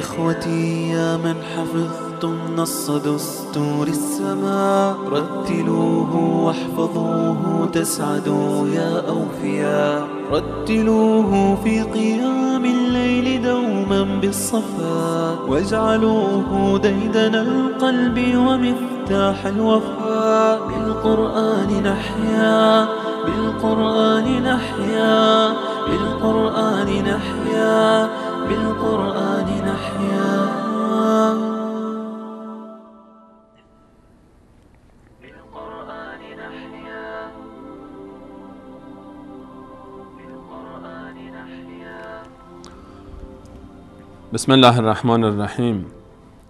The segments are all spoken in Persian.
إخوتي يا من حفظتم نص دستور السماء رتلوه واحفظوه تسعدوا يا أوفياء رتلوه في قيام الليل دوما بالصفا واجعلوه ديدن القلب ومفتاح الوفاء بالقرآن نحيا بالقرآن نحيا بالقرآن نحيا بالقرآن نحيا بالقرآن نحيا بالقرآن نحيا بسم الله الرحمن الرحيم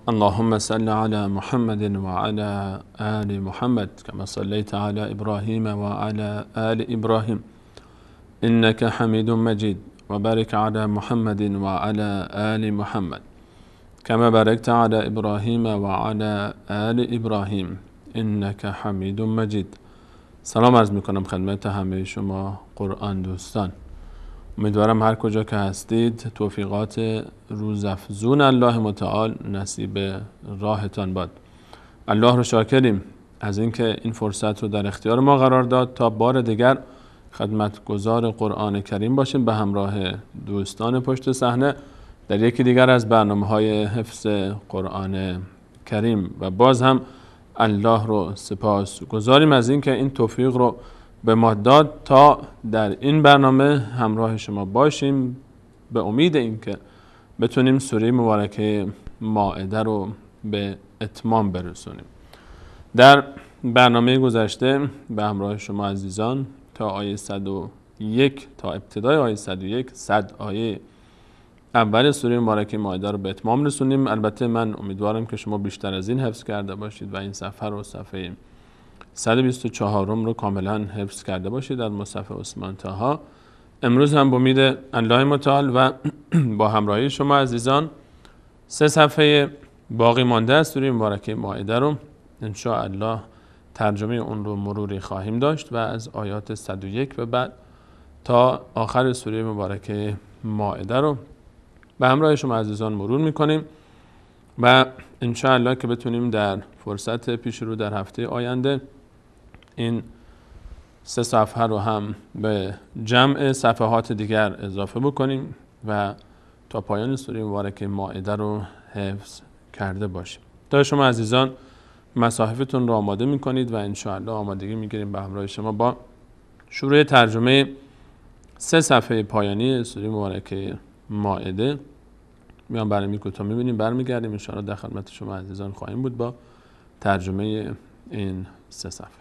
اللهم صل على محمد وعلى آل محمد كما صليت على إبراهيم وعلى آل إبراهيم إنك حميد مجيد و برک علی محمد وعلی آل محمد کما علی علی و وعلی آل ابراهیم انک حمید مجید سلام عرض می خدمت همه شما قرآن دوستان امیدوارم هر کجا که هستید توفیقات روزافزون الله متعال نصیب راهتان باد الله رو شاکریم از اینکه این فرصت رو در اختیار ما قرار داد تا بار دیگر خدمتگزار قرآن کریم باشیم به همراه دوستان پشت صحنه در یکی دیگر از برنامه های حفظ قرآن کریم و باز هم الله رو سپاس گذاریم از اینکه این توفیق رو به ما داد تا در این برنامه همراه شما باشیم به امید اینکه بتونیم سوره مبارکه ماعده رو به اتمام برسونیم در برنامه گذشته به همراه شما عزیزان آیه 101 تا ابتدای آیه 101 صد آیه اول سوره مبارکه مایده رو به اتمام رسونیم البته من امیدوارم که شما بیشتر از این حفظ کرده باشید و این سفر و صفحه 124 رو کاملا حفظ کرده باشید در مصفحه عثمان تاها امروز هم با امید الله متعال و با همراهی شما عزیزان سه صفحه باقی مانده از سوره مبارکه مائده رو ان الله ترجمه اون رو مروری خواهیم داشت و از آیات 101 به بعد تا آخر سوره مبارکه ماعده رو به همراه شما عزیزان مرور میکنیم و انشاءالله که بتونیم در فرصت پیش رو در هفته آینده این سه صفحه رو هم به جمع صفحات دیگر اضافه بکنیم و تا پایان سوره مبارکه ماعده رو حفظ کرده باشیم تا شما عزیزان مصاحفتون رو آماده میکنید و انشاءالله آمادگی میگیریم به همراه شما با شروع ترجمه سه صفحه پایانی سوری مبارکه ماعده میان برای تا میبینیم برمیگردیم انشاءالله در خدمت شما عزیزان خواهیم بود با ترجمه این سه صفحه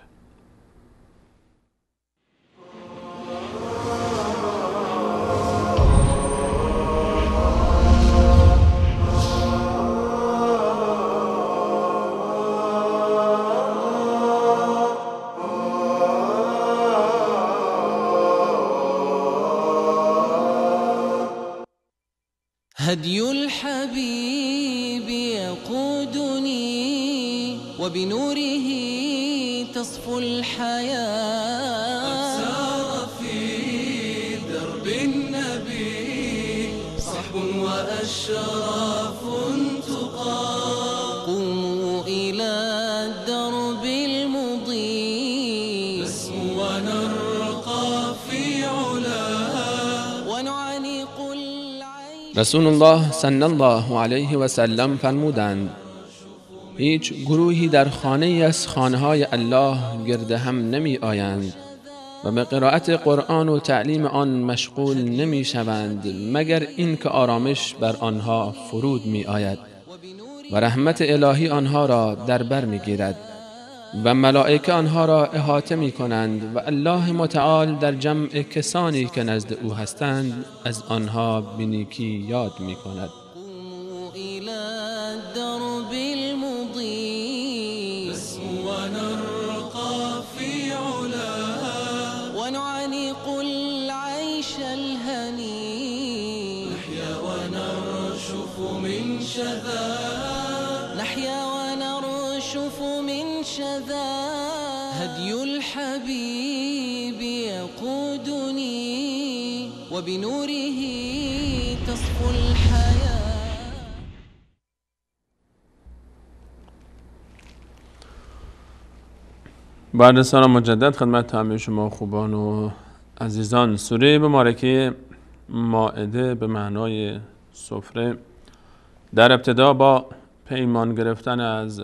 رسول الله صلی الله علیه و سلم فرمودند هیچ گروهی در خانه از خانه های الله گرده هم نمی آیند و به قرائت قرآن و تعلیم آن مشغول نمی شوند مگر اینکه آرامش بر آنها فرود می آید و رحمت الهی آنها را در بر می گیرد و ملائکه آنها را احاطه می کنند و الله متعال در جمع کسانی که نزد او هستند از آنها بینیکی یاد می کند. وبنوره تصفو الحياة بعد سلام مجدد خدمت همه شما خوبان و عزیزان سوره به مارکه ماعده به معنای سفره در ابتدا با پیمان گرفتن از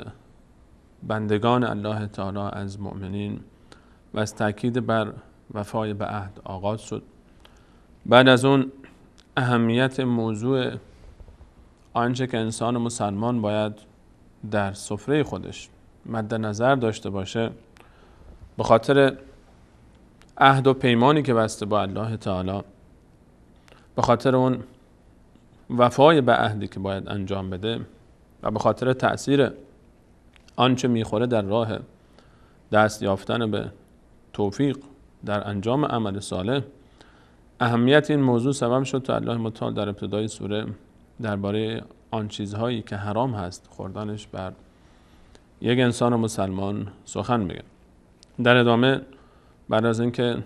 بندگان الله تعالی از مؤمنین و از تاکید بر وفای به عهد آغاز شد بعد از اون اهمیت موضوع آنچه که انسان مسلمان باید در سفره خودش مد نظر داشته باشه به خاطر عهد و پیمانی که بسته با الله تعالی به خاطر اون وفای به عهدی که باید انجام بده و به خاطر تاثیر آنچه میخوره در راه دست یافتن به توفیق در انجام عمل صالح اهمیت این موضوع سبب شد تا الله متعال در ابتدای سوره درباره آن چیزهایی که حرام هست خوردنش بر یک انسان مسلمان سخن میگه. در ادامه بعد از اینکه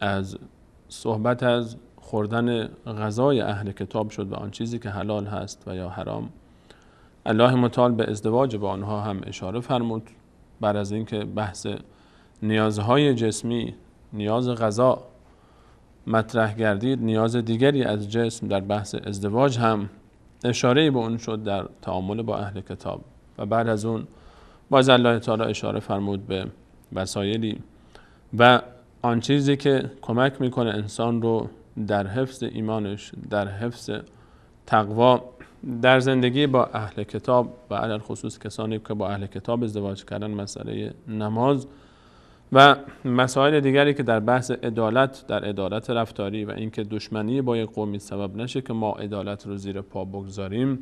از صحبت از خوردن غذای اهل کتاب شد و آن چیزی که حلال هست و یا حرام الله متعال به ازدواج با آنها هم اشاره فرمود بعد از اینکه بحث نیازهای جسمی نیاز غذا مطرح گردید نیاز دیگری از جسم در بحث ازدواج هم اشاره به اون شد در تعامل با اهل کتاب و بعد از اون باز الله تعالی اشاره فرمود به وسایلی و آن چیزی که کمک میکنه انسان رو در حفظ ایمانش در حفظ تقوا در زندگی با اهل کتاب و علل خصوص کسانی که با اهل کتاب ازدواج کردن مسئله نماز و مسائل دیگری که در بحث عدالت در عدالت رفتاری و اینکه دشمنی با یک قومی سبب نشه که ما عدالت رو زیر پا بگذاریم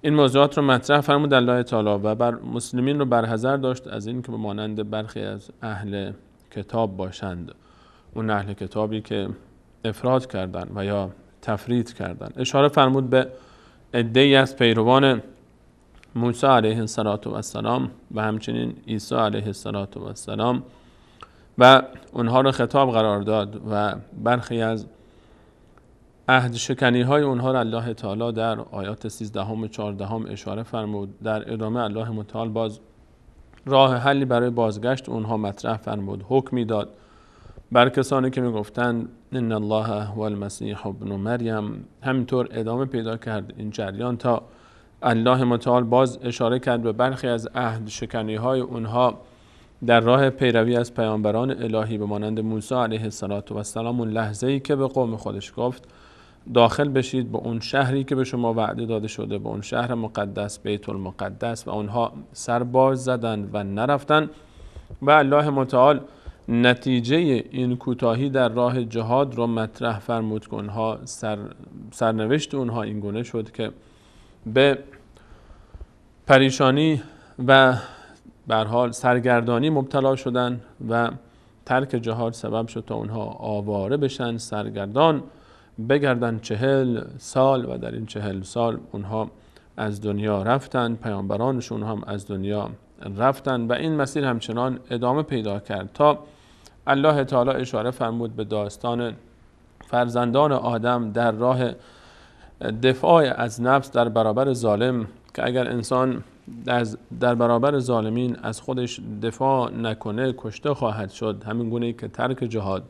این موضوعات رو مطرح فرمود الله تعالی و بر مسلمین رو برحذر داشت از اینکه به مانند برخی از اهل کتاب باشند اون اهل کتابی که افراد کردن و یا تفرید کردن اشاره فرمود به ادهی از پیروان موسی علیه السلام و همچنین عیسی علیه السلام و اونها رو خطاب قرار داد و برخی از عهد شکنی های اونها را الله تعالی در آیات 13 و 14 اشاره فرمود در ادامه الله متعال باز راه حلی برای بازگشت اونها مطرح فرمود حکمی داد بر کسانی که میگفتند ان الله هو المسیح ابن مریم همینطور ادامه پیدا کرد این جریان تا الله متعال باز اشاره کرد به برخی از عهد شکنی های اونها در راه پیروی از پیامبران الهی به مانند موسی علیه السلام اون لحظه ای که به قوم خودش گفت داخل بشید به اون شهری که به شما وعده داده شده به اون شهر مقدس بیت المقدس و اونها سرباز زدن و نرفتن و الله متعال نتیجه این کوتاهی در راه جهاد را مطرح فرمود که اونها سر، سرنوشت اونها این گونه شد که به پریشانی و بر حال سرگردانی مبتلا شدن و ترک جهاد سبب شد تا اونها آواره بشن سرگردان بگردن چهل سال و در این چهل سال اونها از دنیا رفتن پیامبرانشون هم از دنیا رفتن و این مسیر همچنان ادامه پیدا کرد تا الله تعالی اشاره فرمود به داستان فرزندان آدم در راه دفاع از نفس در برابر ظالم که اگر انسان در برابر ظالمین از خودش دفاع نکنه کشته خواهد شد همین گونه که ترک جهاد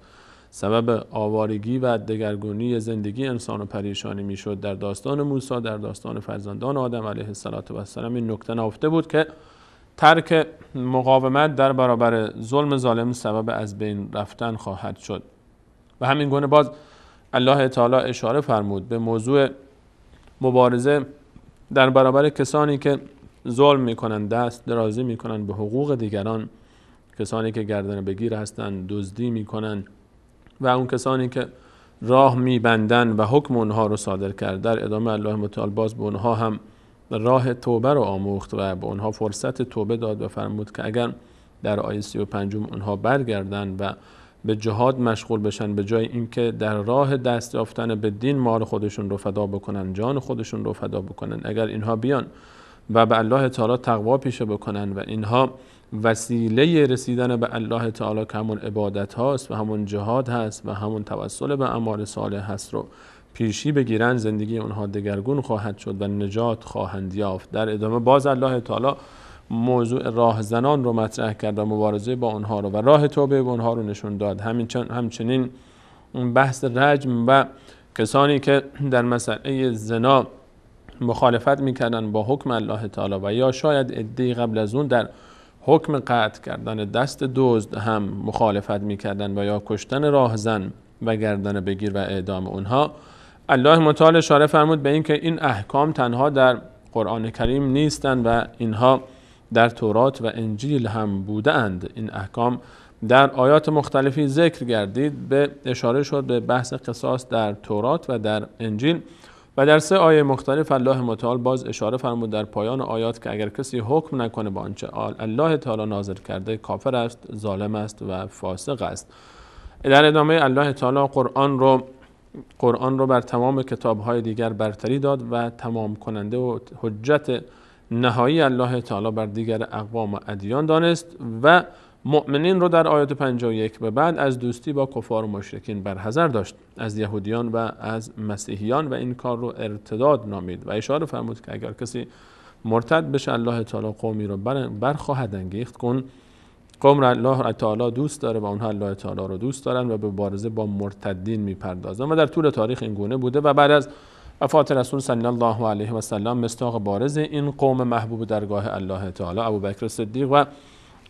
سبب آوارگی و دگرگونی زندگی انسان و پریشانی شد در داستان موسی در داستان فرزندان آدم علیه السلام این نکته نافته بود که ترک مقاومت در برابر ظلم ظالم سبب از بین رفتن خواهد شد و همین گونه باز الله تعالی اشاره فرمود به موضوع مبارزه در برابر کسانی که ظلم کنند، دست درازی کنند به حقوق دیگران کسانی که گردن بگیر هستند دزدی کنند و اون کسانی که راه میبندند و حکم اونها رو صادر کرد در ادامه الله متعال باز به اونها هم راه توبه رو آموخت و به اونها فرصت توبه داد و فرمود که اگر در آیه 35 اونها برگردند و به جهاد مشغول بشن به جای اینکه در راه دست یافتن به دین مار خودشون رو فدا بکنن جان خودشون رو فدا بکنن اگر اینها بیان و به الله تعالی تقوا پیشه بکنن و اینها وسیله رسیدن به الله تعالی که همون عبادت هاست و همون جهاد هست و همون توسل به اعمال صالح هست رو پیشی بگیرن زندگی اونها دگرگون خواهد شد و نجات خواهند یافت در ادامه باز الله تعالی موضوع راهزنان رو مطرح کرد و مبارزه با اونها رو و راه توبه به اونها رو نشون داد همچنین بحث رجم و کسانی که در مسئله زنا مخالفت میکردن با حکم الله تعالی و یا شاید ادهی قبل از اون در حکم قطع کردن دست دزد هم مخالفت میکردن و یا کشتن راهزن و گردن بگیر و اعدام اونها الله متعال اشاره فرمود به اینکه این احکام تنها در قرآن کریم نیستن و اینها در تورات و انجیل هم بودند این احکام در آیات مختلفی ذکر گردید به اشاره شد به بحث قصاص در تورات و در انجیل و در سه آیه مختلف الله متعال باز اشاره فرمود در پایان آیات که اگر کسی حکم نکنه با آنچه الله تعالی نازل کرده کافر است ظالم است و فاسق است در ادامه الله تعالی قرآن رو قرآن رو بر تمام کتاب های دیگر برتری داد و تمام کننده و حجت نهایی الله تعالی بر دیگر اقوام و ادیان دانست و مؤمنین رو در آیات 51 به بعد از دوستی با کفار و مشرکین برحذر داشت از یهودیان و از مسیحیان و این کار رو ارتداد نامید و اشاره فرمود که اگر کسی مرتد بشه الله تعالی قومی رو برخواهد انگیخت کن قوم را الله تعالی دوست داره و اونها الله تعالی رو دوست دارن و به بارزه با مرتدین میپردازن و در طول تاریخ این گونه بوده و بعد از وفات رسول صلی الله علیه و سلم مستاق بارز این قوم محبوب درگاه الله تعالی بکر صدیق و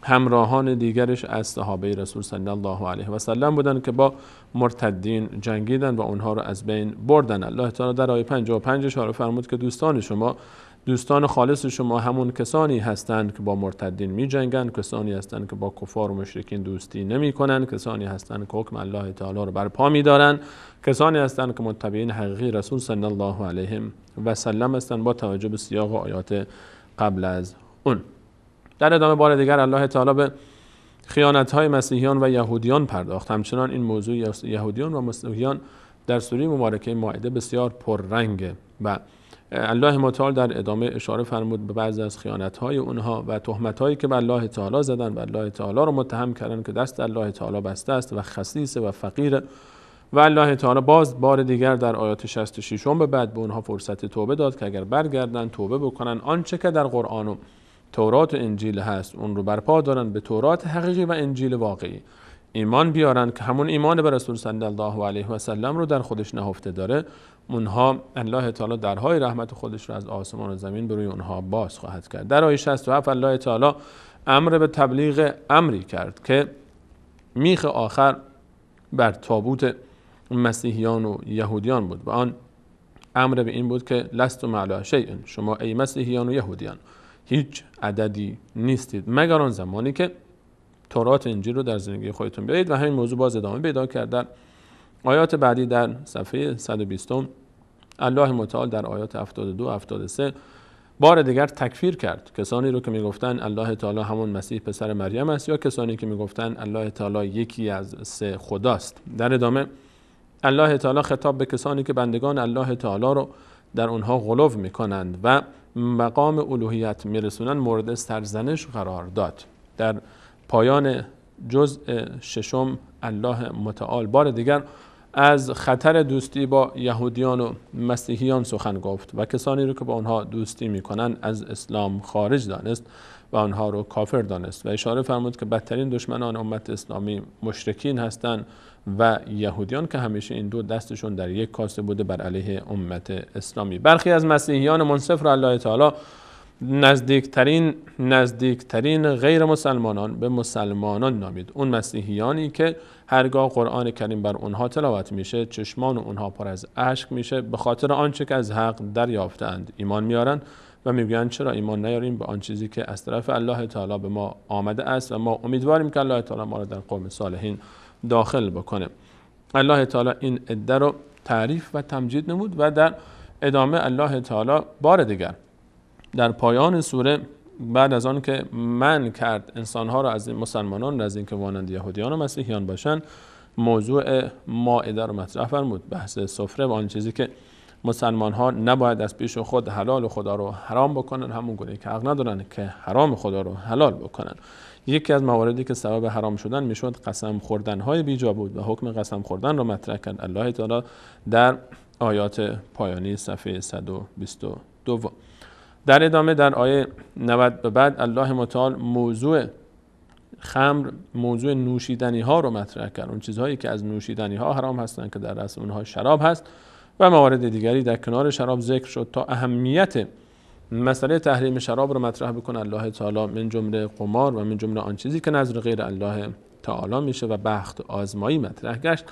همراهان دیگرش از صحابه رسول صلی الله علیه و سلم بودند که با مرتدین جنگیدند و اونها رو از بین بردن الله تعالی در آیه 55 اشاره فرمود که دوستان شما دوستان خالص شما همون کسانی هستند که با مرتدین می جنگن. کسانی هستند که با کفار و مشرکین دوستی نمی کنن. کسانی هستند که حکم الله تعالی رو برپا می دارن. کسانی هستند که متبعین حقیقی رسول صلی الله علیه و سلم هستند با توجه به سیاق و آیات قبل از اون در ادامه بار دیگر الله تعالی به خیانت های مسیحیان و یهودیان پرداخت همچنان این موضوع یهودیان و مسیحیان در سوره مبارکه مائده بسیار پررنگه و الله متعال در ادامه اشاره فرمود به بعضی از خیانت های اونها و تهمت هایی که به الله تعالی زدن و الله تعالی رو متهم کردن که دست الله تعالی بسته است و خصیص و فقیر و الله تعالی باز بار دیگر در آیات 66 به بعد به اونها فرصت توبه داد که اگر برگردن توبه بکنن آنچه که در قرآن و تورات و انجیل هست اون رو برپا دارن به تورات حقیقی و انجیل واقعی ایمان بیارن که همون ایمان به رسول صلی الله علیه و سلم رو در خودش نهفته داره اونها الله تعالی درهای رحمت خودش رو از آسمان و زمین بروی اونها باز خواهد کرد در آیه 67 الله تعالی امر به تبلیغ امری کرد که میخ آخر بر تابوت مسیحیان و یهودیان بود و آن امر به این بود که لست و معلا شما ای مسیحیان و یهودیان هیچ عددی نیستید مگر آن زمانی که تورات انجیل رو در زندگی خودتون بیایید و همین موضوع باز ادامه پیدا کرد آیات بعدی در صفحه 120 الله متعال در آیات 72 73 بار دیگر تکفیر کرد کسانی رو که میگفتن الله تعالی همون مسیح پسر مریم است یا کسانی که میگفتن الله تعالی یکی از سه خداست در ادامه الله تعالی خطاب به کسانی که بندگان الله تعالی رو در اونها غلو میکنند و مقام الوهیت میرسونند مورد سرزنش قرار داد در پایان جزء ششم الله متعال بار دیگر از خطر دوستی با یهودیان و مسیحیان سخن گفت و کسانی رو که با آنها دوستی میکنند از اسلام خارج دانست و آنها رو کافر دانست و اشاره فرمود که بدترین دشمنان امت اسلامی مشرکین هستند و یهودیان که همیشه این دو دستشون در یک کاسه بوده بر علیه امت اسلامی برخی از مسیحیان منصف را الله تعالی نزدیکترین نزدیکترین غیر مسلمانان به مسلمانان نامید اون مسیحیانی که هرگاه قرآن کریم بر اونها تلاوت میشه چشمان اونها پر از اشک میشه به خاطر آنچه که از حق دریافتند ایمان میارن و میگویند چرا ایمان نیاریم به آن چیزی که از طرف الله تعالی به ما آمده است و ما امیدواریم که الله تعالی ما را در قوم صالحین داخل بکنه الله تعالی این عده رو تعریف و تمجید نمود و در ادامه الله تعالی بار دیگر در پایان سوره بعد از آن که من کرد انسانها را از این مسلمانان از اینکه وانند یهودیان و مسیحیان باشند موضوع مائده رو مطرح فرمود بحث سفره و آن چیزی که مسلمان ها نباید از پیش خود حلال خدا رو حرام بکنن همون گونه که حق ندارن که حرام خدا رو حلال بکنن یکی از مواردی که سبب حرام شدن میشد قسم خوردن های بیجا بود و حکم قسم خوردن رو مطرح کرد الله تعالی در آیات پایانی صفحه 122 در ادامه در آیه 90 به بعد الله متعال موضوع خمر موضوع نوشیدنی ها رو مطرح کرد اون چیزهایی که از نوشیدنی ها حرام هستند که در اصل اونها شراب هست و موارد دیگری در کنار شراب ذکر شد تا اهمیت مسئله تحریم شراب رو مطرح بکن الله تعالی من جمله قمار و من جمله آن چیزی که نظر غیر الله تعالی میشه و بخت آزمایی مطرح گشت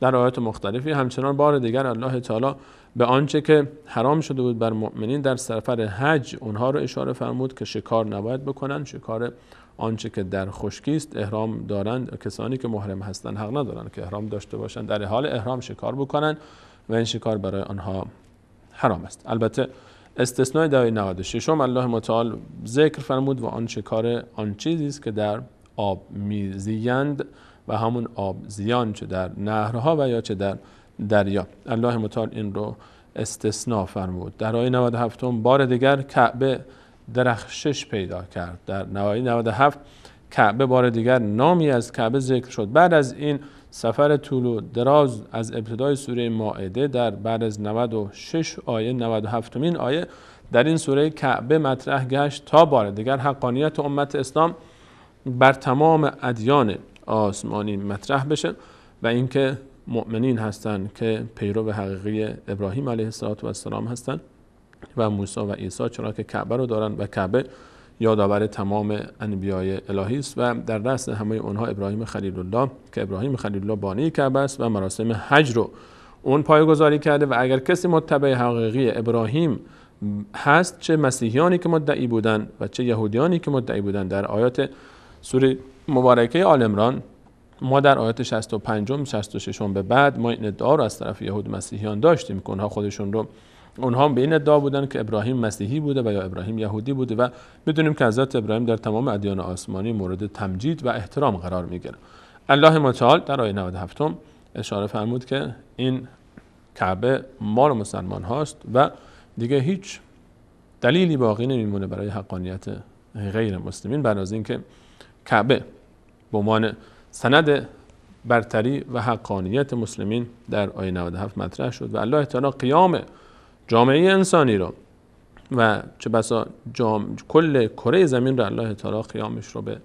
در آیات مختلفی همچنان بار دیگر الله تعالی به آنچه که حرام شده بود بر مؤمنین در سفر حج اونها رو اشاره فرمود که شکار نباید بکنند شکار آنچه که در خشکی است احرام دارند کسانی که محرم هستند حق ندارند که احرام داشته باشند در حال احرام شکار بکنند و این شکار برای آنها حرام است البته استثنای دعای 96 هم الله متعال ذکر فرمود و آن شکار آن چیزی است که در آب میزیند و همون آب زیان چه در نهرها و یا چه در دریا الله متعال این رو استثناء فرمود در آیه 97 بار دیگر کعبه درخشش پیدا کرد در آیه 97 کعبه بار دیگر نامی از کعبه ذکر شد بعد از این سفر طول و دراز از ابتدای سوره ماعده در بعد از 96 آیه 97 مین آیه در این سوره کعبه مطرح گشت تا بار دیگر حقانیت امت اسلام بر تمام ادیان آسمانی مطرح بشه و اینکه مؤمنین هستند که پیرو حقیقی ابراهیم علیه السلام هستند و موسی و عیسی چرا که کعبه رو دارن و کعبه یادآور تمام انبیای الهی است و در دست همه اونها ابراهیم خلیل الله که ابراهیم خلیل الله بانی کعبه است و مراسم حج رو اون پایگذاری کرده و اگر کسی متبع حقیقی ابراهیم هست چه مسیحیانی که مدعی بودند و چه یهودیانی که مدعی بودند در آیات سوره مبارکه آل عمران ما در آیات 65 و 66 به بعد ما این ادعا رو از طرف یهود مسیحیان داشتیم که اونها خودشون رو اونها به این ادعا بودن که ابراهیم مسیحی بوده و یا ابراهیم یهودی بوده و بدونیم که حضرت ابراهیم در تمام ادیان آسمانی مورد تمجید و احترام قرار میگیره الله متعال در آیه 97 اشاره فرمود که این کعبه مال مسلمان هاست و دیگه هیچ دلیلی باقی نمیمونه برای حقانیت غیر مسلمین بعد اینکه کعبه به عنوان سند برتری و حقانیت مسلمین در آیه 97 مطرح شد و الله تعالی قیام جامعه انسانی را و چه بسا جام... کل کره زمین را الله تعالی قیامش رو به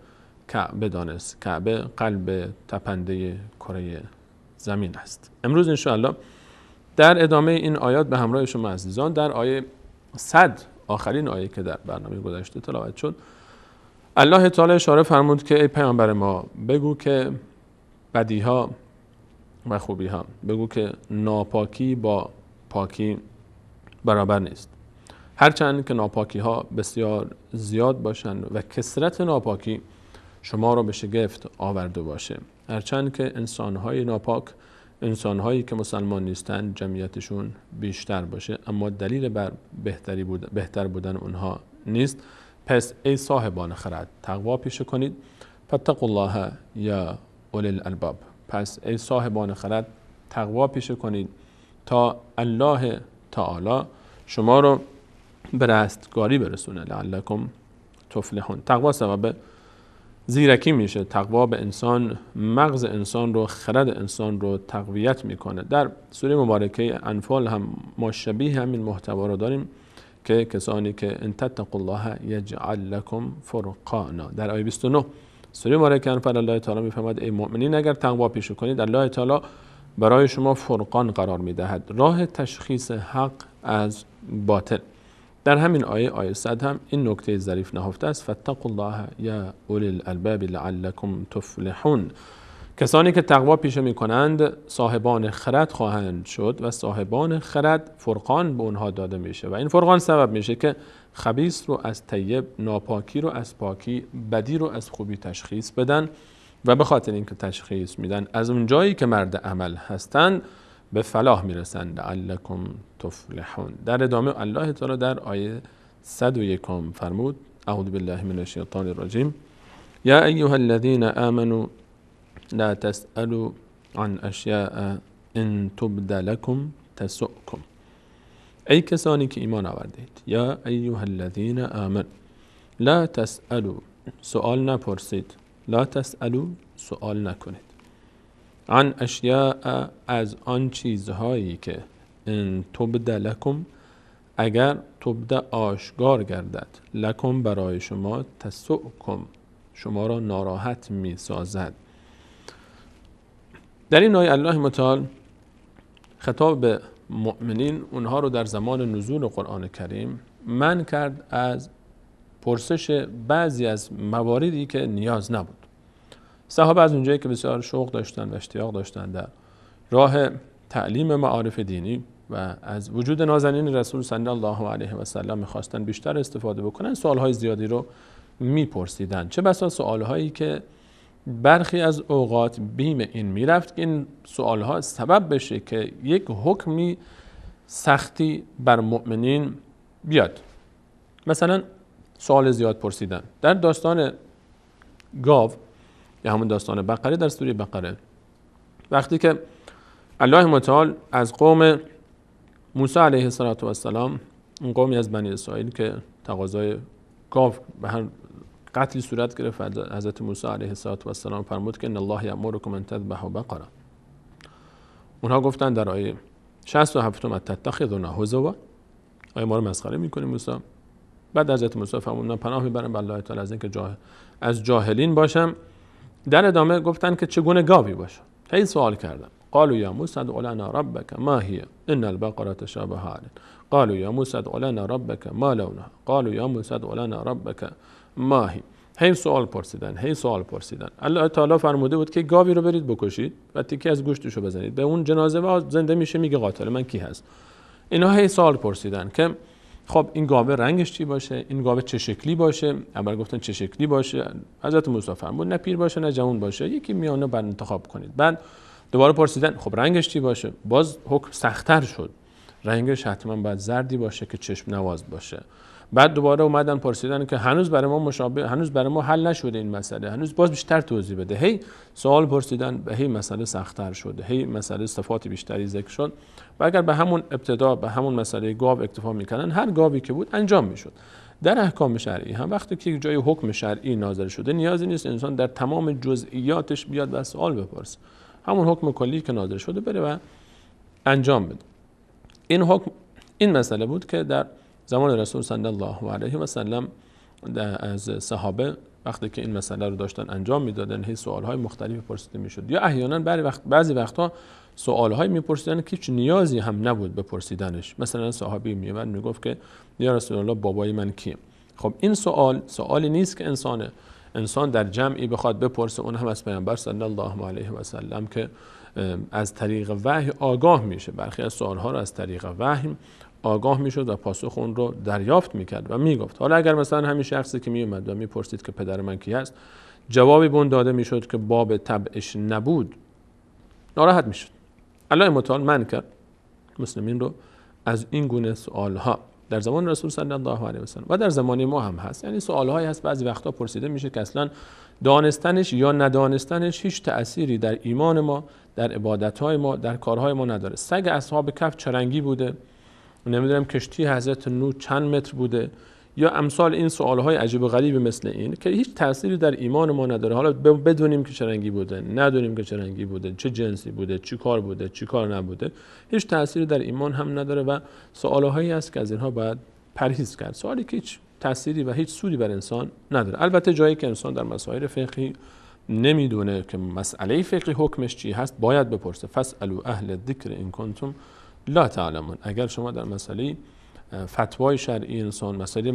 کعبه دانست کعبه قلب تپنده کره زمین است امروز ان در ادامه این آیات به همراه شما عزیزان در آیه 100 آخرین آیه که در برنامه گذشته تلاوت شد الله تعالی اشاره فرمود که ای پیامبر ما بگو که بدی ها و خوبی ها بگو که ناپاکی با پاکی برابر نیست هرچند که ناپاکی ها بسیار زیاد باشند و کسرت ناپاکی شما را به شگفت آورده باشه هرچند که انسان های ناپاک انسان هایی که مسلمان نیستند جمعیتشون بیشتر باشه اما دلیل بر بهتری بود، بهتر بودن اونها نیست پس ای صاحبان خرد تقوا پیشه کنید فتق الله یا اول الالباب پس ای صاحبان خرد تقوا پیشه کنید تا الله تعالی شما رو به رستگاری برسونه لعلکم تفلحون تقوا سبب زیرکی میشه تقوا به انسان مغز انسان رو خرد انسان رو تقویت میکنه در سوره مبارکه انفال هم ما شبیه همین محتوا رو داریم که کسانی که ان تتقوا الله یجعل لکم فرقانا در آیه 29 سوره مبارکان فر الله تعالی میفهمد ای مؤمنین اگر تقوا پیشه کنید الله تعالی برای شما فرقان قرار میدهد راه تشخیص حق از باطل در همین آیه آیه صد هم این نکته ظریف نهفته است فتقوا الله یا اولی الالباب لعلکم تفلحون کسانی که تقوا پیشه می کنند صاحبان خرد خواهند شد و صاحبان خرد فرقان به اونها داده میشه و این فرقان سبب میشه که خبیس رو از طیب ناپاکی رو از پاکی بدی رو از خوبی تشخیص بدن و به خاطر اینکه تشخیص میدن از اون جایی که مرد عمل هستند به فلاح میرسند علکم تفلحون در ادامه الله تعالی در آیه 101 فرمود اعوذ بالله من الشیطان الرجیم یا ایها الذین آمنوا لا تسألوا عن اشیاء ان تبد لكم تسؤكم ای کسانی که ایمان آوردید یا ایها الذین آمن لا تسألوا سوال نپرسید لا تسألوا سوال نکنید عن اشیاء از آن چیزهایی که ان تبد لکم اگر تبده آشکار گردد لکم برای شما تسعکم شما را ناراحت می سازد در این آیه الله متعال خطاب به مؤمنین اونها رو در زمان نزول قرآن کریم من کرد از پرسش بعضی از مواردی که نیاز نبود صحابه از اونجایی که بسیار شوق داشتن و اشتیاق داشتن در راه تعلیم معارف دینی و از وجود نازنین رسول صلی الله علیه و سلم میخواستن بیشتر استفاده بکنن سوالهای زیادی رو میپرسیدن چه بسا سوالهایی که برخی از اوقات بیم این میرفت که این ها سبب بشه که یک حکمی سختی بر مؤمنین بیاد مثلا سوال زیاد پرسیدن در داستان گاو یا همون داستان بقره در سوره بقره وقتی که الله متعال از قوم موسی علیه السلام اون قومی از بنی اسرائیل که تقاضای گاو به هر قتلی صورت گرفت حضرت موسی علیه السلام فرمود که ان الله یامرکم ان تذبحوا بقره اونها گفتن در آیه 67 م تتخذون هزوا آیه ما رو مسخره میکنه موسی بعد حضرت موسی فرمود من پناه میبرم به الله تعالی از اینکه جاه... از جاهلین باشم در ادامه گفتن که چگونه گاوی باشه هی سوال کردم قالوا یا موسى ادع لنا ربك ما هي ان البقره تشابه علينا قالوا يا موسى ادع لنا ما لونها قالوا یا موسی ادع لنا ربک ماهی هی سوال پرسیدن هی سوال پرسیدن الله تعالی فرموده بود که گاوی رو برید بکشید و تیکه از گوشتش رو بزنید به اون جنازه و زنده میشه میگه قاتل من کی هست اینا هی سوال پرسیدن که خب این گاوه رنگش چی باشه این گاوه چه شکلی باشه اول گفتن چه شکلی باشه حضرت موسی فرمود نه پیر باشه نه جوان باشه یکی میانه بر انتخاب کنید بعد دوباره پرسیدن خب رنگش چی باشه باز حکم سختتر شد رنگش حتما باید زردی باشه که چشم نواز باشه بعد دوباره اومدن پرسیدن که هنوز برای ما مشابه هنوز برای ما حل نشده این مسئله هنوز باز بیشتر توضیح بده هی سوال پرسیدن به هی مسئله سختتر شده هی مسئله صفات بیشتری ذکر شد و اگر به همون ابتدا به همون مسئله گاو اکتفا میکنن هر گاوی که بود انجام میشد در احکام شرعی هم وقتی که جای حکم شرعی نازل شده نیازی نیست انسان در تمام جزئیاتش بیاد و سوال بپرسه همون حکم کلی که نازل شده بره و انجام بده این حکم این مسئله بود که در زمان رسول صلی الله علیه و سلم از صحابه وقتی که این مسئله رو داشتن انجام میدادن هی سوال های مختلفی پرسیده میشد یا احیانا بعضی وقت بعضی وقتها سوال های میپرسیدن که هیچ نیازی هم نبود به پرسیدنش مثلا صحابی میومد میگفت که یا رسول الله بابای من کی خب این سوال سوالی نیست که انسان انسان در جمعی بخواد بپرسه اون هم از پیامبر صلی الله علیه و سلم که از طریق وحی آگاه میشه برخی از سوالها رو از طریق وحی آگاه میشد و پاسخ اون رو دریافت میکرد و میگفت حالا اگر مثلا همین شخصی که میومد و میپرسید که پدر من کی هست جوابی بون داده میشد که باب طبعش نبود ناراحت میشد الله متعال من کرد مسلمین رو از این گونه سوال ها در زمان رسول صلی الله علیه وسلم و در زمان ما هم هست یعنی سوال هایی هست بعضی وقتا پرسیده میشه که اصلا دانستنش یا ندانستنش هیچ تأثیری در ایمان ما در عبادت های ما در کارهای ما نداره سگ اصحاب کف چرنگی بوده نمیدونم کشتی حضرت نو چند متر بوده یا امثال این سوال های عجیب و غریب مثل این که هیچ تأثیری در ایمان ما نداره حالا بدونیم که چرنگی بوده ندونیم که چه رنگی بوده چه جنسی بوده چی کار بوده چی کار نبوده هیچ تأثیری در ایمان هم نداره و سوال هایی است که از اینها باید پرهیز کرد سوالی که هیچ تأثیری و هیچ سودی بر انسان نداره البته جایی که انسان در مسائل فقهی نمیدونه که مسئله فقهی حکمش چی هست باید بپرسه فسالو اهل ذکر ان کنتم لا تعلمون اگر شما در مسئله فتوای شرعی انسان مسئله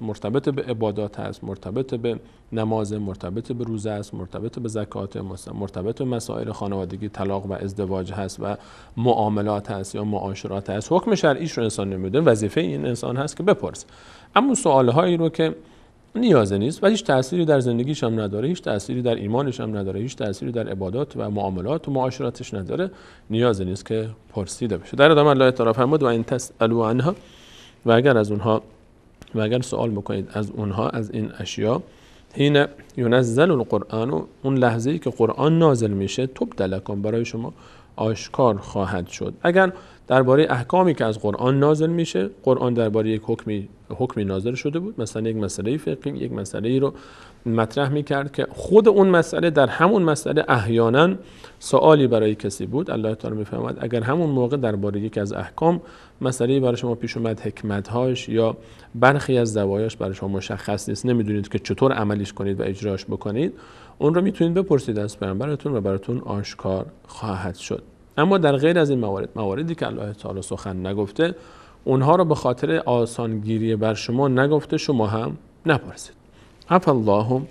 مرتبط به عبادات است مرتبط به نماز مرتبط به روزه است مرتبط به زکات مرتبط به مسائل خانوادگی طلاق و ازدواج هست و معاملات هست یا معاشرات هست حکم شرعیش رو انسان نمیده وظیفه این انسان هست که بپرس اما هایی رو که نیازه نیست و هیچ تأثیری در زندگیش هم نداره هیچ تأثیری در ایمانش هم نداره هیچ تأثیری در عبادات و معاملات و معاشراتش نداره نیازه نیست که پرسیده بشه در ادامه الله هم فرمود و این تسالو عنها و اگر از اونها و اگر سوال میکنید از اونها از این اشیا حین نازل القرآن و اون لحظه ای که قرآن نازل میشه دلکان برای شما آشکار خواهد شد اگر درباره احکامی که از قرآن نازل میشه قرآن درباره یک حکمی حکمی نازل شده بود مثلا یک مسئله فقهی یک مسئله ای رو مطرح میکرد که خود اون مسئله در همون مسئله احیانا سوالی برای کسی بود الله تعالی میفهمد اگر همون موقع درباره یکی از احکام مسئله برای شما پیش اومد هاش یا برخی از زوایاش برای شما مشخص نیست نمیدونید که چطور عملش کنید و اجراش بکنید اون رو میتونید بپرسید از پیامبرتون و براتون آشکار خواهد شد اما در غیر از این موارد مواردی که الله تعالی سخن نگفته اونها رو به خاطر آسانگیری بر شما نگفته شما هم نپرسید عف الله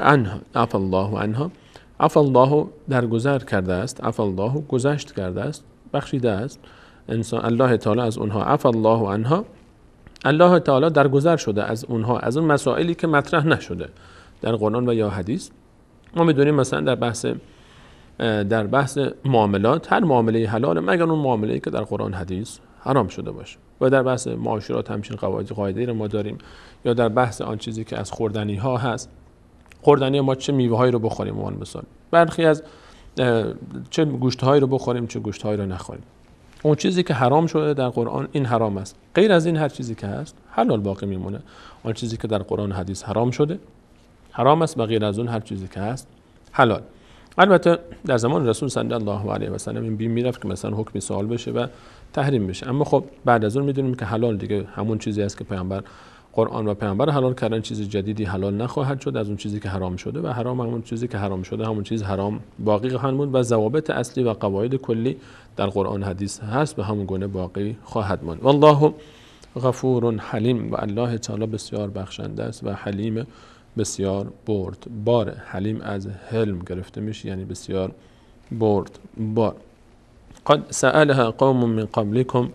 عنها عف الله عنها عف الله درگذر کرده است عف الله گذشت کرده است بخشیده است انسان الله تعالی از اونها عف الله عنها الله تعالی گذر شده از اونها از اون مسائلی که مطرح نشده در قرآن و یا حدیث ما میدونیم مثلا در بحث در بحث معاملات هر معامله حلال مگر اون معامله که در قرآن حدیث حرام شده باشه و در بحث معاشرات همچین قواعد قاعده رو ما داریم یا در بحث آن چیزی که از خوردنی ها هست خوردنی ما چه میوه هایی رو بخوریم اون مثال برخی از چه گوشت هایی رو بخوریم چه گوشت هایی رو نخوریم اون چیزی که حرام شده در قرآن این حرام است غیر از این هر چیزی که هست حلال باقی میمونه آن چیزی که در قرآن حدیث حرام شده حرام است و غیر از اون هر چیزی که هست حلال البته در زمان رسول صلی الله علیه و سلم این بیم میرفت که مثلا حکم سوال بشه و تحریم بشه اما خب بعد از اون میدونیم که حلال دیگه همون چیزی است که پیامبر قرآن و پیامبر حلال کردن چیز جدیدی حلال نخواهد شد از اون چیزی که حرام شده و حرام همون چیزی که حرام شده همون چیز حرام باقی خواهد موند و ضوابط اصلی و قواعد کلی در قرآن حدیث هست به همون گونه باقی خواهد ماند والله غفور حلیم و الله تعالی بسیار بخشنده است و حلیم بسیار برد بار حلیم از حلم گرفته میشه یعنی بسیار برد بار قد سألها قوم من قبلكم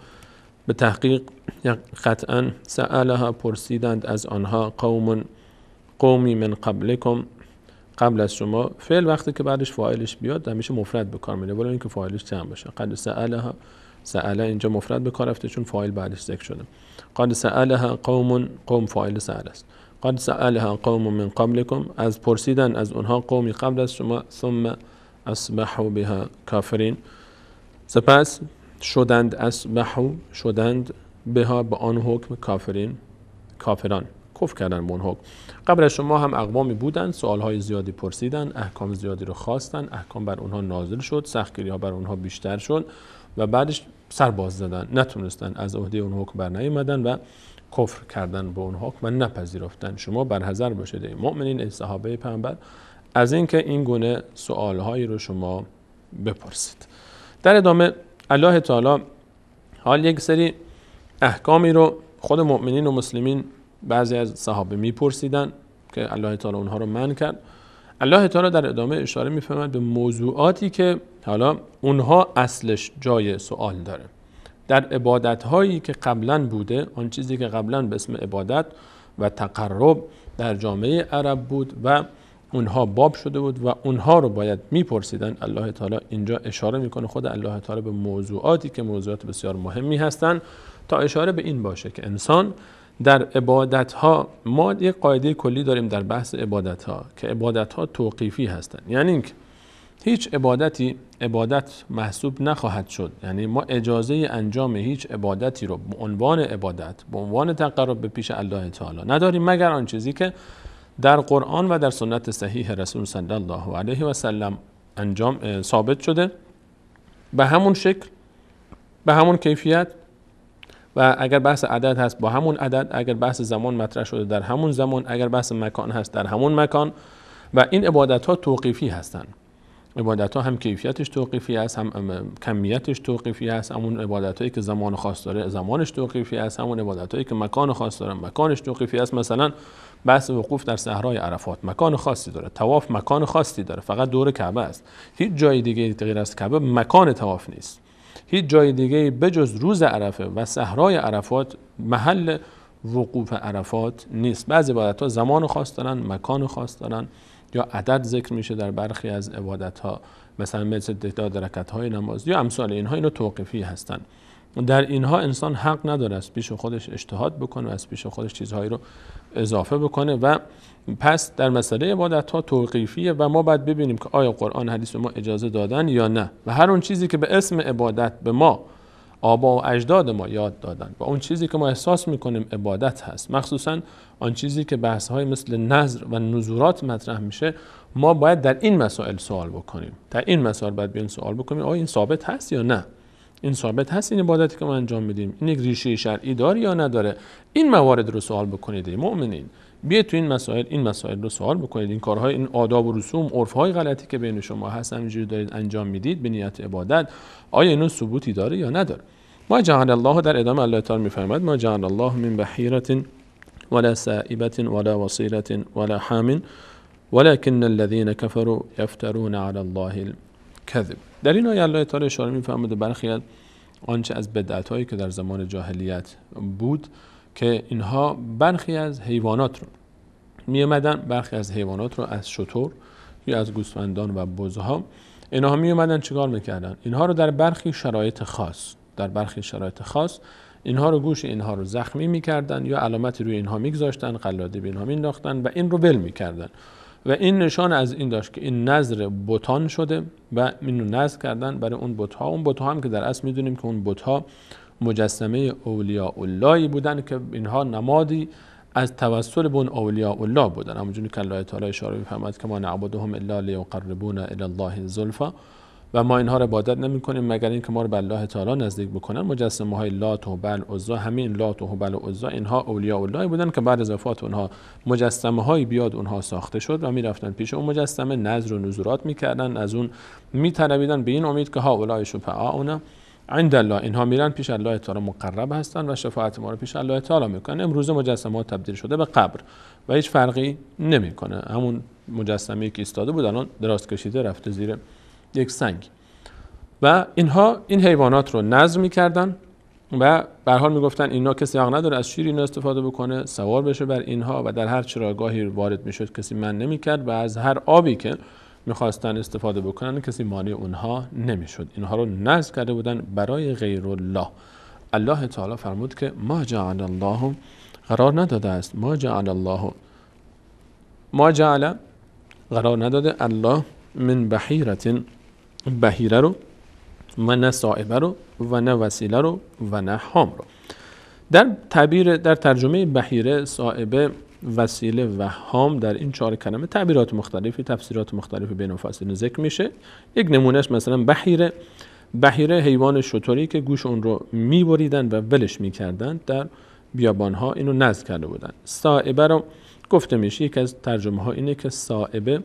به تحقیق یعنی قطعا سألها پرسیدند از آنها قوم قومی من قبلکم قبل از شما فعل وقتی که بعدش فایلش بیاد همیشه مفرد به کار میره ولی اینکه فایلش چند باشه قد سألها سأله اینجا مفرد به کار رفته چون فاعل بعدش ذکر شده قد سألها قوم قوم فاعل سأل است قد سألها قوم من قبلكم از پرسیدن از اونها قومی قبل از شما ثم اصبحوا بها کافرین سپس شدند اصبحوا شدند بها به آن حکم کافرین کافران کف کردن به حکم قبل از شما هم اقوامی بودن های زیادی پرسیدن احکام زیادی رو خواستن احکام بر اونها نازل شد سختگیری ها بر اونها بیشتر شد و بعدش سرباز زدن نتونستن از عهده اون حکم بر و کفر کردن به اون حکم و نپذیرفتن شما برحضر باشید مؤمنین ای صحابه پیامبر از اینکه این گونه هایی رو شما بپرسید در ادامه الله تعالی حال یک سری احکامی رو خود مؤمنین و مسلمین بعضی از صحابه میپرسیدن که الله تعالی اونها رو من کرد الله تعالی در ادامه اشاره میفهمد به موضوعاتی که حالا اونها اصلش جای سوال داره در عبادت هایی که قبلا بوده آن چیزی که قبلا به اسم عبادت و تقرب در جامعه عرب بود و اونها باب شده بود و اونها رو باید میپرسیدن الله تعالی اینجا اشاره میکنه خود الله تعالی به موضوعاتی که موضوعات بسیار مهمی هستند تا اشاره به این باشه که انسان در عبادت ها ما یک قاعده کلی داریم در بحث عبادت ها که عبادت ها توقیفی هستند یعنی اینکه هیچ عبادتی عبادت محسوب نخواهد شد یعنی ما اجازه انجام هیچ عبادتی رو به عنوان عبادت به عنوان تقرب به پیش الله تعالی نداریم مگر آن چیزی که در قرآن و در سنت صحیح رسول صلی الله علیه و سلم انجام ثابت شده به همون شکل به همون کیفیت و اگر بحث عدد هست با همون عدد اگر بحث زمان مطرح شده در همون زمان اگر بحث مکان هست در همون مکان و این عبادت ها توقیفی هستند عبادت ها هم کیفیتش توقیفی است هم کمیتش توقیفی است همون عبادت هایی که زمان خاص داره زمانش توقیفی است همون عبادت هایی که مکان خاص داره مکانش توقیفی است مثلا بحث وقوف در صحرای عرفات مکان خاصی داره تواف مکان خاصی داره فقط دور کعبه است هیچ جای دیگه غیر از کعبه مکان تواف نیست هیچ جای دیگه بجز روز عرفه و صحرای عرفات محل وقوف عرفات نیست بعضی عبادت ها زمان خاص دارن مکان خاص دارن یا عدد ذکر میشه در برخی از عبادت ها مثلا مثل تعداد رکت های نماز یا امثال اینها اینو توقیفی هستن در اینها انسان حق نداره از پیش خودش اجتهاد بکنه و از پیش خودش چیزهایی رو اضافه بکنه و پس در مسئله عبادت ها توقیفیه و ما باید ببینیم که آیا قرآن حدیث ما اجازه دادن یا نه و هر اون چیزی که به اسم عبادت به ما آبا و اجداد ما یاد دادن و اون چیزی که ما احساس میکنیم عبادت هست مخصوصا آن چیزی که بحث های مثل نظر و نزورات مطرح میشه ما باید در این مسائل سوال بکنیم در این مسائل باید بیان سوال بکنیم آیا این ثابت هست یا نه این ثابت هست این عبادتی که ما انجام میدیم این یک ریشه شرعی داره یا نداره این موارد رو سوال بکنید ای مؤمنین بیاید تو این مسائل این مسائل رو سوال بکنید این کارهای این آداب و رسوم عرفهای غلطی که بین شما هست همینجوری دارید انجام میدید به نیت عبادت آیا اینو ثبوتی داره یا نداره ما جعل الله در ادامه الله تعالی میفرماید ما جعل الله من بحیرت، ولا سائبة ولا وصيلة ولا حام ولكن الذين كفروا يفترون على الله الكذب در این آیه الله تعالی اشاره میفرماید برخی آنچه از بدعتهایی که در زمان جاهلیت بود که اینها برخی از حیوانات رو می اومدن برخی از حیوانات رو از شطور یا از گوسفندان و بزها اینها می اومدن چیکار میکردن اینها رو در برخی شرایط خاص در برخی شرایط خاص اینها رو گوش اینها رو زخمی میکردن یا علامتی روی اینها میگذاشتن قلاده به اینها مینداختن و این رو ول میکردن و این نشان از این داشت که این نظر بتان شده و اینو نظر کردن برای اون ها اون بتا هم که در اصل میدونیم که اون ها، مجسمه اولیاء اللهی بودن که اینها نمادی از توسل به اون اولیاء الله بودن همونجوری که الله تعالی اشاره میفرماد که ما نعبدهم الا لیقربونا الی الله زلفا و ما اینها رو عبادت نمی کنیم مگر اینکه ما رو به الله تعالی نزدیک بکنن مجسمه های لات و بل عزا همین لات و بل عزا اینها اولیاء الله بودن که بعد از اونها مجسمه های بیاد اونها ساخته شد و میرفتن پیش اون مجسمه نظر و نذورات میکردن از اون می به این امید که ها اولای اونم عند الله اینها میرن پیش الله تعالی مقرب هستن و شفاعت ما رو پیش الله تعالی میکنن امروز مجسمه تبدیل شده به قبر و هیچ فرقی نمیکنه همون مجسمه که ایستاده بود الان دراز کشیده رفته زیر یک سنگ و اینها این حیوانات رو نظر میکردن و به حال میگفتن اینا کسی حق نداره از شیر اینا استفاده بکنه سوار بشه بر اینها و در هر چراگاهی وارد میشد کسی من نمیکرد و از هر آبی که میخواستن استفاده بکنن کسی مانع اونها نمیشد اینها رو نزد کرده بودن برای غیر الله الله تعالی فرمود که ما جعل الله قرار نداده است ما جعل الله ما جعل قرار نداده الله من بحیرت بحیره رو و نه صائبه رو و نه وسیله رو و نه حام رو در تعبیر در ترجمه بحیره صائبه وسیله وهام در این چهار کلمه تعبیرات مختلفی تفسیرات مختلفی بین مفسرین ذکر میشه یک نمونهش مثلا بحیره بحیره حیوان شطوری که گوش اون رو میبریدن و ولش میکردن در بیابانها اینو نزد کرده بودن سائبه رو گفته میشه یکی از ترجمه ها اینه که سائبه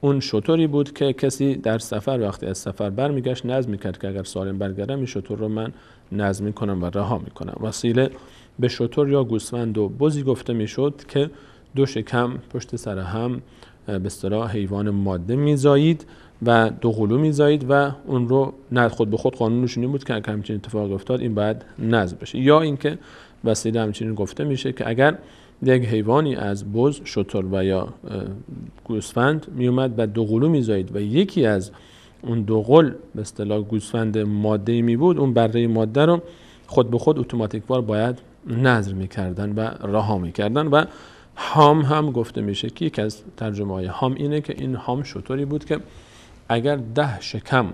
اون شطوری بود که کسی در سفر وقتی از سفر برمیگشت نزد میکرد که اگر سالم برگردم این شطور رو من نزد میکنم و رها میکنم وسیله به شطور یا گوسفند و بزی گفته میشد که دو شکم پشت سر هم به اصطلاح حیوان ماده میزایید و دو قلو میزایید و اون رو نه خود به خود قانونش این بود که اگر همچین اتفاق افتاد این باید نزد بشه یا اینکه وسیله همچنین گفته میشه که اگر یک حیوانی از بز شتر و یا گوسفند میومد و دو قلو میزایید و یکی از اون دو قل به اصطلاح گوسفند ماده می بود اون بره ماده رو خود به خود بار باید نظر میکردن و رها میکردن و هام هم گفته میشه که یکی از ترجمه های هام اینه که این هام شطوری بود که اگر ده شکم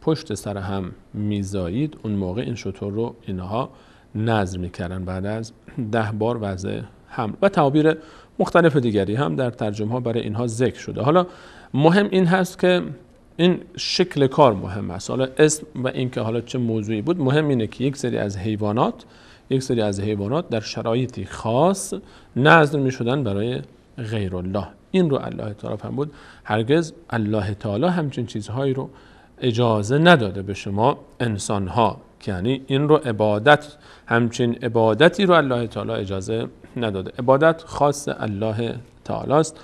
پشت سر هم میزایید اون موقع این شطور رو اینها نظر میکردن بعد از ده بار وضع هم و تعبیر مختلف دیگری هم در ترجمه ها برای اینها ذکر شده حالا مهم این هست که این شکل کار مهم است حالا اسم و اینکه حالا چه موضوعی بود مهم اینه که یک سری از حیوانات یک سری از حیوانات در شرایطی خاص نظر می شدن برای غیر الله این رو الله تعالی هم بود هرگز الله تعالی همچین چیزهایی رو اجازه نداده به شما انسان ها یعنی این رو عبادت همچین عبادتی رو الله تعالی اجازه نداده عبادت خاص الله تعالی است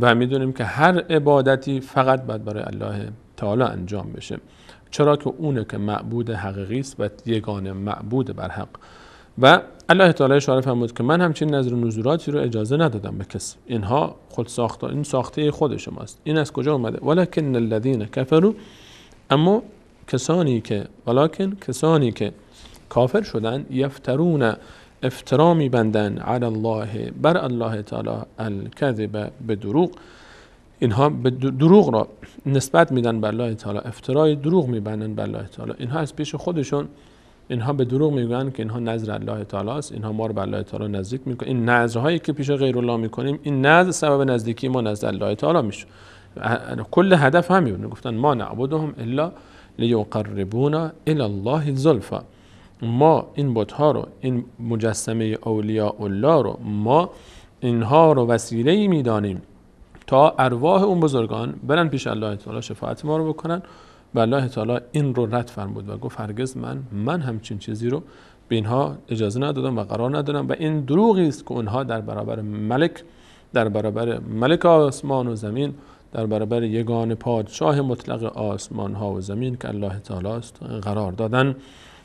و میدونیم که هر عبادتی فقط باید برای الله تعالی انجام بشه چرا که اونه که معبود حقیقی است و یگانه معبود بر حق و الله تعالی اشاره فرمود که من همچین نظر نزوراتی رو اجازه ندادم به کسی اینها خود ساخته این ساخته خود شماست این از کجا اومده ولکن الذین کفروا اما کسانی که ولکن کسانی که کافر شدن یفترون افترا بندن علی الله بر الله تعالی الکذب به دروغ اینها به دروغ را نسبت میدن بر الله تعالی افترای دروغ میبندن بر الله تعالی اینها از پیش خودشون اینها به دروغ میگن که اینها نظر الله تعالی است اینها ما رو به الله تعالی نزدیک میکنه این نظرهایی که پیش غیر الله میکنیم این نظر سبب نزدیکی ما نزد الله تعالی میشه کل هدف همین گفتن ما نعبدهم الا لیقربونا الی الله زلفا ما این بت رو این مجسمه اولیاء الله رو ما اینها رو وسیله ای میدانیم تا ارواح اون بزرگان برن پیش الله تعالی شفاعت ما رو بکنن و الله تعالی این رو رد فرمود و گفت هرگز من من همچین چیزی رو به اینها اجازه ندادم و قرار ندادم و این دروغی است که اونها در برابر ملک در برابر ملک آسمان و زمین در برابر یگان پادشاه مطلق آسمان ها و زمین که الله تعالی است قرار دادن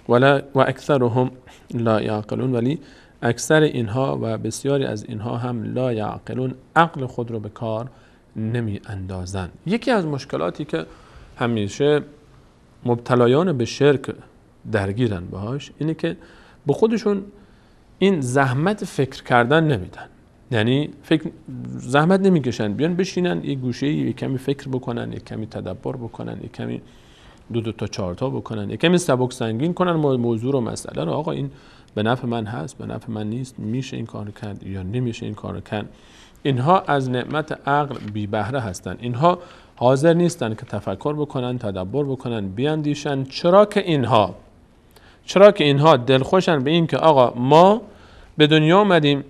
و اکثرهم لا یعقلون ولی اکثر اینها و بسیاری از اینها هم لا یعقلون عقل خود رو به کار نمی اندازن یکی از مشکلاتی که همیشه مبتلایان به شرک درگیرن باهاش اینه که به خودشون این زحمت فکر کردن نمیدن یعنی فکر زحمت نمیکشن بیان بشینن یه گوشه یه کمی فکر بکنن یه کمی تدبر بکنن یه کمی دو دو تا چهار تا بکنن یه کمی سبک سنگین کنن موضوع رو مسئله رو آقا این به نفع من هست به نفع من نیست میشه این کار کرد یا نمیشه این کار کرد اینها از نعمت عقل بی بهره اینها حاضر نیستن که تفکر بکنن تدبر بکنن بیاندیشن چرا که اینها چرا که اینها دلخوشن به این که آقا ما به دنیا آمدیم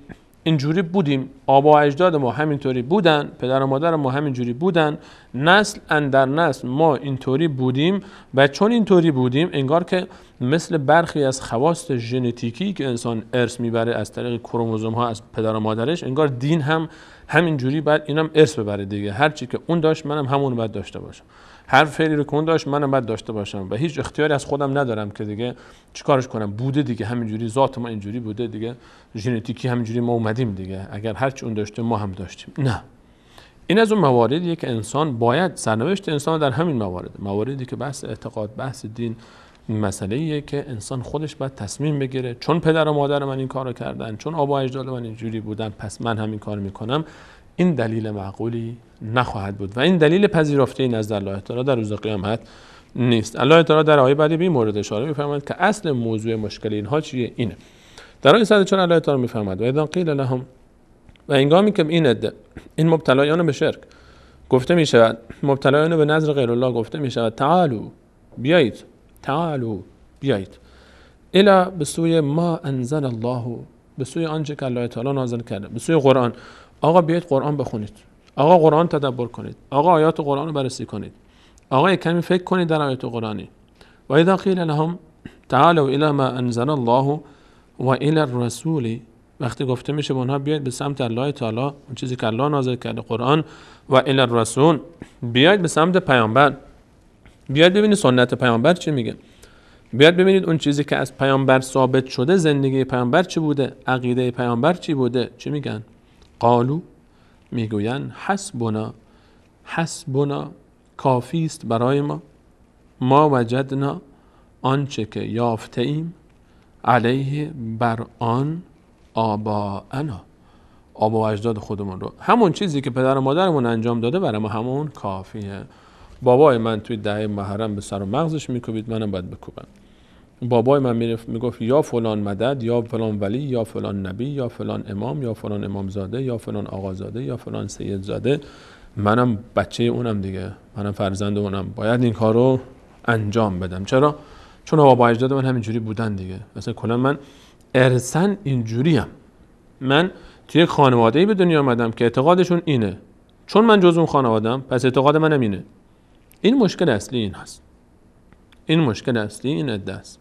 اینجوری بودیم آبا اجداد ما همینطوری بودن پدر و مادر ما همینجوری بودن نسل اندر نسل ما اینطوری بودیم و چون اینطوری بودیم انگار که مثل برخی از خواست ژنتیکی که انسان ارث میبره از طریق کروموزوم ها از پدر و مادرش انگار دین هم همینجوری بعد اینم ارث ببره دیگه هر چی که اون داشت منم همون باید داشته باشم هر فعلی رو که اون داشت منم باید داشته باشم و هیچ اختیاری از خودم ندارم که دیگه چیکارش کنم بوده دیگه همینجوری ذات ما اینجوری بوده دیگه ژنتیکی جوری ما اومدیم دیگه اگر هر چی اون داشته ما هم داشتیم نه این از اون مواردیه که انسان باید سرنوشت انسان در همین موارد مواردی که بحث اعتقاد بحث دین مسئله ایه که انسان خودش باید تصمیم بگیره چون پدر و مادر من این کارو کردن چون آبا اجداد من اینجوری بودن پس من هم این کار میکنم این دلیل معقولی نخواهد بود و این دلیل پذیرفته نزد الله تعالی در روز قیامت نیست الله تعالی در آیه بعدی به این مورد اشاره میفرماید که اصل موضوع مشکل اینها چیه اینه در آیه 104 الله تعالی میفرماید و ایدان قیل لهم و انگامی که این این مبتلایان به شرک گفته می شود مبتلایان به نظر غیر الله گفته می شود تعالو بیایید تعالو بیایید الا به سوی ما انزل الله به سوی آنچه که الله تعالی نازل کرده به سوی قرآن آقا بیایید قرآن بخونید آقا قرآن تدبر کنید آقا آیات قرآن رو بررسی کنید آقا کمی فکر کنید در آیات قرآنی و اذا قیل لهم تعالوا الى ما انزل الله و الى الرسول وقتی گفته میشه به اونها بیاید به سمت الله تعالی اون چیزی که الله نازل کرده قرآن و الی الرسول بیاید به سمت پیامبر بیاید ببینید سنت پیامبر چی میگه بیاید ببینید اون چیزی که از پیامبر ثابت شده زندگی پیامبر چی بوده عقیده پیامبر چی بوده چی میگن قالو میگوین حسبنا حسبنا کافی است برای ما ما وجدنا آنچه که یافته ایم علیه بر آن آباءنا آب و اجداد خودمون رو همون چیزی که پدر و مادرمون انجام داده برای ما همون کافیه بابای من توی دهه محرم به سر و مغزش میکوبید منم باید بکوبم بابای من میگفت یا فلان مدد یا فلان ولی یا فلان نبی یا فلان امام یا فلان امامزاده یا فلان آقازاده یا فلان سیدزاده منم بچه اونم دیگه منم فرزند اونم باید این کار رو انجام بدم چرا چون آبا اجداد من همینجوری بودن دیگه مثلا کلا من ارسن اینجوری هم. من توی یک خانواده ای به دنیا آمدم که اعتقادشون اینه چون من جز اون خانوادم پس اعتقاد منم اینه این مشکل اصلی این هست این مشکل اصلی این عده است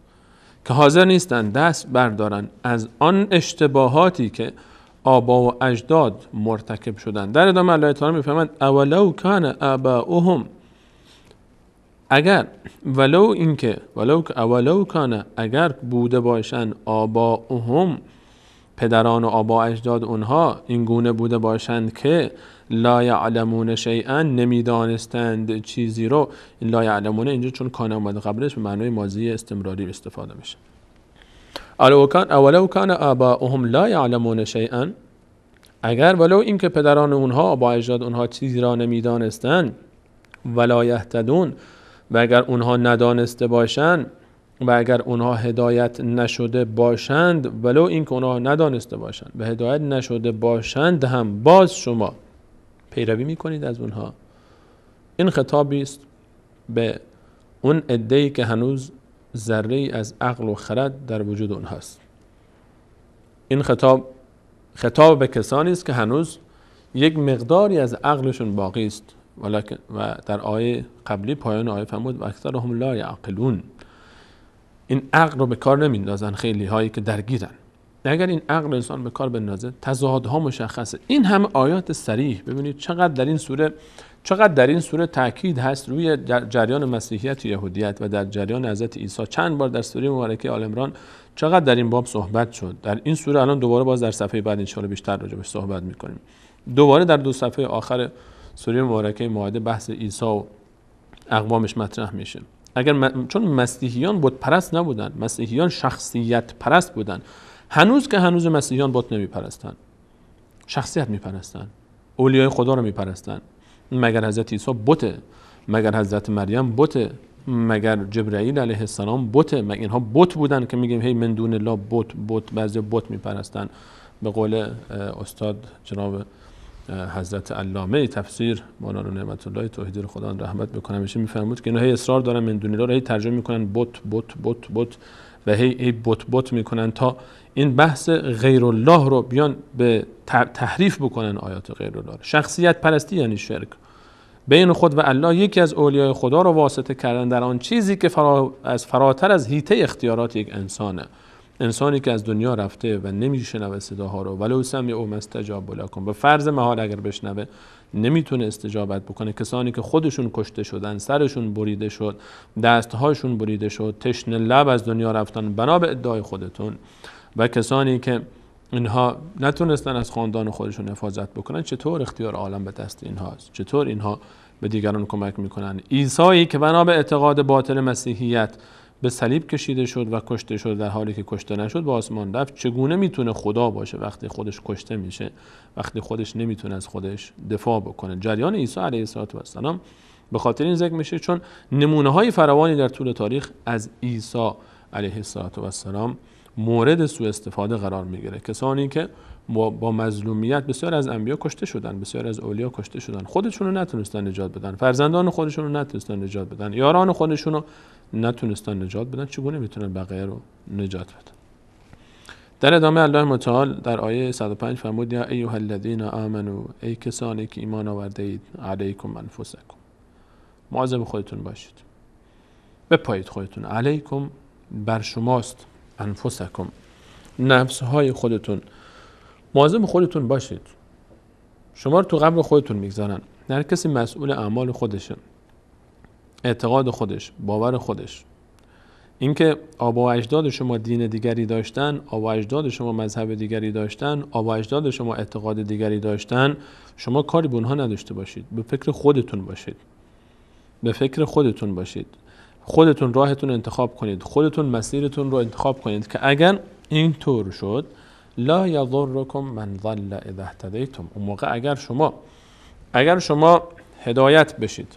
که حاضر نیستند دست بردارن از آن اشتباهاتی که آبا و اجداد مرتکب شدن در ادامه الله تعالی میفهمند اولو کان اباؤهم اگر ولو اینکه ولو اولو کان اگر بوده باشن آباؤهم پدران و آبا اجداد اونها این گونه بوده باشند که لا یعلمون شیئا نمیدانستند چیزی رو لا یعلمون اینجا چون کان اومده قبلش به معنای ماضی استمراری استفاده میشه اولو کان اولو کان آباؤهم لا یعلمون شیئا اگر ولو اینکه پدران اونها با اجداد اونها چیزی را نمیدانستند ولا یهتدون و اگر اونها ندانسته باشند و اگر اونها هدایت نشده باشند ولو اینکه اونها ندانسته باشند به هدایت نشده باشند هم باز شما پیروی میکنید از اونها این خطابی است به اون ای که هنوز ذره ای از عقل و خرد در وجود هست. این خطاب خطاب به کسانی است که هنوز یک مقداری از عقلشون باقی است و در آیه قبلی پایان آیه فرمود و اکثر هم لا یعقلون این عقل رو به کار نمیندازن خیلی هایی که درگیرن اگر این عقل انسان به کار بندازه تضادها مشخصه این همه آیات سریح ببینید چقدر در این سوره چقدر در این سوره تاکید هست روی جریان مسیحیت و یهودیت و در جریان حضرت عیسی چند بار در سوره مبارکه آل عمران چقدر در این باب صحبت شد در این سوره الان دوباره باز در صفحه بعد ان بیشتر راجبش صحبت میکنیم دوباره در دو صفحه آخر سوره مبارکه مائده بحث عیسی و اقوامش مطرح میشه اگر چون مسیحیان بود پرست نبودند. مسیحیان شخصیت پرست بودند. هنوز که هنوز مسیحیان بت نمیپرستن شخصیت میپرستن اولیای خدا رو میپرستن مگر حضرت عیسی بته مگر حضرت مریم بته مگر جبرئیل علیه السلام بته مگر اینها بت بودن که میگیم هی من دون الله بت بت بعضی بت میپرستن به قول استاد جناب حضرت علامه تفسیر مولانا نعمت الله توحیدی رو خدا رحمت بکنه میشه میفرمود که اینا هی اصرار دارن من دون الله رو هی ترجمه میکنن بت بت بت بت و هی, هی بوت بوت میکنن تا این بحث غیر الله رو بیان به تحریف بکنن آیات غیر الله شخصیت پرستی یعنی شرک بین خود و الله یکی از اولیای خدا رو واسطه کردن در آن چیزی که از فراتر از هیته اختیارات یک انسانه انسانی که از دنیا رفته و نمیشنوه صداها رو ولو سمی او مستجاب لکم به فرض محال اگر بشنوه نمیتونه استجابت بکنه کسانی که خودشون کشته شدن سرشون بریده شد دستهاشون بریده شد تشن لب از دنیا رفتن بنا به ادعای خودتون و کسانی که اینها نتونستن از خاندان خودشون حفاظت بکنن چطور اختیار عالم به دست اینهاست چطور اینها به دیگران کمک میکنن عیسایی که بنا به اعتقاد باطل مسیحیت به صلیب کشیده شد و کشته شد در حالی که کشته نشد به آسمان رفت چگونه میتونه خدا باشه وقتی خودش کشته میشه وقتی خودش نمیتونه از خودش دفاع بکنه جریان عیسی علیه السلام به خاطر این ذکر میشه چون نمونه های فراوانی در طول تاریخ از عیسی علیه السلام مورد سوء استفاده قرار میگیره کسانی که با مظلومیت بسیار از انبیا کشته شدن بسیار از اولیا کشته شدن خودشونو نتونستن نجات بدن فرزندان خودشون رو نتونستن نجات بدن یاران خودشون رو نتونستن نجات بدن چگونه میتونن بقیه رو نجات بدن در ادامه الله متعال در آیه 105 فرمود یا ایها الذین آمنو ای کسانی که ایمان آورده اید علیکم انفسکم مواظب خودتون باشید بپایید خودتون علیکم بر شماست انفسکم نفس های خودتون مواظب خودتون باشید شما رو تو قبر خودتون میگذارن هر کسی مسئول اعمال خودشه اعتقاد خودش باور خودش اینکه آبا و اجداد شما دین دیگری داشتن آبا اجداد شما مذهب دیگری داشتن آبا و اجداد شما اعتقاد دیگری داشتن شما کاری به اونها نداشته باشید به فکر خودتون باشید به فکر خودتون باشید خودتون راهتون انتخاب کنید خودتون مسیرتون رو انتخاب کنید که اگر طور شد لا یضرکم من ضل اذا اهتدیتم اون موقع اگر شما اگر شما هدایت بشید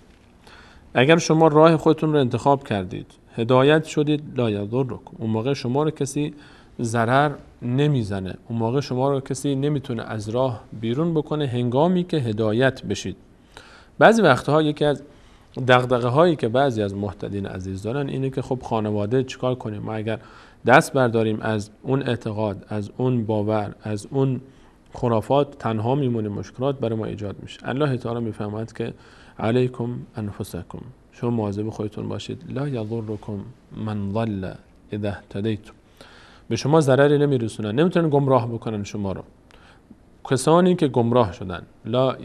اگر شما راه خودتون رو انتخاب کردید هدایت شدید لا یضرکم اون موقع شما رو کسی ضرر نمیزنه اون موقع شما رو کسی نمیتونه از راه بیرون بکنه هنگامی که هدایت بشید بعضی وقتها یکی از دغدغه هایی که بعضی از محتدین عزیز دارن اینه که خب خانواده چیکار کنیم ما اگر دست برداریم از اون اعتقاد از اون باور از اون خرافات تنها میمونیم مشکلات برای ما ایجاد میشه الله تعالی میفهمد که علیکم انفسکم شما مواظب خودتون باشید لا یضرکم من ضل اذا اهتدیتم به شما ضرری نمیرسونن نمیتونن گمراه بکنن شما رو کسانی که گمراه شدن لا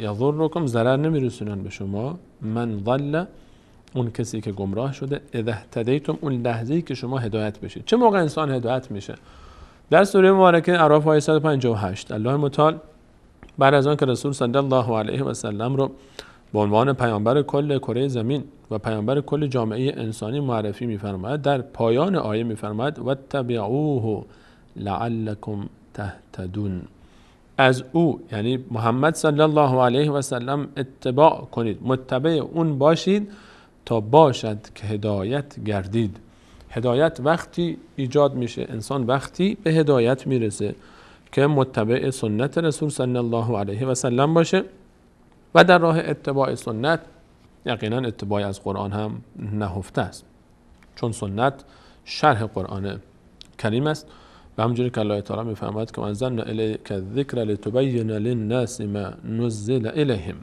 زرر نمی رسونن به شما من ظل اون کسی که گمراه شده اذا اون لحظه که شما هدایت بشید چه موقع انسان هدایت میشه در سوره مبارکه عراف آیه 158 الله متعال بعد از آن که رسول صلی الله علیه و سلم رو به عنوان پیامبر کل کره زمین و پیامبر کل جامعه انسانی معرفی میفرماید در پایان آیه میفرماید و تبعوه لعلکم تهتدون از او یعنی محمد صلی الله علیه و سلم اتباع کنید متبع اون باشید تا باشد که هدایت گردید هدایت وقتی ایجاد میشه انسان وقتی به هدایت میرسه که متبع سنت رسول صلی الله علیه و سلم باشه و در راه اتباع سنت یقینا اتباع از قرآن هم نهفته است چون سنت شرح قرآن کریم است و همجوری که الله تعالی میفهمد که انزلنا الیک الذکر لتبین للناس ما نزل الیهم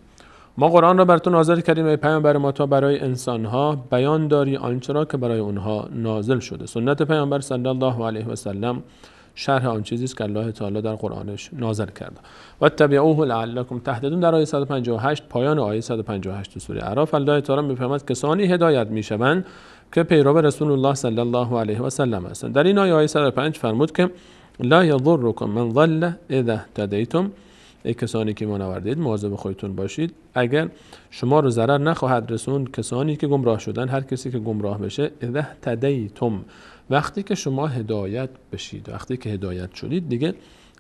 ما قرآن را بر تو نازل کردیم ای پیامبر ما تا برای انسان ها بیان داری آنچه را که برای اونها نازل شده سنت پیامبر صلی الله علیه و سلم شرح آن چیزی است که الله تعالی در قرآنش نازل کرده و تبعوه لعلکم تهتدون در آیه 158 پایان آیه 158 سوره اعراف الله تعالی میفهمد کسانی هدایت میشوند که پیرو رسول الله صلی الله علیه و سلم است. در این آیه 105 فرمود که لا یضرکم من ضل اذا اهتدیتم ای کسانی که ایمان آوردید مواظب خودتون باشید اگر شما رو ضرر نخواهد رسوند کسانی که گمراه شدن هر کسی که گمراه بشه اذا تدیتم وقتی که شما هدایت بشید وقتی که هدایت شدید دیگه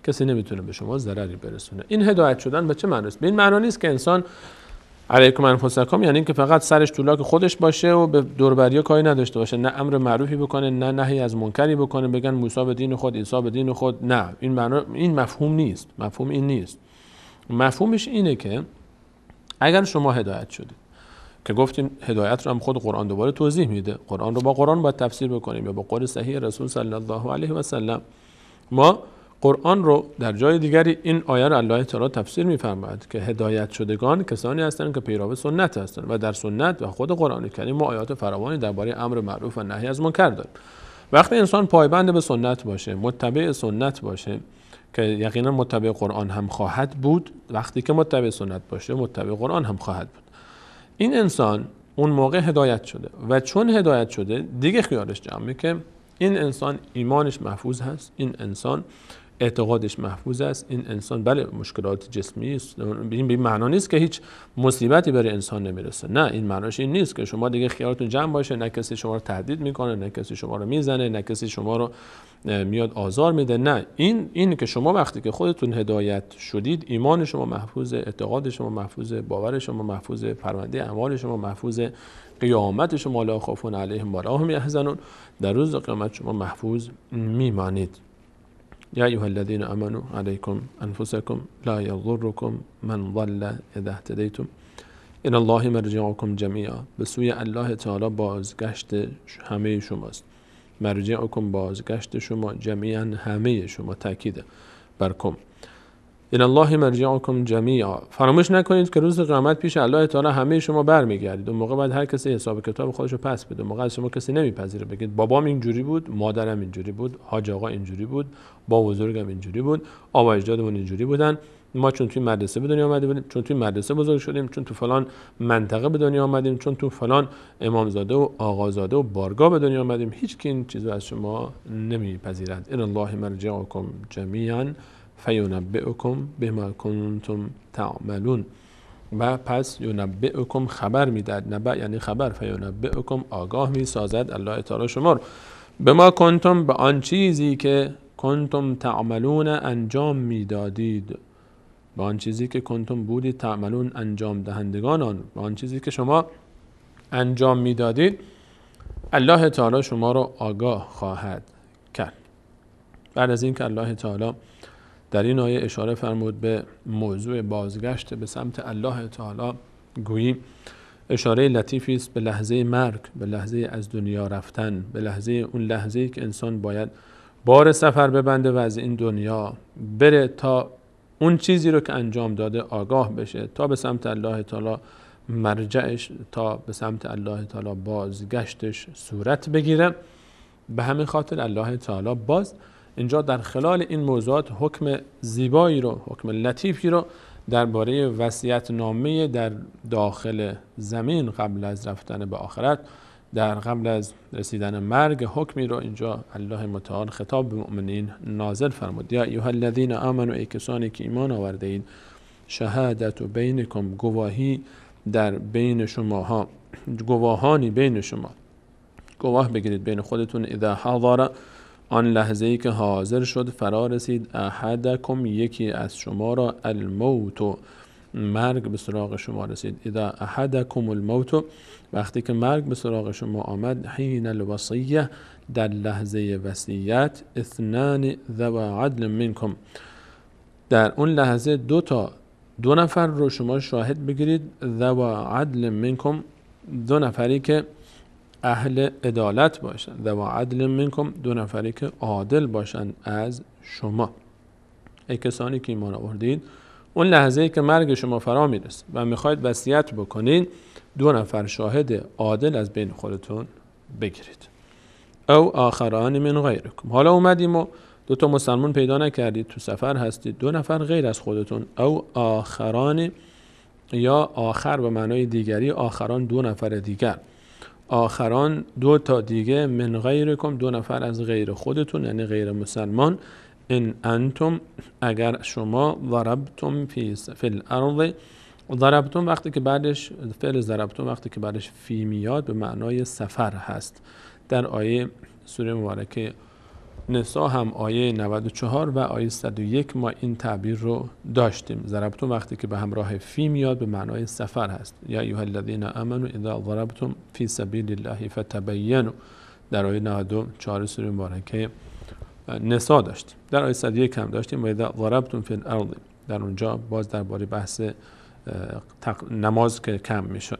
کسی نمیتونه به شما ضرری برسونه این هدایت شدن به چه معنی است به این معنی نیست که انسان علیکم انفسکم یعنی اینکه فقط سرش طولاک خودش باشه و به دوربریا کاری نداشته باشه نه امر معروفی بکنه نه نهی از منکری بکنه بگن موسی به دین خود عیسی به دین خود نه این معنا این مفهوم نیست مفهوم این نیست مفهومش اینه که اگر شما هدایت شدید که گفتیم هدایت رو هم خود قرآن دوباره توضیح میده قرآن رو با قرآن باید تفسیر بکنیم یا با قول صحیح رسول صلی الله علیه و سلم ما قرآن رو در جای دیگری این آیه رو الله تعالی تفسیر میفرماید که هدایت شدگان کسانی هستند که پیرو سنت هستند و در سنت و خود قرآن کریم ما آیات فراوانی درباره امر معروف و نهی از منکر داریم وقتی انسان پایبند به سنت باشه متبع سنت باشه که یقینا متبع قرآن هم خواهد بود وقتی که متبع سنت باشه متبع قرآن هم خواهد بود این انسان اون موقع هدایت شده و چون هدایت شده دیگه خیالش جمعه که این انسان ایمانش محفوظ هست این انسان اعتقادش محفوظ است این انسان بله مشکلات جسمی است این به معنا نیست که هیچ مصیبتی برای انسان نمیرسه نه این معناش این نیست که شما دیگه خیالتون جمع باشه نه کسی شما رو تهدید میکنه نه کسی شما رو میزنه نه کسی شما رو میاد آزار میده نه این این که شما وقتی که خودتون هدایت شدید ایمان شما محفوظ اعتقاد شما محفوظ باور شما محفوظ پرونده اعمال شما محفوظ قیامت شما لا خوفون علیهم ولا هم یحزنون در روز قیامت شما محفوظ میمانید يا أيها الذين آمنوا عليكم أنفسكم لا يضركم من ضل إذا اهتديتم إن الله مرجعكم جميعا بسوية الله تعالى بازگشت همه شماست مرجعكم بازگشت شما جميعا همه شما تأكيد بر ان الله مرجعکم جمیعا فراموش نکنید که روز قیامت پیش الله تعالی همه شما برمیگردید و موقع بعد هر کسی حساب کتاب خودش رو پس بده موقع شما کسی نمیپذیره بگید بابام اینجوری بود مادرم اینجوری بود حاج آقا اینجوری بود با بزرگم اینجوری بود آبا اجدادمون اینجوری بودن ما چون توی مدرسه به دنیا آمده بودیم چون توی مدرسه بزرگ شدیم چون تو فلان منطقه به دنیا آمدیم چون تو فلان امامزاده و آقازاده و بارگاه به دنیا آمدیم هیچ که این چیزو از شما نمیپذیرند ان الله مرجعکم جمیعا فیونبئکم بما کنتم تعملون و پس یونبئکم خبر میدهد نبع یعنی خبر فیونبئکم آگاه میسازد الله تعالی شما به ما کنتم به آن چیزی که کنتم تعملون انجام میدادید به آن چیزی که کنتم بودید تعملون انجام دهندگان آن به آن چیزی که شما انجام میدادید الله تعالی شما رو آگاه خواهد کرد بعد از اینکه الله تعالی در این آیه اشاره فرمود به موضوع بازگشت به سمت الله تعالی گویی اشاره لطیفی است به لحظه مرگ به لحظه از دنیا رفتن به لحظه اون لحظه ای که انسان باید بار سفر ببنده و از این دنیا بره تا اون چیزی رو که انجام داده آگاه بشه تا به سمت الله تعالی مرجعش تا به سمت الله تعالی بازگشتش صورت بگیره به همین خاطر الله تعالی باز اینجا در خلال این موضوعات حکم زیبایی رو حکم لطیفی رو درباره وصیت نامه در داخل زمین قبل از رفتن به آخرت در قبل از رسیدن مرگ حکمی رو اینجا الله متعال خطاب به مؤمنین نازل فرمود یا ایها الذین و ای کسانی که ایمان آورده اید شهادت و بینکم گواهی در بین ها گواهانی بین شما گواه بگیرید بین خودتون اذا حضر آن لحظه ای که حاضر شد فرا رسید احدکم یکی از شما را الموت مرگ به سراغ شما رسید اذا احدکم الموت وقتی که مرگ به سراغ شما آمد حین الوصیه در لحظه وصیت اثنان ذوا عدل منکم در اون لحظه دو تا دو نفر رو شما شاهد بگیرید ذوا عدل منکم دو نفری که اهل عدالت باشن و عدل منکم دو نفری که عادل باشند از شما ای کسانی که ایمان آوردید اون لحظه ای که مرگ شما فرا میرسه و میخواید وصیت بکنین دو نفر شاهد عادل از بین خودتون بگیرید او آخران من غیرکم حالا اومدیم و دو تا مسلمان پیدا نکردید تو سفر هستید دو نفر غیر از خودتون او آخرانی یا آخر به معنای دیگری آخران دو نفر دیگر آخران دو تا دیگه من غیرکم دو نفر از غیر خودتون یعنی غیر مسلمان ان انتم اگر شما ضربتم فی الارض ضربتم وقتی که بعدش فعل ضربتم وقتی که بعدش فی میاد به معنای سفر هست در آیه سوره مبارکه نسا هم آیه 94 و آیه 101 ما این تعبیر رو داشتیم ضربتون وقتی که به همراه فی میاد به معنای سفر هست یا ایها الذین آمنوا اذا ضربتم فی سبیل الله فتبینوا در آیه 94 سوره مبارکه نسا داشتیم در آیه 101 هم داشتیم و اذا ضربتم فی الارض در اونجا باز درباره بحث نماز که کم میشد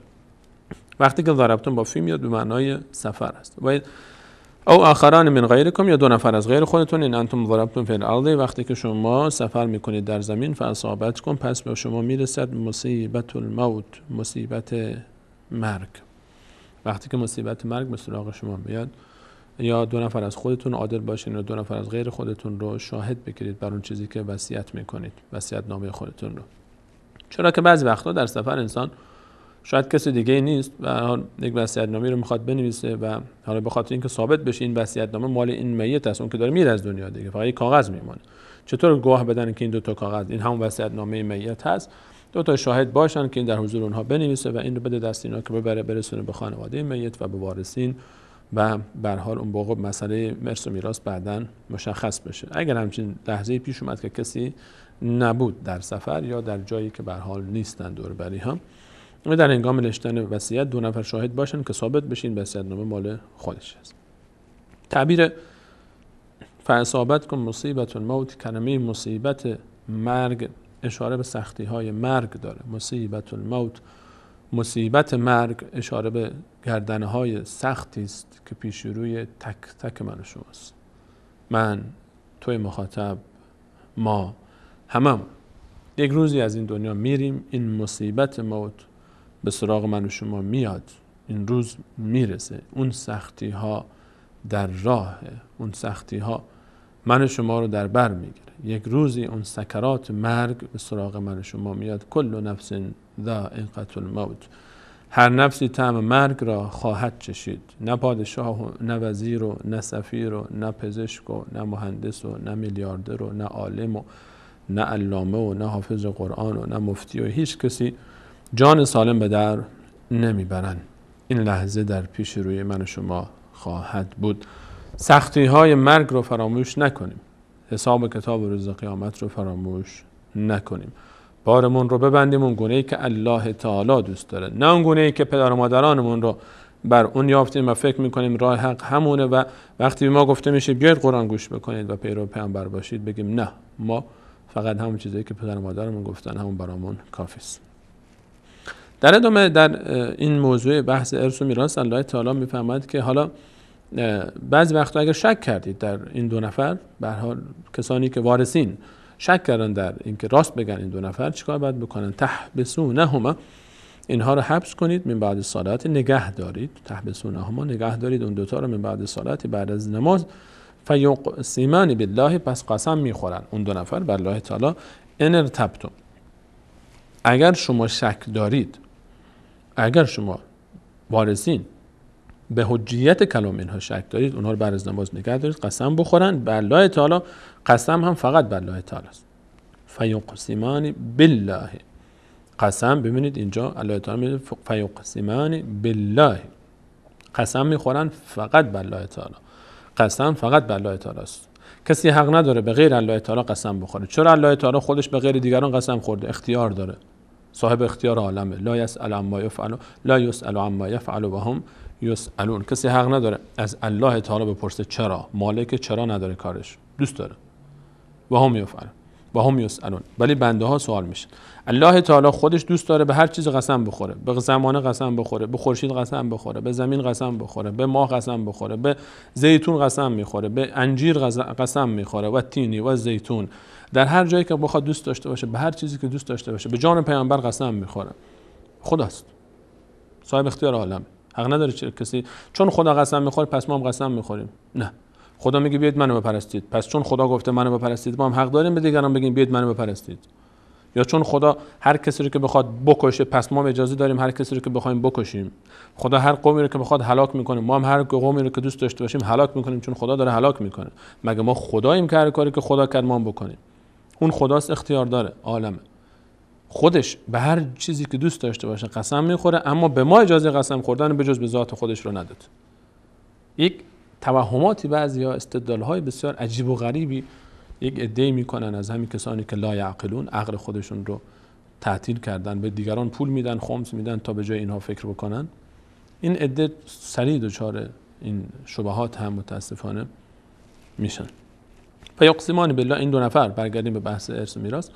وقتی که ضربتون با فی میاد به معنای سفر هست او آخران من غیرکم یا دو نفر از غیر خودتون این انتم ضربتون فی الارض وقتی که شما سفر میکنید در زمین فاصابت کن پس به شما میرسد مصیبت الموت مصیبت مرگ وقتی که مصیبت مرگ به سراغ شما بیاد یا دو نفر از خودتون عادل باشین و دو نفر از غیر خودتون رو شاهد بگیرید بر اون چیزی که وصیت میکنید وصیت نامه خودتون رو چرا که بعضی وقتا در سفر انسان شاید کسی دیگه نیست و یک یک نامه رو میخواد بنویسه و حالا به خاطر اینکه ثابت بشه این نامه مال این میت است اون که داره میره از دنیا دیگه فقط کاغذ میمونه چطور گواه بدن که این دو تا کاغذ این همون نامه میت هست دو تا شاهد باشن که این در حضور اونها بنویسه و این رو بده دست اینا که ببره برسونه به خانواده میت و به وارثین و به حال اون باقی مسئله مرث و میراث بعدا مشخص بشه اگر همچین لحظه پیش اومد که کسی نبود در سفر یا در جایی که به حال نیستن دوربری هم در انگام نوشتن وصیت دو نفر شاهد باشن که ثابت بشین وصیت نامه مال خودش است تعبیر فاصابت کن مصیبت الموت کلمه مصیبت مرگ اشاره به سختی های مرگ داره مصیبت الموت مصیبت مرگ اشاره به گردنه های سختی است که پیش روی تک تک من شماست من توی مخاطب ما همم یک روزی از این دنیا میریم این مصیبت موت به سراغ من و شما میاد این روز میرسه اون سختی ها در راهه اون سختی ها من شما رو در بر میگیره یک روزی اون سکرات مرگ به سراغ من و شما میاد کل نفس قتل الموت هر نفسی تعم مرگ را خواهد چشید نه پادشاه و نه وزیر و نه سفیر و نه پزشک و نه مهندس و نه میلیاردر و نه عالم و نه علامه و نه حافظ قرآن و نه مفتی و هیچ کسی جان سالم به در نمیبرن این لحظه در پیش روی من و شما خواهد بود سختی های مرگ رو فراموش نکنیم حساب کتاب روز قیامت رو فراموش نکنیم بارمون رو ببندیم اون گونه ای که الله تعالی دوست داره نه اون گونه ای که پدر و مادرانمون رو بر اون یافتیم و فکر میکنیم راه حق همونه و وقتی ما گفته میشه بیاید قران گوش بکنید و پیرو پیامبر باشید بگیم نه ما فقط همون چیزی که پدر و مادرمون گفتن همون برامون کافیست در ادامه در این موضوع بحث ارث و میراث الله تعالی میفهمد که حالا بعضی وقتا اگر شک کردید در این دو نفر به حال کسانی که وارثین شک کردن در اینکه راست بگن این دو نفر چیکار باید بکنن تحبسونهما اینها رو حبس کنید من بعد صلات نگه دارید تحبسونهما نگه دارید اون دوتا رو من بعد صلات بعد از نماز سیمانی بالله پس قسم میخورن اون دو نفر بر الله تعالی ان ارتبتم اگر شما شک دارید اگر شما وارثین به حجیت کلام اینها شک دارید اونها رو بر از نماز نگه دارید قسم بخورن بالله تعالی قسم هم فقط بالله تعالی است فیقسمان بالله قسم ببینید اینجا الله تعالی میگه فیقسمان بالله قسم میخورن فقط بالله تعالی قسم فقط بالله تعالی است کسی حق نداره به غیر الله تعالی قسم بخوره چرا الله تعالی خودش به غیر دیگران قسم خورده اختیار داره صاحب اختیار عالمه لا یسأل عما یفعل لا یسأل عما یفعل و هم یسألون کسی حق نداره از الله تعالی بپرسه چرا مالک چرا نداره کارش دوست داره و هم یفعل و هم یسألون ولی بنده ها سوال میشن الله تعالی خودش دوست داره به هر چیز قسم بخوره به زمان قسم بخوره به خورشید قسم بخوره به زمین قسم بخوره به ماه قسم بخوره به زیتون قسم میخوره به انجیر قسم میخوره و تینی و زیتون در هر جایی که بخواد دوست داشته باشه به هر چیزی که دوست داشته باشه به جان پیامبر قسم میخورم خداست صاحب اختیار عالم حق نداره چه کسی چون خدا قسم میخوره پس ما هم قسم میخوریم نه خدا میگه بیاید منو بپرستید پس چون خدا گفته منو بپرستید ما هم حق داریم به دیگران بگیم بیاید منو بپرستید یا چون خدا هر کسی رو که بخواد بکشه پس ما اجازه داریم هر کسی رو که بخوایم بکشیم خدا هر قومی رو که بخواد هلاک میکنه ما هم هر قومی رو که دوست داشته باشیم هلاک میکنیم چون خدا داره هلاک میکنه مگه ما خداییم که هر کاری که خدا کرد ما هم بکنیم اون خداست اختیار داره عالمه خودش به هر چیزی که دوست داشته باشه قسم میخوره اما به ما اجازه قسم خوردن به جز به ذات خودش رو نداد یک توهماتی بعضی یا های بسیار عجیب و غریبی یک ادعی میکنن از همین کسانی که لا یعقلون عقل خودشون رو تعطیل کردن به دیگران پول میدن خمس میدن تا به جای اینها فکر بکنن این عده سریع دچار این شبهات هم متاسفانه میشن و یقسمان بالله این دو نفر برگردیم به بحث ارث و میراث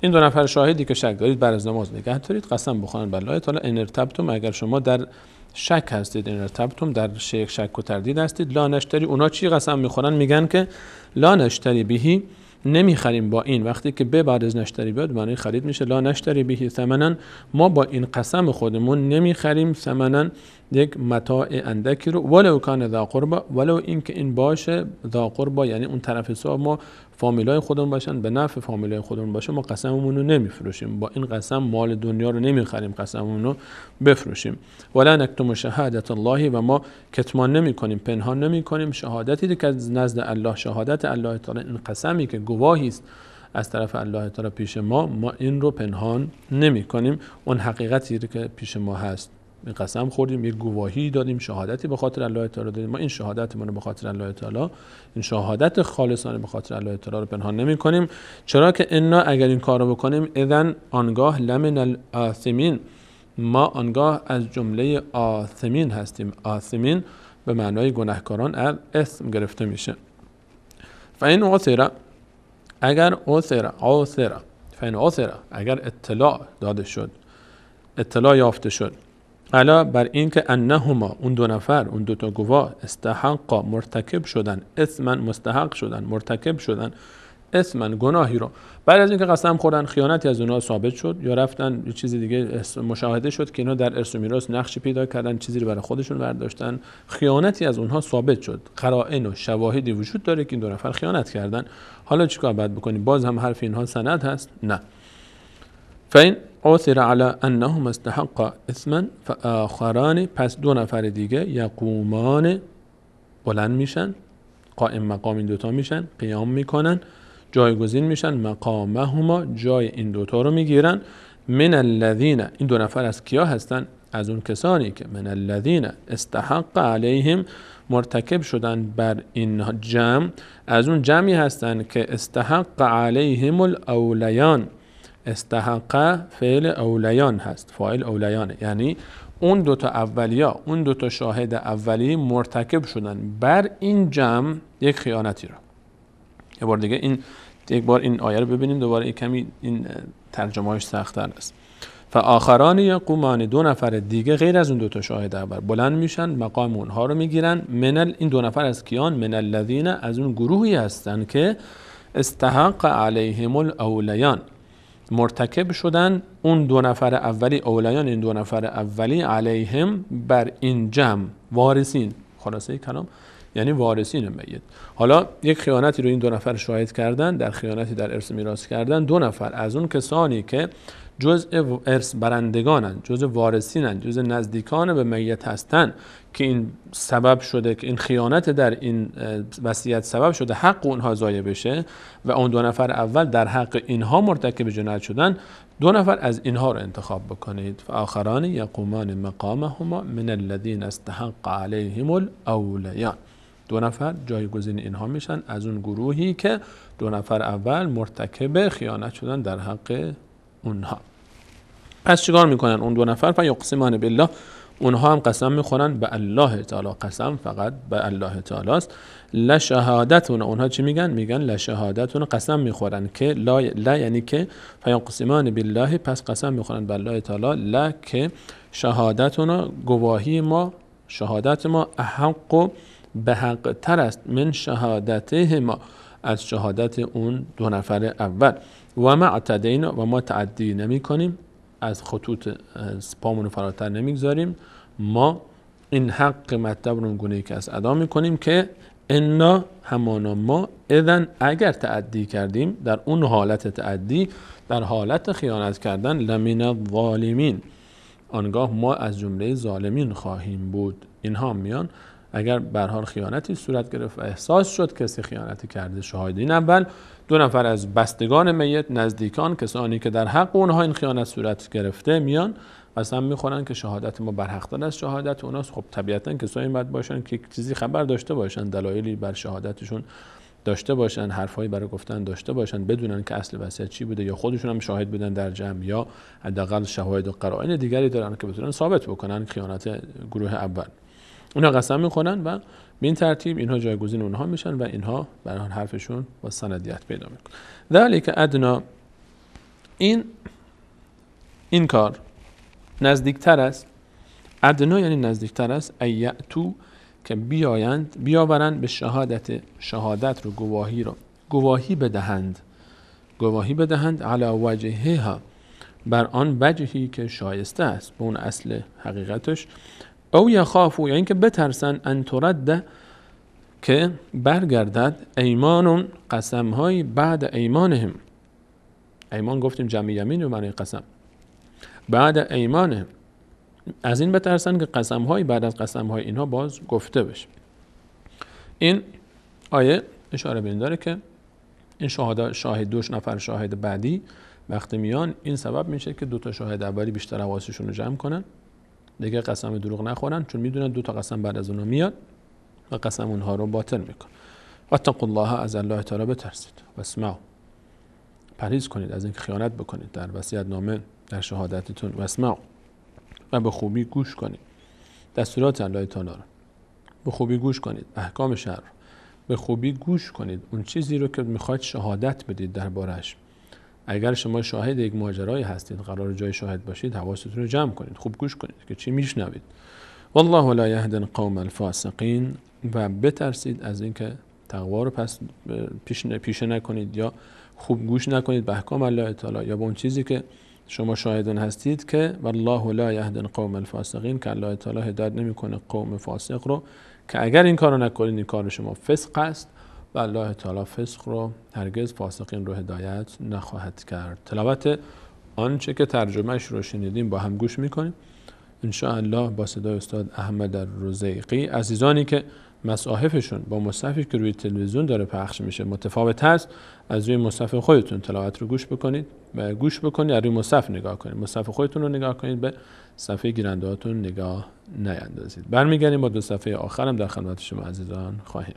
این دو نفر شاهدی که شک دارید بر از نماز نگه دارید قسم بخورن بالله تعالی ان ارتبتم اگر شما در شک هستید ان در شک و تردید هستید لا نشتری اونا چی قسم میخورن میگن که لا نشتری بهی نمیخریم با این وقتی که به بعد از نشتری بیاد معنی خرید میشه لا نشتری به ثمنا ما با این قسم خودمون نمیخریم ثمنا یک متاع اندکی رو ولو کان ذا قربا ولو اینکه این باشه ذا قربا یعنی اون طرف حساب ما فامیلای خودمون باشن به نفع فامیلای خودمون باشه ما قسممون رو نمیفروشیم با این قسم مال دنیا رو نمیخریم قسممون رو بفروشیم ولا نکتم شهادت الله و ما کتمان نمی کنیم پنهان نمی کنیم شهادتی که از نزد الله شهادت الله تعالی این قسمی که گواهی است از طرف الله تعالی پیش ما ما این رو پنهان نمی کنیم اون حقیقتی که پیش ما هست قسم خوردیم یک گواهی دادیم شهادتی به خاطر الله تعالی دادیم ما این شهادتمون رو به خاطر الله تعالی این شهادت خالصانه به خاطر الله تعالی رو پنهان نمی کنیم چرا که انا اگر این کار رو بکنیم اذن آنگاه لمن الاثمین ما آنگاه از جمله آثمین هستیم آثمین به معنای گناهکاران از اسم گرفته میشه این اوثر اگر اوثر فا فاین اگر اطلاع داده شد اطلاع یافته شد علا بر اینکه انهما اون دو نفر اون دو تا گواه استحقا مرتکب شدن اسما مستحق شدن مرتکب شدن اسما گناهی رو بعد از اینکه قسم خوردن خیانتی از اونها ثابت شد یا رفتن یه چیز دیگه مشاهده شد که اینا در ارث و میراث نقشی پیدا کردن چیزی رو برای خودشون برداشتن خیانتی از اونها ثابت شد قرائن و شواهدی وجود داره که این دو نفر خیانت کردن حالا چیکار باید بکنیم باز هم حرف اینها سند هست نه فین عثر علی انهم استحق اسما فاخران پس دو نفر دیگه یقومان بلند میشن قائم مقام این دوتا میشن قیام میکنن جایگزین میشن مقامهما جای این دوتا رو میگیرن من الذین این دو نفر از کیا هستن از اون کسانی که من الذین استحق علیهم مرتکب شدن بر این جمع از اون جمعی هستند که استحق علیهم الاولیان استحق فعل اولیان هست فاعل اولیانه یعنی اون دوتا اولیا اون دوتا شاهد اولی مرتکب شدن بر این جمع یک خیانتی رو یه بار دیگه این یک بار این آیه رو ببینیم دوباره کمی این ترجمه هاش سختتر است یا قومان دو نفر دیگه غیر از اون دو تا شاهد اول بلند میشن مقام اونها رو میگیرن منل این دو نفر از کیان من الذین از اون گروهی هستن که استحق علیهم الاولیان مرتکب شدن اون دو نفر اولی اولیان این دو نفر اولی علیهم بر این جمع وارثین خلاصه کلام یعنی وارثین میت حالا یک خیانتی رو این دو نفر شاهد کردن در خیانتی در ارث میراث کردن دو نفر از اون کسانی که جزء ارث برندگانن جزء وارثینن جزء نزدیکان به میت هستن که این سبب شده که این خیانت در این وصیت سبب شده حق اونها ضایع بشه و اون دو نفر اول در حق اینها مرتکب جنایت شدن دو نفر از اینها رو انتخاب بکنید آخران یقومان مقامهما من الذین استحق علیهم الاولیان دو نفر جایگزین اینها میشن از اون گروهی که دو نفر اول مرتکب خیانت شدن در حق اونها پس چیکار میکنن اون دو نفر یقسمان بالله اونها هم قسم میخورن به الله تعالی قسم فقط به الله تعالی است لشهادتون اونها چی میگن میگن لشهادتون قسم میخورن که لا, یعنی که فیقسمان بالله پس قسم میخورن بالله تعالی لا که شهادتون گواهی ما شهادت ما حق و به حق تر است من شهادته ما از شهادت اون دو نفر اول و ما اعتدین و ما تعدی نمی کنیم از خطوط پامون فراتر نمیگذاریم ما این حق مطلب رو گونه که از ادا میکنیم که انا همانا ما اذن اگر تعدی کردیم در اون حالت تعدی در حالت خیانت کردن لمن ظالمین آنگاه ما از جمله ظالمین خواهیم بود اینها میان اگر بر خیانتی صورت گرفت و احساس شد کسی خیانتی کرده این اول دو نفر از بستگان میت نزدیکان کسانی که در حق اونها این خیانت صورت گرفته میان قسم میخورن که شهادت ما برحقتر از شهادت اوناست خب طبیعتا کسایی باید باشن که چیزی خبر داشته باشن دلایلی بر شهادتشون داشته باشن حرفهایی برای گفتن داشته باشن بدونن که اصل وصیت چی بوده یا خودشون هم شاهد بودن در جمع یا حداقل شواهد و قرائن دیگری دارن که بتونن ثابت بکنن خیانت گروه اول اونها قسم میخورن و به این ترتیب اینها جایگزین اونها میشن و اینها برای حرفشون با سندیت پیدا میکنن ذالک ادنا این این کار نزدیکتر است ادنا یعنی نزدیکتر است ایعتو که بیایند بیاورند به شهادت شهادت رو گواهی رو گواهی بدهند گواهی بدهند علا وجهه ها بر آن وجهی که شایسته است به اون اصل حقیقتش او یخافو یا یعنی اینکه بترسن ان ترد که برگردد ایمانون قسم های بعد ایمانهم ایمان گفتیم جمع یمین و معنی قسم بعد ایمانه از این بترسن که های بعد از قسمهای اینها باز گفته بشه این آیه اشاره به این داره که این شاهد, شاهد دوش نفر شاهد بعدی وقتی میان این سبب میشه که دو تا شاهد اولی بیشتر حواسشون رو جمع کنن دیگه قسم دروغ نخورن چون میدونن دو تا قسم بعد از اونا میاد و قسم اونها رو باطل میکن و الله از الله تعالی بترسید و اسمعوا پریز کنید از اینکه خیانت بکنید در وصیت نامه در شهادتتون واسمع و به خوبی گوش کنید دستورات الله تعالی رو به خوبی گوش کنید احکام شر به خوبی گوش کنید اون چیزی رو که میخواید شهادت بدید دربارش اگر شما شاهد یک ماجرایی هستید قرار جای شاهد باشید حواستون رو جمع کنید خوب گوش کنید که چی میشنوید والله لا یهدی القوم الفاسقین و بترسید از اینکه تقوا رو پس پیش نکنید یا خوب گوش نکنید به احکام الله تعالی یا به اون چیزی که شما شاهدان هستید که والله لا یهدن قوم الفاسقین که الله تعالی هدایت نمیکنه قوم فاسق رو که اگر این کارو نکنید این کار شما فسق است و الله تعالی فسق رو هرگز فاسقین رو هدایت نخواهد کرد تلاوت آنچه که ترجمهش رو شنیدیم با هم گوش میکنیم ان الله با صدای استاد احمد الرزیقی عزیزانی که مصاحفشون با مصحفی که روی تلویزیون داره پخش میشه متفاوت هست از روی مصحف خودتون تلاوت رو گوش بکنید و گوش بکنید از روی مصحف نگاه کنید مصحف خودتون رو نگاه کنید به صفحه گیرنده هاتون نگاه نیندازید برمیگردیم با دو صفحه آخرم در خدمت شما عزیزان خواهیم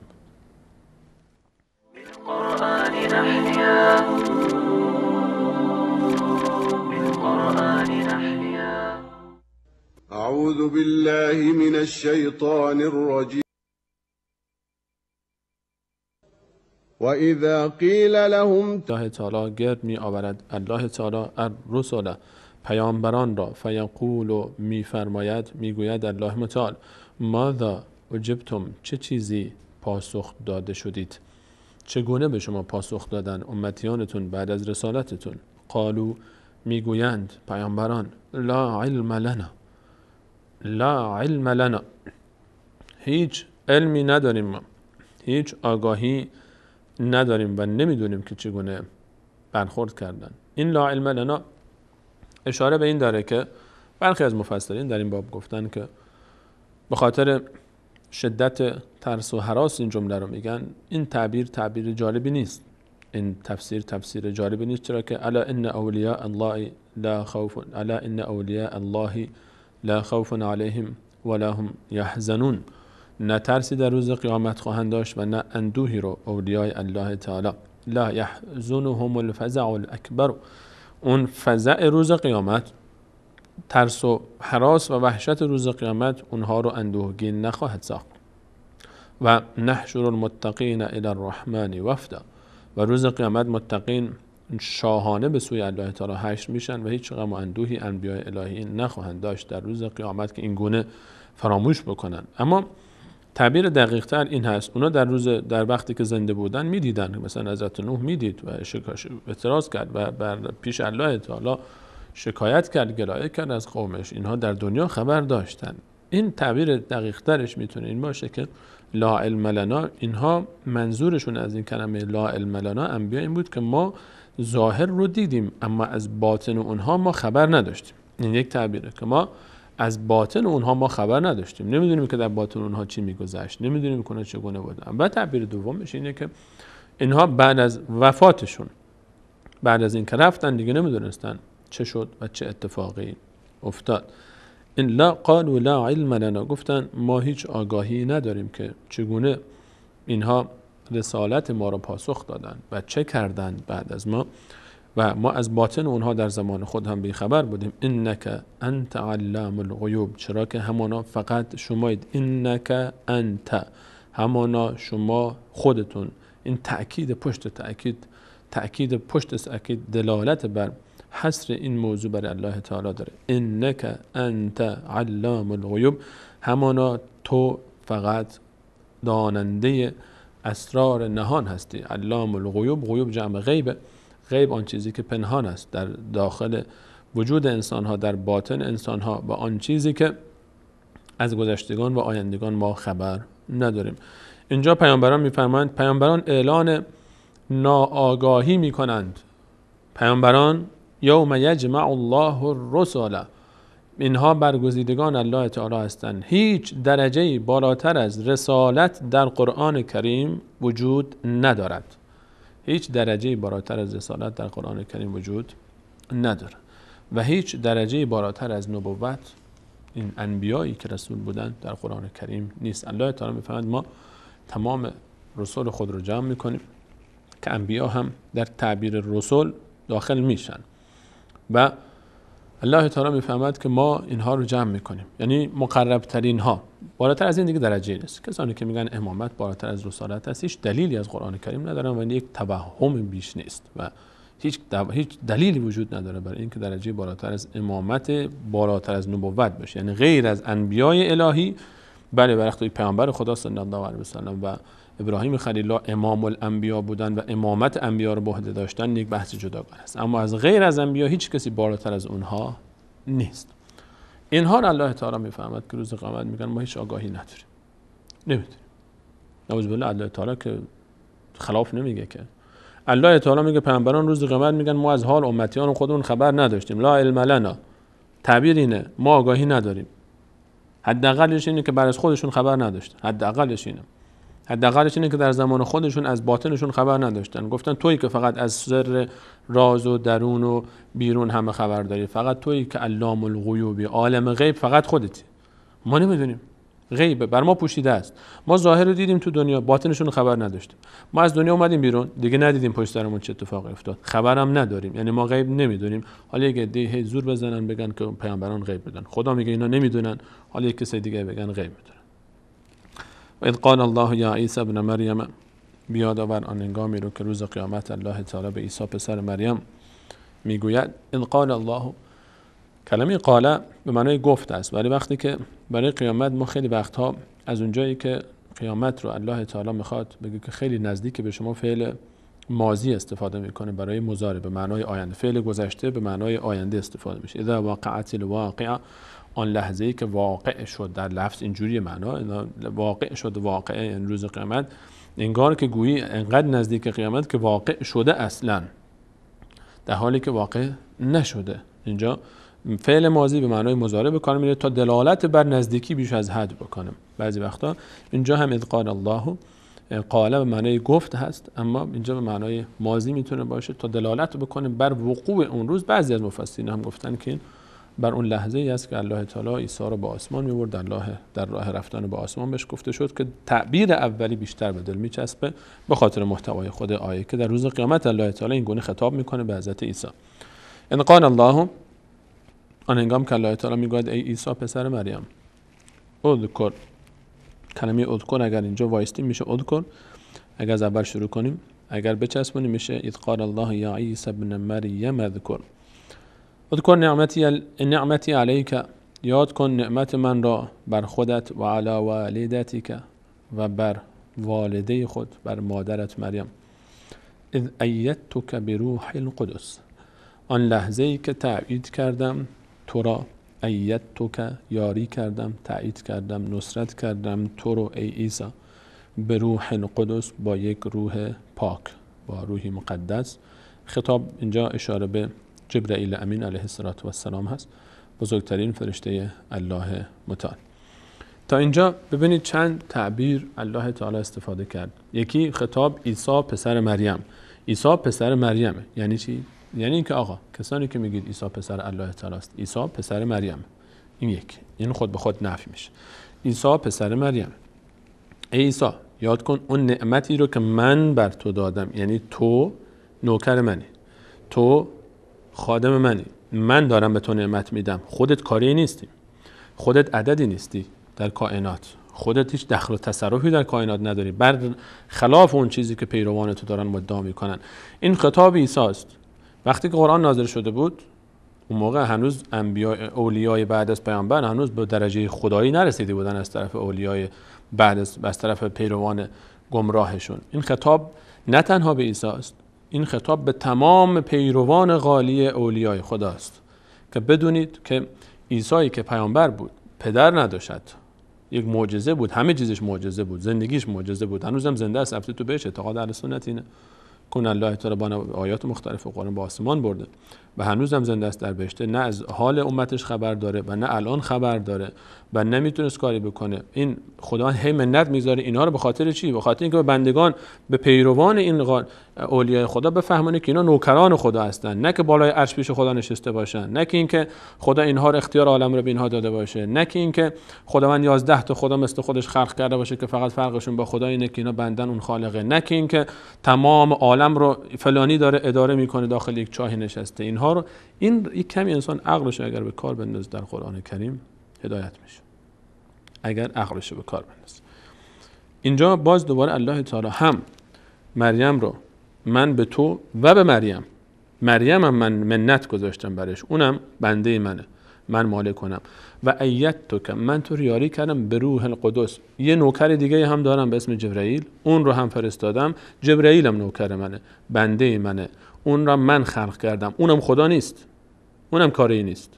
أعوذ بالله من الشيطان الرجيم و اذا قیل لهم الله تعالی گرد می آورد الله تعالی الرسول پیامبران را فیقول و می گوید الله متعال ماذا اجبتم چه چیزی پاسخ داده شدید چگونه به شما پاسخ دادن امتیانتون بعد از رسالتتون قالو میگویند پیامبران لا علم لنا لا علم لنا هیچ علمی نداریم ما هیچ آگاهی نداریم و نمیدونیم که چگونه برخورد کردن این لا علم لنا اشاره به این داره که برخی از مفسرین در این باب گفتن که به خاطر شدت ترس و حراس این جمله رو میگن این تعبیر تعبیر جالبی نیست این تفسیر تفسیر جالبی نیست چرا که الا ان اولیاء الله لا خوف الا ان اولیاء الله لا خوف علیهم ولا هم یحزنون نه ترسی در روز قیامت خواهند داشت و نه اندوهی رو اولیای الله تعالی لا یحزنهم الفزع الاکبر اون فزع روز قیامت ترس و حراس و وحشت روز قیامت اونها رو اندوهگین نخواهد ساخت و نحشر المتقین الی الرحمن وفدا و روز قیامت متقین شاهانه به سوی الله تعالی حشر میشن و هیچ غم و اندوهی انبیاء الهی نخواهند داشت در روز قیامت که این گونه فراموش بکنن اما تعبیر دقیق این هست اونا در روز در وقتی که زنده بودن میدیدن مثلا حضرت نوح میدید و اعتراض کرد و بر پیش الله تعالی شکایت کرد گلایه کرد از قومش اینها در دنیا خبر داشتن این تعبیر دقیق ترش میتونه این باشه که لا علم لنا اینها منظورشون از این کلمه لا علم لنا انبیا این بود که ما ظاهر رو دیدیم اما از باطن اونها ما خبر نداشتیم این یک تعبیره که ما از باطن اونها ما خبر نداشتیم نمیدونیم که در باطن اونها چی میگذشت نمیدونیم که چگونه بودن و تعبیر دومش اینه که اینها بعد از وفاتشون بعد از اینکه رفتن دیگه نمیدونستن چه شد و چه اتفاقی افتاد این لا قالوا لا علم لنا گفتن ما هیچ آگاهی نداریم که چگونه اینها رسالت ما را پاسخ دادن و چه کردند بعد از ما و ما از باطن اونها در زمان خود هم خبر بودیم انک انت علام الغیوب چرا که همانا فقط شمایید انک انت همانا شما خودتون این تأکید پشت تأکید تأکید پشت تأکید دلالت بر حصر این موضوع بر الله تعالی داره انک انت علام الغیوب همانا تو فقط داننده اسرار نهان هستی علام الغیوب غیوب جمع غیبه غیب آن چیزی که پنهان است در داخل وجود انسان ها در باطن انسان ها و آن چیزی که از گذشتگان و آیندگان ما خبر نداریم اینجا پیامبران میفرمایند پیامبران اعلان ناآگاهی کنند پیامبران یوم یجمع الله الرسل اینها برگزیدگان الله تعالی هستند هیچ درجه بالاتر از رسالت در قرآن کریم وجود ندارد هیچ درجه بالاتر از رسالت در قرآن کریم وجود نداره و هیچ درجه بالاتر از نبوت این انبیایی که رسول بودند در قرآن کریم نیست الله تعالی میفهمد ما تمام رسول خود رو جمع میکنیم که انبیا هم در تعبیر رسول داخل میشن و الله تعالی میفهمد که ما اینها رو جمع میکنیم یعنی مقرب ترین ها بالاتر از این دیگه درجه نیست کسانی که میگن امامت بالاتر از رسالت است هیچ دلیلی از قرآن کریم ندارن و این یک توهم بیش نیست و هیچ, هیچ دلیلی وجود نداره برای اینکه درجه بالاتر از امامت بالاتر از نبوت بشه یعنی غیر از انبیای الهی بله برخت پیامبر خدا صلی الله علیه و و ابراهیم خلیل الله امام الانبیا بودن و امامت انبیا رو به داشتن یک بحث جداگانه است اما از غیر از انبیا هیچ کسی بالاتر از اونها نیست اینها رو الله تعالی میفهمد که روز قیامت میگن ما هیچ آگاهی نداریم نمیدونیم نعوذ بالله الله تعالی که خلاف نمیگه که الله تعالی میگه پیامبران روز قیامت میگن ما از حال امتیان خودمون خبر نداشتیم لا علم لنا تعبیر اینه ما آگاهی نداریم حداقلش اینه که بر از خودشون خبر نداشت. حداقلش اینه حداقلش اینه که در زمان خودشون از باطنشون خبر نداشتن گفتن توی که فقط از سر راز و درون و بیرون همه خبر داری فقط توی که علام الغیوبی عالم غیب فقط خودتی ما نمیدونیم غیبه بر ما پوشیده است ما ظاهر رو دیدیم تو دنیا باطنشون خبر نداشتیم ما از دنیا اومدیم بیرون دیگه ندیدیم پشت سرمون چه اتفاقی افتاد خبرم نداریم یعنی ما غیب نمیدونیم حالا یه گدی زور بزنن بگن که پیامبران غیب بدن خدا میگه اینا نمیدونن حالا یه کسی دیگه بگن غیب بدن و اذ قال الله یا عیسی ابن مریم بیاد آور آن انگامی رو که روز قیامت الله تعالی به عیسی پسر مریم میگوید اذ قال الله کلمه قالا به معنای گفت است ولی وقتی که برای قیامت ما خیلی ها از اونجایی که قیامت رو الله تعالی میخواد بگه که خیلی نزدیک به شما فعل ماضی استفاده میکنه برای مضارع به معنای آینده فعل گذشته به معنای آینده استفاده میشه اذا واقعت الواقعه آن لحظه ای که واقع شد در لفظ اینجوری معنا واقع شد واقع یعنی روز قیامت انگار که گویی انقدر نزدیک قیامت که واقع شده اصلا در حالی که واقع نشده اینجا فعل ماضی به معنای مضارع به کار میره تا دلالت بر نزدیکی بیش از حد بکنه بعضی وقتا اینجا هم ادقال الله قاله به معنای گفت هست اما اینجا به معنای ماضی میتونه باشه تا دلالت بکنه بر وقوع اون روز بعضی از مفسرین هم گفتن که بر اون لحظه ای است که الله تعالی عیسی رو به آسمان میبرد در, در راه رفتن به آسمان بهش گفته شد که تعبیر اولی بیشتر به دل میچسبه به خاطر محتوای خود آیه که در روز قیامت الله تعالی این گونه خطاب میکنه به حضرت عیسی ان قال الله آن هنگام که الله تعالی میگوید ای عیسی پسر مریم اذکر کلمه اذکر اگر اینجا وایستی میشه اذکر اگر از اول شروع کنیم اگر بچسبونیم میشه اذ الله یا عیسی ابن مریم اذکر اذکر نعمتی, نعمتی علیک یاد کن نعمت من را بر خودت و علی والدتک و بر والده خود بر مادرت مریم اذ ایدتک بروح القدس آن لحظه ای که تعیید کردم تو را ایت تو که یاری کردم تایید کردم نصرت کردم تو رو ای ایسا به روح القدس با یک روح پاک با روحی مقدس خطاب اینجا اشاره به جبرئیل امین علیه السلام هست بزرگترین فرشته الله متعال تا اینجا ببینید چند تعبیر الله تعالی استفاده کرد یکی خطاب عیسی پسر مریم عیسی پسر مریمه یعنی چی یعنی اینکه آقا کسانی که میگید عیسی پسر الله تعالی است عیسی پسر مریم این یک این خود به خود نفی میشه عیسی پسر مریم ای عیسی یاد کن اون نعمتی رو که من بر تو دادم یعنی تو نوکر منی تو خادم منی من دارم به تو نعمت میدم خودت کاری نیستی خودت عددی نیستی در کائنات خودت هیچ دخل و تصرفی در کائنات نداری بر خلاف اون چیزی که پیروان تو دارن مدعا میکنن این خطاب عیسی است وقتی که قرآن نازل شده بود اون موقع هنوز انبیاء اولیای بعد از پیامبر هنوز به درجه خدایی نرسیده بودن از طرف اولیای بعد از, از طرف پیروان گمراهشون این خطاب نه تنها به عیسی است این خطاب به تمام پیروان غالی اولیای خداست که بدونید که عیسی که پیامبر بود پدر نداشت یک معجزه بود همه چیزش معجزه بود زندگیش معجزه بود هنوزم زنده است البته تو بهش اعتقاد اهل سنت اینه کن الله تعالی با آیات مختلف قرآن به آسمان برده و هنوزم زنده است در بهشته نه از حال امتش خبر داره و نه الان خبر داره و نمیتونست کاری بکنه این خدا هی منت میذاره اینها رو به خاطر چی به خاطر اینکه به بندگان به پیروان این اولیاء خدا بفهمونه که اینا نوکران خدا هستن نه که بالای عرش پیش خدا نشسته باشن نه که اینکه خدا اینها رو اختیار عالم رو به اینها داده باشه نه که اینکه خداوند 11 تا خدا مثل خودش خلق کرده باشه که فقط فرقشون با خدا اینه که اینا بندن اون خالقه نه که اینکه تمام عالم رو فلانی داره اداره میکنه داخل یک چاهی نشسته اینها رو این کمی انسان عقلش اگر به کار بندازه در قرآن کریم هدایت میشه اگر عقلش به کار بندازه اینجا باز دوباره الله تعالی هم مریم رو من به تو و به مریم مریم هم من منت گذاشتم برش اونم بنده منه من مالک کنم و ایت تو که من تو ریاری کردم به روح القدس یه نوکر دیگه هم دارم به اسم جبرئیل اون رو هم فرستادم جبرئیل هم نوکر منه بنده منه اون را من خلق کردم اونم خدا نیست اونم کاری نیست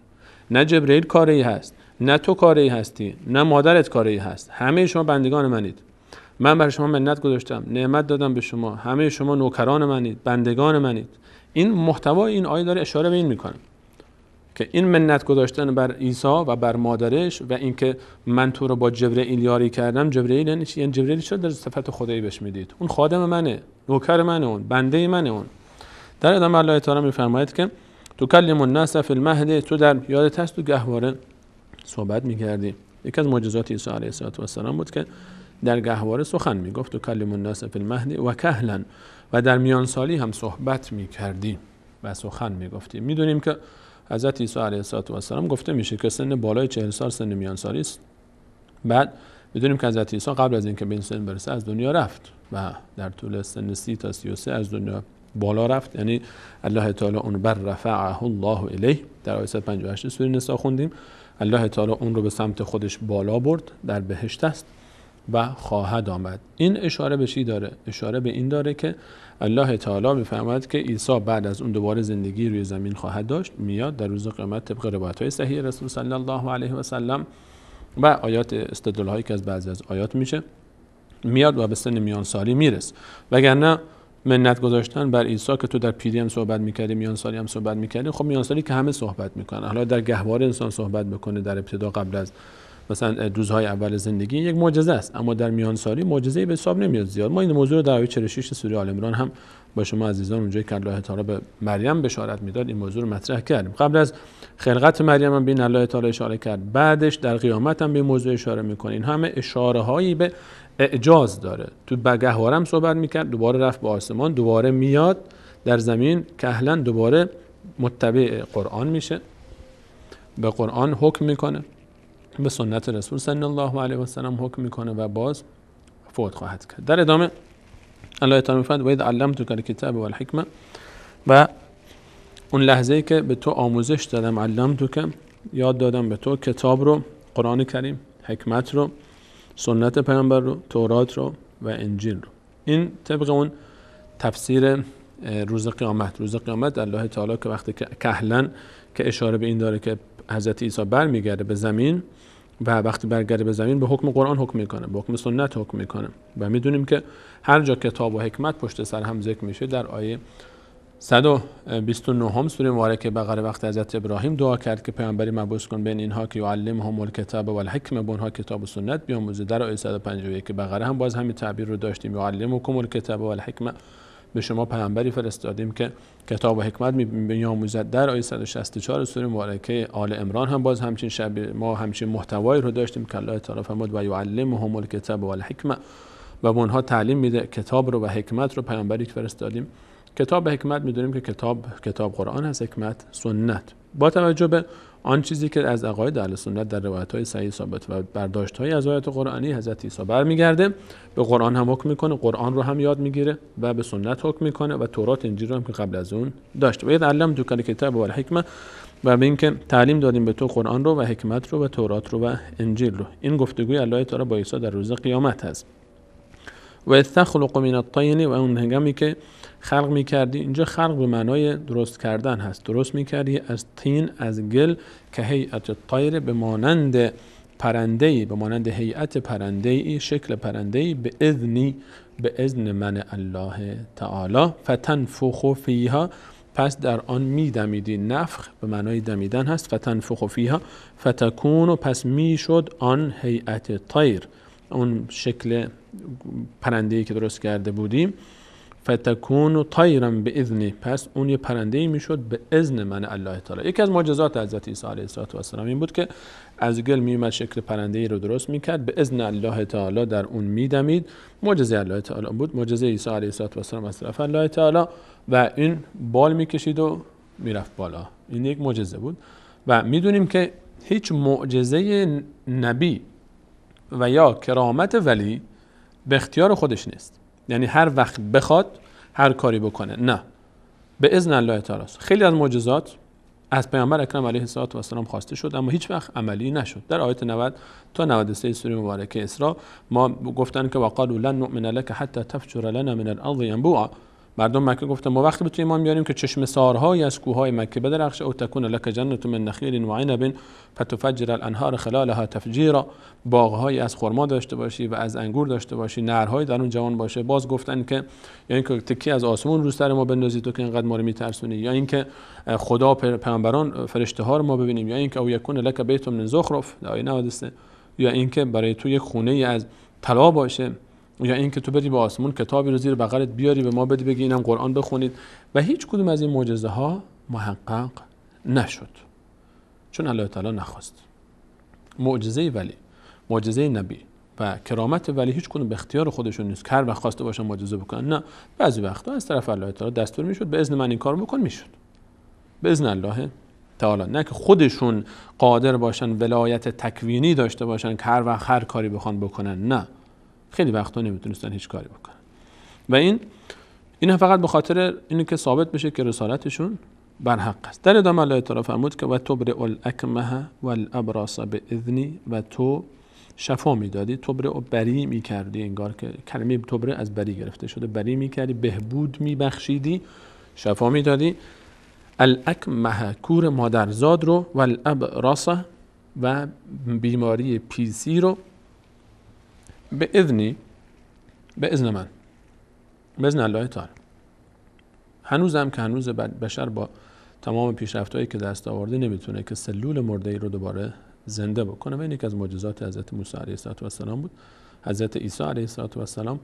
نه جبرئیل کاری هست نه تو کاری هستی نه مادرت کاری هست همه شما بندگان منید من برای شما منت گذاشتم نعمت دادم به شما همه شما نوکران منید بندگان منید این محتوای این آیه داره اشاره به این میکنه که این منت گذاشتن بر عیسی و بر مادرش و اینکه من تو رو با جبرئیل یاری کردم جبرئیل یعنی یعنی جبرئیل چرا در صفت خدایی بهش میدید اون خادم منه نوکر منه اون بنده منه اون در ادامه الله تعالی میفرماید که تو کلم الناس فی المهد تو در یادت هست تو گهواره صحبت میکردیم یکی از معجزات عیسی علیه السلام بود که در گهواره سخن میگفت و کلم الناس فی المهدی و کهلا و در میان سالی هم صحبت میکردیم و سخن میگفتیم میدونیم که حضرت عیسی علیه السلام گفته میشه که سن بالای چهل سال سن میان سالی است بعد میدونیم که حضرت عیسی قبل از اینکه به سن برسه از دنیا رفت و در طول سن سی تا سی و از دنیا بالا رفت یعنی الله تعالی اون بر رفعه الله الیه در آیه 58 سوره نساء خوندیم الله تعالی اون رو به سمت خودش بالا برد در بهشت است و خواهد آمد این اشاره به چی داره اشاره به این داره که الله تعالی میفرماید که عیسی بعد از اون دوباره زندگی روی زمین خواهد داشت میاد در روز قیامت طبق روایت های صحیح رسول صلی الله علیه و سلم و آیات استدلال هایی که از بعضی از آیات میشه میاد و به سن میان سالی میرس وگرنه منت گذاشتن بر عیسی که تو در پیری هم صحبت میکردی میانسالی هم صحبت میکردی خب میانسالی که همه صحبت میکنه حالا در گهواره انسان صحبت بکنه در ابتدا قبل از مثلا دوزهای اول زندگی یک معجزه است اما در میانسالی معجزه به حساب نمیاد زیاد ما این موضوع رو در آیه 46 سوره آل عمران هم با شما عزیزان اونجایی که الله تعالی به مریم بشارت میداد این موضوع رو مطرح کردیم قبل از خلقت مریم هم بین الله تعالی اشاره کرد بعدش در قیامت هم به موضوع اشاره میکنه این همه اشاره هایی به اعجاز داره تو بگهوارم صحبت میکرد دوباره رفت به آسمان دوباره میاد در زمین کهلا دوباره متبع قرآن میشه به قرآن حکم میکنه به سنت رسول صلی الله علیه و سلم حکم میکنه و باز فوت خواهد کرد در ادامه الله تعالی میفرماید و اذ کتاب کل والحکمه و اون لحظه ای که به تو آموزش دادم علمتک یاد دادم به تو کتاب رو قرآن کریم حکمت رو سنت پیامبر رو تورات رو و انجیل رو این طبق اون تفسیر روز قیامت روز قیامت الله تعالی که وقتی که کهلن که اشاره به این داره که حضرت عیسی برمیگرده به زمین و وقتی برگرده به زمین به حکم قرآن حکم میکنه به حکم سنت حکم میکنه و میدونیم که هر جا کتاب و حکمت پشت سر هم ذکر میشه در آیه 129 هم سوره مبارکه بقره وقت حضرت ابراهیم دعا کرد که پیامبری مبعوث کن بین اینها که یعلمهم الکتاب و الحکم و اونها کتاب و سنت بیاموزه در آیه 151 که بقره هم باز همین تعبیر رو داشتیم یعلمکم الکتاب و الحکم به شما پیامبری فرستادیم که کتاب و حکمت بیاموزد در آیه 164 سوره مبارکه آل امران هم باز همچین شبیه ما همچین محتوایی رو داشتیم که الله تعالی فرمود و الکتاب و الحکم و به اونها تعلیم میده کتاب رو و حکمت رو پیامبری فرستادیم کتاب حکمت میدونیم که کتاب کتاب قرآن هست حکمت سنت با توجه به آن چیزی که از عقاید اهل سنت در روایت های صحیح ثابت و برداشت های از آیات قرآنی حضرت عیسی برمیگرده به قرآن هم حکم میکنه قرآن رو هم یاد میگیره و به سنت حکم میکنه و تورات انجیل رو هم که قبل از اون داشته و علم تو کل کتاب و حکمت و به اینکه تعلیم دادیم به تو قرآن رو و حکمت رو و تورات رو و انجیل رو این گفتگوی الله تعالی با عیسی در روز قیامت هست و تخلق من الطین و اون هنگامی که خلق میکردی اینجا خلق به معنای درست کردن هست درست میکردی از تین از گل که هیئت طایر به مانند پرنده به مانند هیئت پرنده ای شکل پرنده ای به اذنی به اذن من الله تعالی فخو فیها پس در آن میدمیدی نفخ به معنای دمیدن هست فخو فیها فتکون و پس میشد آن هیئت طایر اون شکل پرنده ای که درست کرده بودیم فتکون طیرا به اذنی پس اون یه پرنده میشد به اذن من الله تعالی یکی از معجزات حضرت عیسی علیه السلام این بود که از گل میومد شکل پرنده ای رو درست میکرد به اذن الله تعالی در اون میدمید معجزه الله تعالی بود معجزه عیسی علیه السلام از الله تعالی و این بال میکشید و میرفت بالا این یک معجزه بود و میدونیم که هیچ معجزه نبی و یا کرامت ولی به اختیار خودش نیست یعنی هر وقت بخواد هر کاری بکنه نه به اذن الله تعالی خیلی از معجزات از پیامبر اکرم علیه السلام خواسته شد اما هیچ وقت عملی نشد در آیت 90 تا 93 سوره مبارکه اسراء ما گفتن که وقالوا لن نؤمن لك حتى تفجر لنا من الارض ينبوعا مردم مکه گفتن ما وقتی به تو ایمان بیاریم که چشم سارهایی از کوههای مکه بدرخش او تکون لک جنت من نخیل و عنب فتفجر الانهار خلالها تفجیرا باغهایی از خرما داشته باشی و از انگور داشته باشی نهرهایی در اون جوان باشه باز گفتن که یا اینکه تکی از آسمون رو سر ما بندازی تو که اینقدر ما رو میترسونی یا اینکه خدا پیامبران فرشته ها رو ما ببینیم یا اینکه او یکون لک بیت من زخرف آیه یا اینکه برای تو یک خونه ای از طلا باشه یا اینکه تو بری به آسمون کتابی رو زیر بغلت بیاری به ما بدی بگی اینم قرآن بخونید و هیچ کدوم از این معجزه ها محقق نشد چون الله تعالی نخواست معجزه ولی معجزه نبی و کرامت ولی هیچ کدوم به اختیار خودشون نیست هر وقت خواسته باشن معجزه بکنن نه بعضی وقتا از طرف الله تعالی دستور میشد به اذن من این کار بکن میشد به اذن الله تعالی نه که خودشون قادر باشن ولایت تکوینی داشته باشن که هر وقت هر کاری بخوان بکنن نه خیلی وقتا نمیتونستن هیچ کاری بکنن و این این فقط به خاطر اینه که ثابت بشه که رسالتشون بر حق است در ادامه الله تعالی فرمود که و تو الاکمه والابراس باذنی و تو شفا میدادی و بری میکردی انگار که کلمه بر از بری گرفته شده بری میکردی بهبود میبخشیدی شفا میدادی الاکمه کور مادرزاد رو والابراس و بیماری پیسی رو به اذنی به اذن من به اذن الله تعالی هم که هنوز بشر با تمام پیشرفت هایی که دست آورده نمیتونه که سلول مرده ای رو دوباره زنده بکنه و این یکی از معجزات حضرت موسی علیه السلام بود حضرت عیسی علیه السلام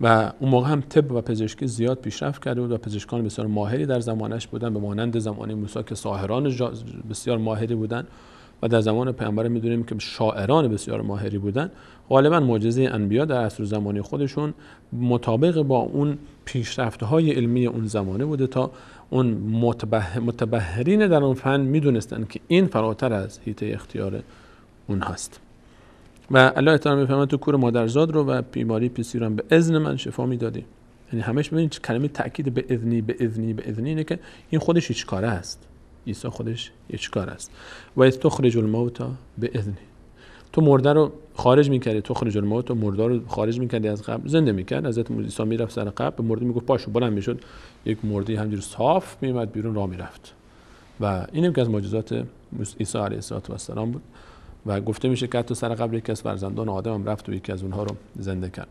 و اون موقع هم طب و پزشکی زیاد پیشرفت کرده بود و پزشکان بسیار ماهری در زمانش بودن به مانند زمان موسی که ساهران بسیار ماهری بودن و در زمان پیامبر میدونیم که شاعران بسیار ماهری بودن غالبا معجزه انبیا در اصل زمانی خودشون مطابق با اون پیشرفته های علمی اون زمانه بوده تا اون متبهرین در اون فن میدونستن که این فراتر از هیته اختیار اون هست و الله تعالی میفهمد تو کور مادرزاد رو و بیماری پیسی رو هم به اذن من شفا میدادی یعنی همش ببینید کلمه تاکید به اذنی به اذنی به اذنی اینه که این خودش هیچ کاره است عیسی خودش هیچ است و تخرج الموتا به اذنی تو مرده رو خارج میکردی تو خروج الموت تو مرده رو خارج میکردی از قبل زنده میکرد حضرت عیسی میرفت سر قبل به مرده میگفت پاشو بلند میشد یک مرده همجوری صاف میمد بیرون راه میرفت و این یکی از معجزات عیسی علیه السلام بود و گفته میشه که حتی سر قبل یکی از فرزندان آدم رفت و یکی از اونها رو زنده کرد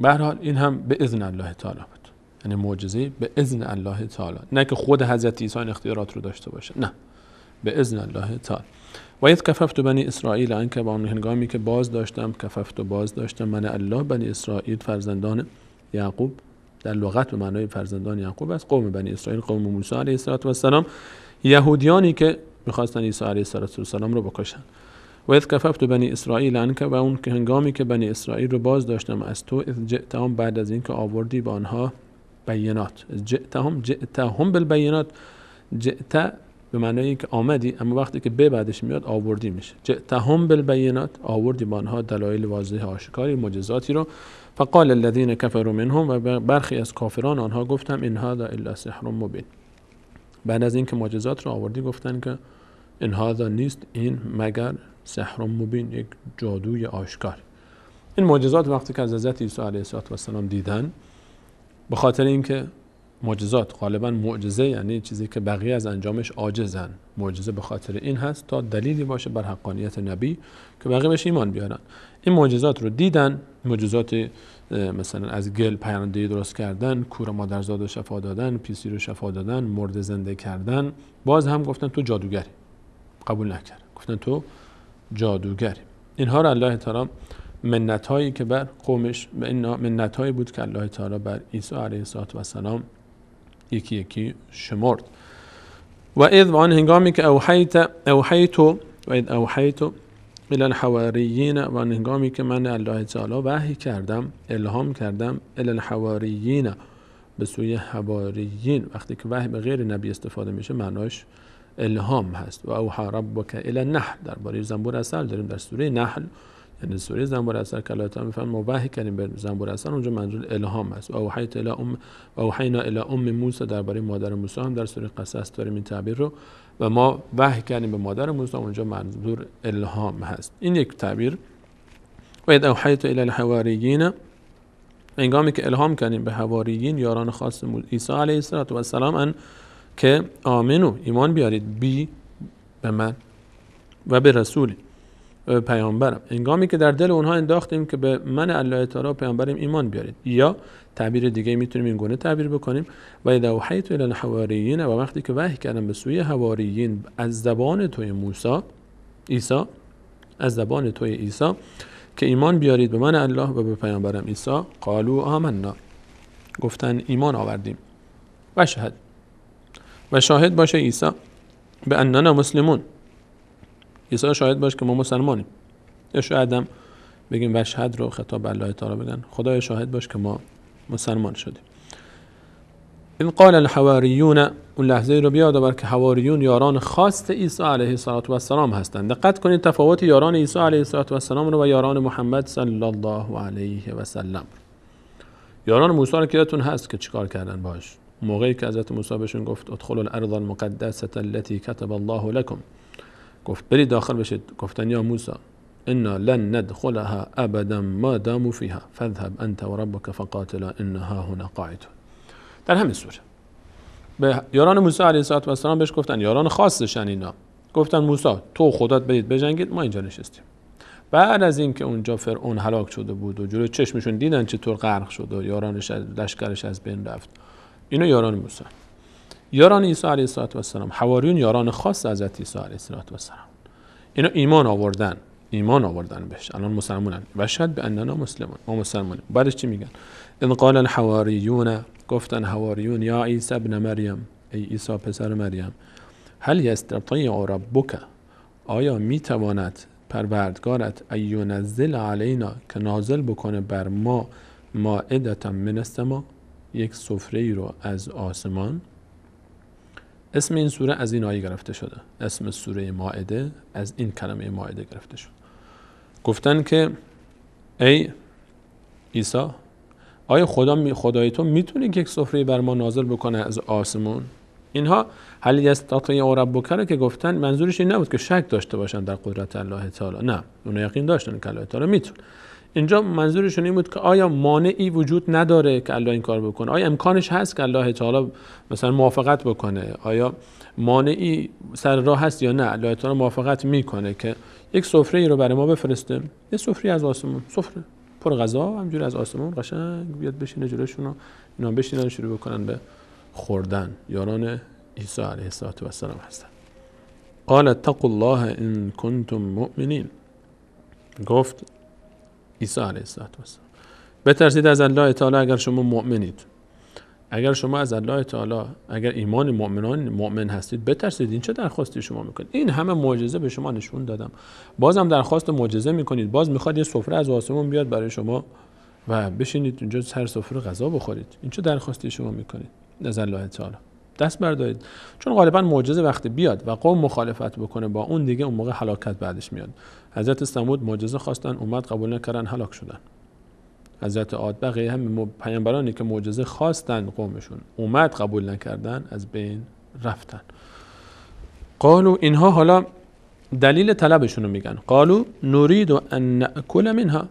به هر حال این هم به اذن الله تعالی بود یعنی معجزه به اذن الله تعالی نه که خود حضرت عیسی اختیارات رو داشته باشه نه به اذن الله تعالی و اید کففت بنی اسرائیل انکه و اون هنگامی که باز داشتم کففت و باز داشتم من الله بنی اسرائیل فرزندان یعقوب در لغت به معنای فرزندان یعقوب از قوم بنی اسرائیل قوم موسی علیه السلام یهودیانی که میخواستن عیسی علیه السلام رو بکشن و اذ کففت بنی اسرائیل انک و اون که هنگامی که بنی اسرائیل رو باز داشتم از تو اذ بعد از اینکه آوردی به آنها بینات جئتهم جئتهم بالبینات جئت به معنای اینکه آمدی اما وقتی که به بعدش میاد آوردی میشه تهم بالبینات آوردی با آنها دلایل واضح آشکاری مجزاتی رو فقال الذین کفروا منهم و برخی از کافران آنها گفتم این هذا الا سحر مبین بعد از اینکه معجزات رو آوردی گفتن که این هذا نیست این مگر سحر مبین یک جادوی آشکار این معجزات وقتی که از حضرت عیسی علیه السلام دیدن به خاطر اینکه معجزات غالبا معجزه یعنی چیزی که بقیه از انجامش عاجزن معجزه به خاطر این هست تا دلیلی باشه بر حقانیت نبی که بقیه بهش ایمان بیارن این معجزات رو دیدن معجزات مثلا از گل پرنده درست کردن کور مادرزاد رو شفا دادن پیسی رو شفا دادن مرد زنده کردن باز هم گفتن تو جادوگری قبول نکرد گفتن تو جادوگری اینها رو الله تعالی منت که بر قومش منت بود که الله تعالی بر عیسی علیه السلام یکی یکی شمرد و اذ وان هنگامی که اوحیت اوحیتو و اوحیتو الی الحواریین و هنگامی که من الله تعالی وحی کردم الهام کردم الی الحواریین به سوی حواریین وقتی که وحی به غیر نبی استفاده میشه معناش الهام هست و اوحا ربک الی النحل درباره زنبور اصل داریم در سوره نحل یعنی سوره زنبور اثر که الله تعالی وحی کردیم به زنبور اثر اونجا منظور الهام است و الی ام وحینا ام موسی درباره مادر موسی هم در سوره قصص داریم این تعبیر رو و ما وحی کردیم به مادر موسی اونجا منظور الهام هست این یک تعبیر و اید اوحیت الی الحواریین انگامی که الهام کردیم به حواریین یاران خاص عیسی علیه السلام ان که آمنو ایمان بیارید بی به من و به رسولی پیامبرم انگامی که در دل اونها انداختیم که به من الله تعالی و پیامبرم ایمان بیارید یا تعبیر دیگه میتونیم این گونه تعبیر بکنیم و اذا وحیت الی الحواریین و وقتی که وحی کردم به سوی حواریین از زبان توی موسی عیسی از زبان توی عیسی که ایمان بیارید به من الله و به پیامبرم عیسی قالو آمنا گفتن ایمان آوردیم و شهد و شاهد باشه عیسی به اننا مسلمون سال شاهد باش که ما مسلمانیم یا شاید هم بگیم وشهد رو خطاب الله تعالی بگن خدای شاهد باش که ما مسلمان شدیم این قال الحواریون اون لحظه رو بیاد که حواریون یاران خاص عیسی علیه صلاة و السلام هستند دقت کنید تفاوت یاران عیسی علیه و السلام رو و یاران محمد صلی الله علیه و سلم یاران موسی رو که هست که چیکار کردن باش موقعی که حضرت موسی بهشون گفت ادخلوا الارض المقدسه التی کتب الله لکم گفت برید داخل بشید گفتن یا موسی انا لن ندخلها ابدا ما داموا فیها فاذهب انت و ربك فقاتلا انها هنا قاعد در همین سوره به یاران موسی علیه و السلام بهش گفتن یاران خاصشن اینا گفتن موسی تو خودت برید بجنگید ما اینجا نشستیم بعد از اینکه اونجا فرعون هلاک شده بود و جلو چشمشون دیدن چطور غرق شد و یارانش لشکرش از بین رفت اینو یاران موسی یاران عیسی علیه السلام حواریون یاران خاص حضرت عیسی علیه السلام اینا ایمان آوردن ایمان آوردن بهش الان مسلمانن و شاید به اننا مسلمان ما مسلمان بعدش چی میگن این قال الحواریون گفتن حواریون یا عیسی ابن مریم ای عیسی پسر مریم هل یستطیع ربک آیا میتواند پروردگارت نزل علینا که نازل بکنه بر ما ما من ما یک سفره ای رو از آسمان اسم این سوره از این آیه گرفته شده اسم سوره ماعده از این کلمه ماعده گرفته شد گفتن که ای عیسی آیا خدا می خدای تو میتونی یک سفره بر ما نازل بکنه از آسمون اینها هل یستطیع ربک رو که گفتن منظورش این نبود که شک داشته باشن در قدرت الله تعالی نه اونا یقین داشتن که الله تعالی میتونه اینجا منظورشون این بود که آیا مانعی وجود نداره که الله این کار بکنه آیا امکانش هست که الله تعالی مثلا موافقت بکنه آیا مانعی سر راه هست یا نه الله تعالی موافقت میکنه که یک سفره ای رو برای ما بفرسته یه سفره از آسمون سفره پر غذا همجوری از آسمون قشنگ بیاد بشینه جلوشون و اینا بشینن شروع بکنن به خوردن یاران عیسی علیه السلام هستن قال اتقوا الله ان کنتم مؤمنین گفت عیسی علیه السلام بترسید از الله تعالی اگر شما مؤمنید اگر شما از الله تعالی اگر ایمان مؤمنان مؤمن هستید بترسید این چه درخواستی شما میکنید این همه معجزه به شما نشون دادم بازم درخواست معجزه میکنید باز میخواد یه سفره از آسمون بیاد برای شما و بشینید اونجا سر سفره غذا بخورید این چه درخواستی شما میکنید از الله تعالی دست بردارید چون غالبا معجزه وقتی بیاد و قوم مخالفت بکنه با اون دیگه اون موقع هلاکت بعدش میاد حضرت سمود معجزه خواستن اومد قبول نکردن هلاک شدن حضرت عاد بقیه هم پیامبرانی که معجزه خواستن قومشون اومد قبول نکردن از بین رفتن قالو اینها حالا دلیل طلبشون رو میگن قالو نورید و ان ناکل منها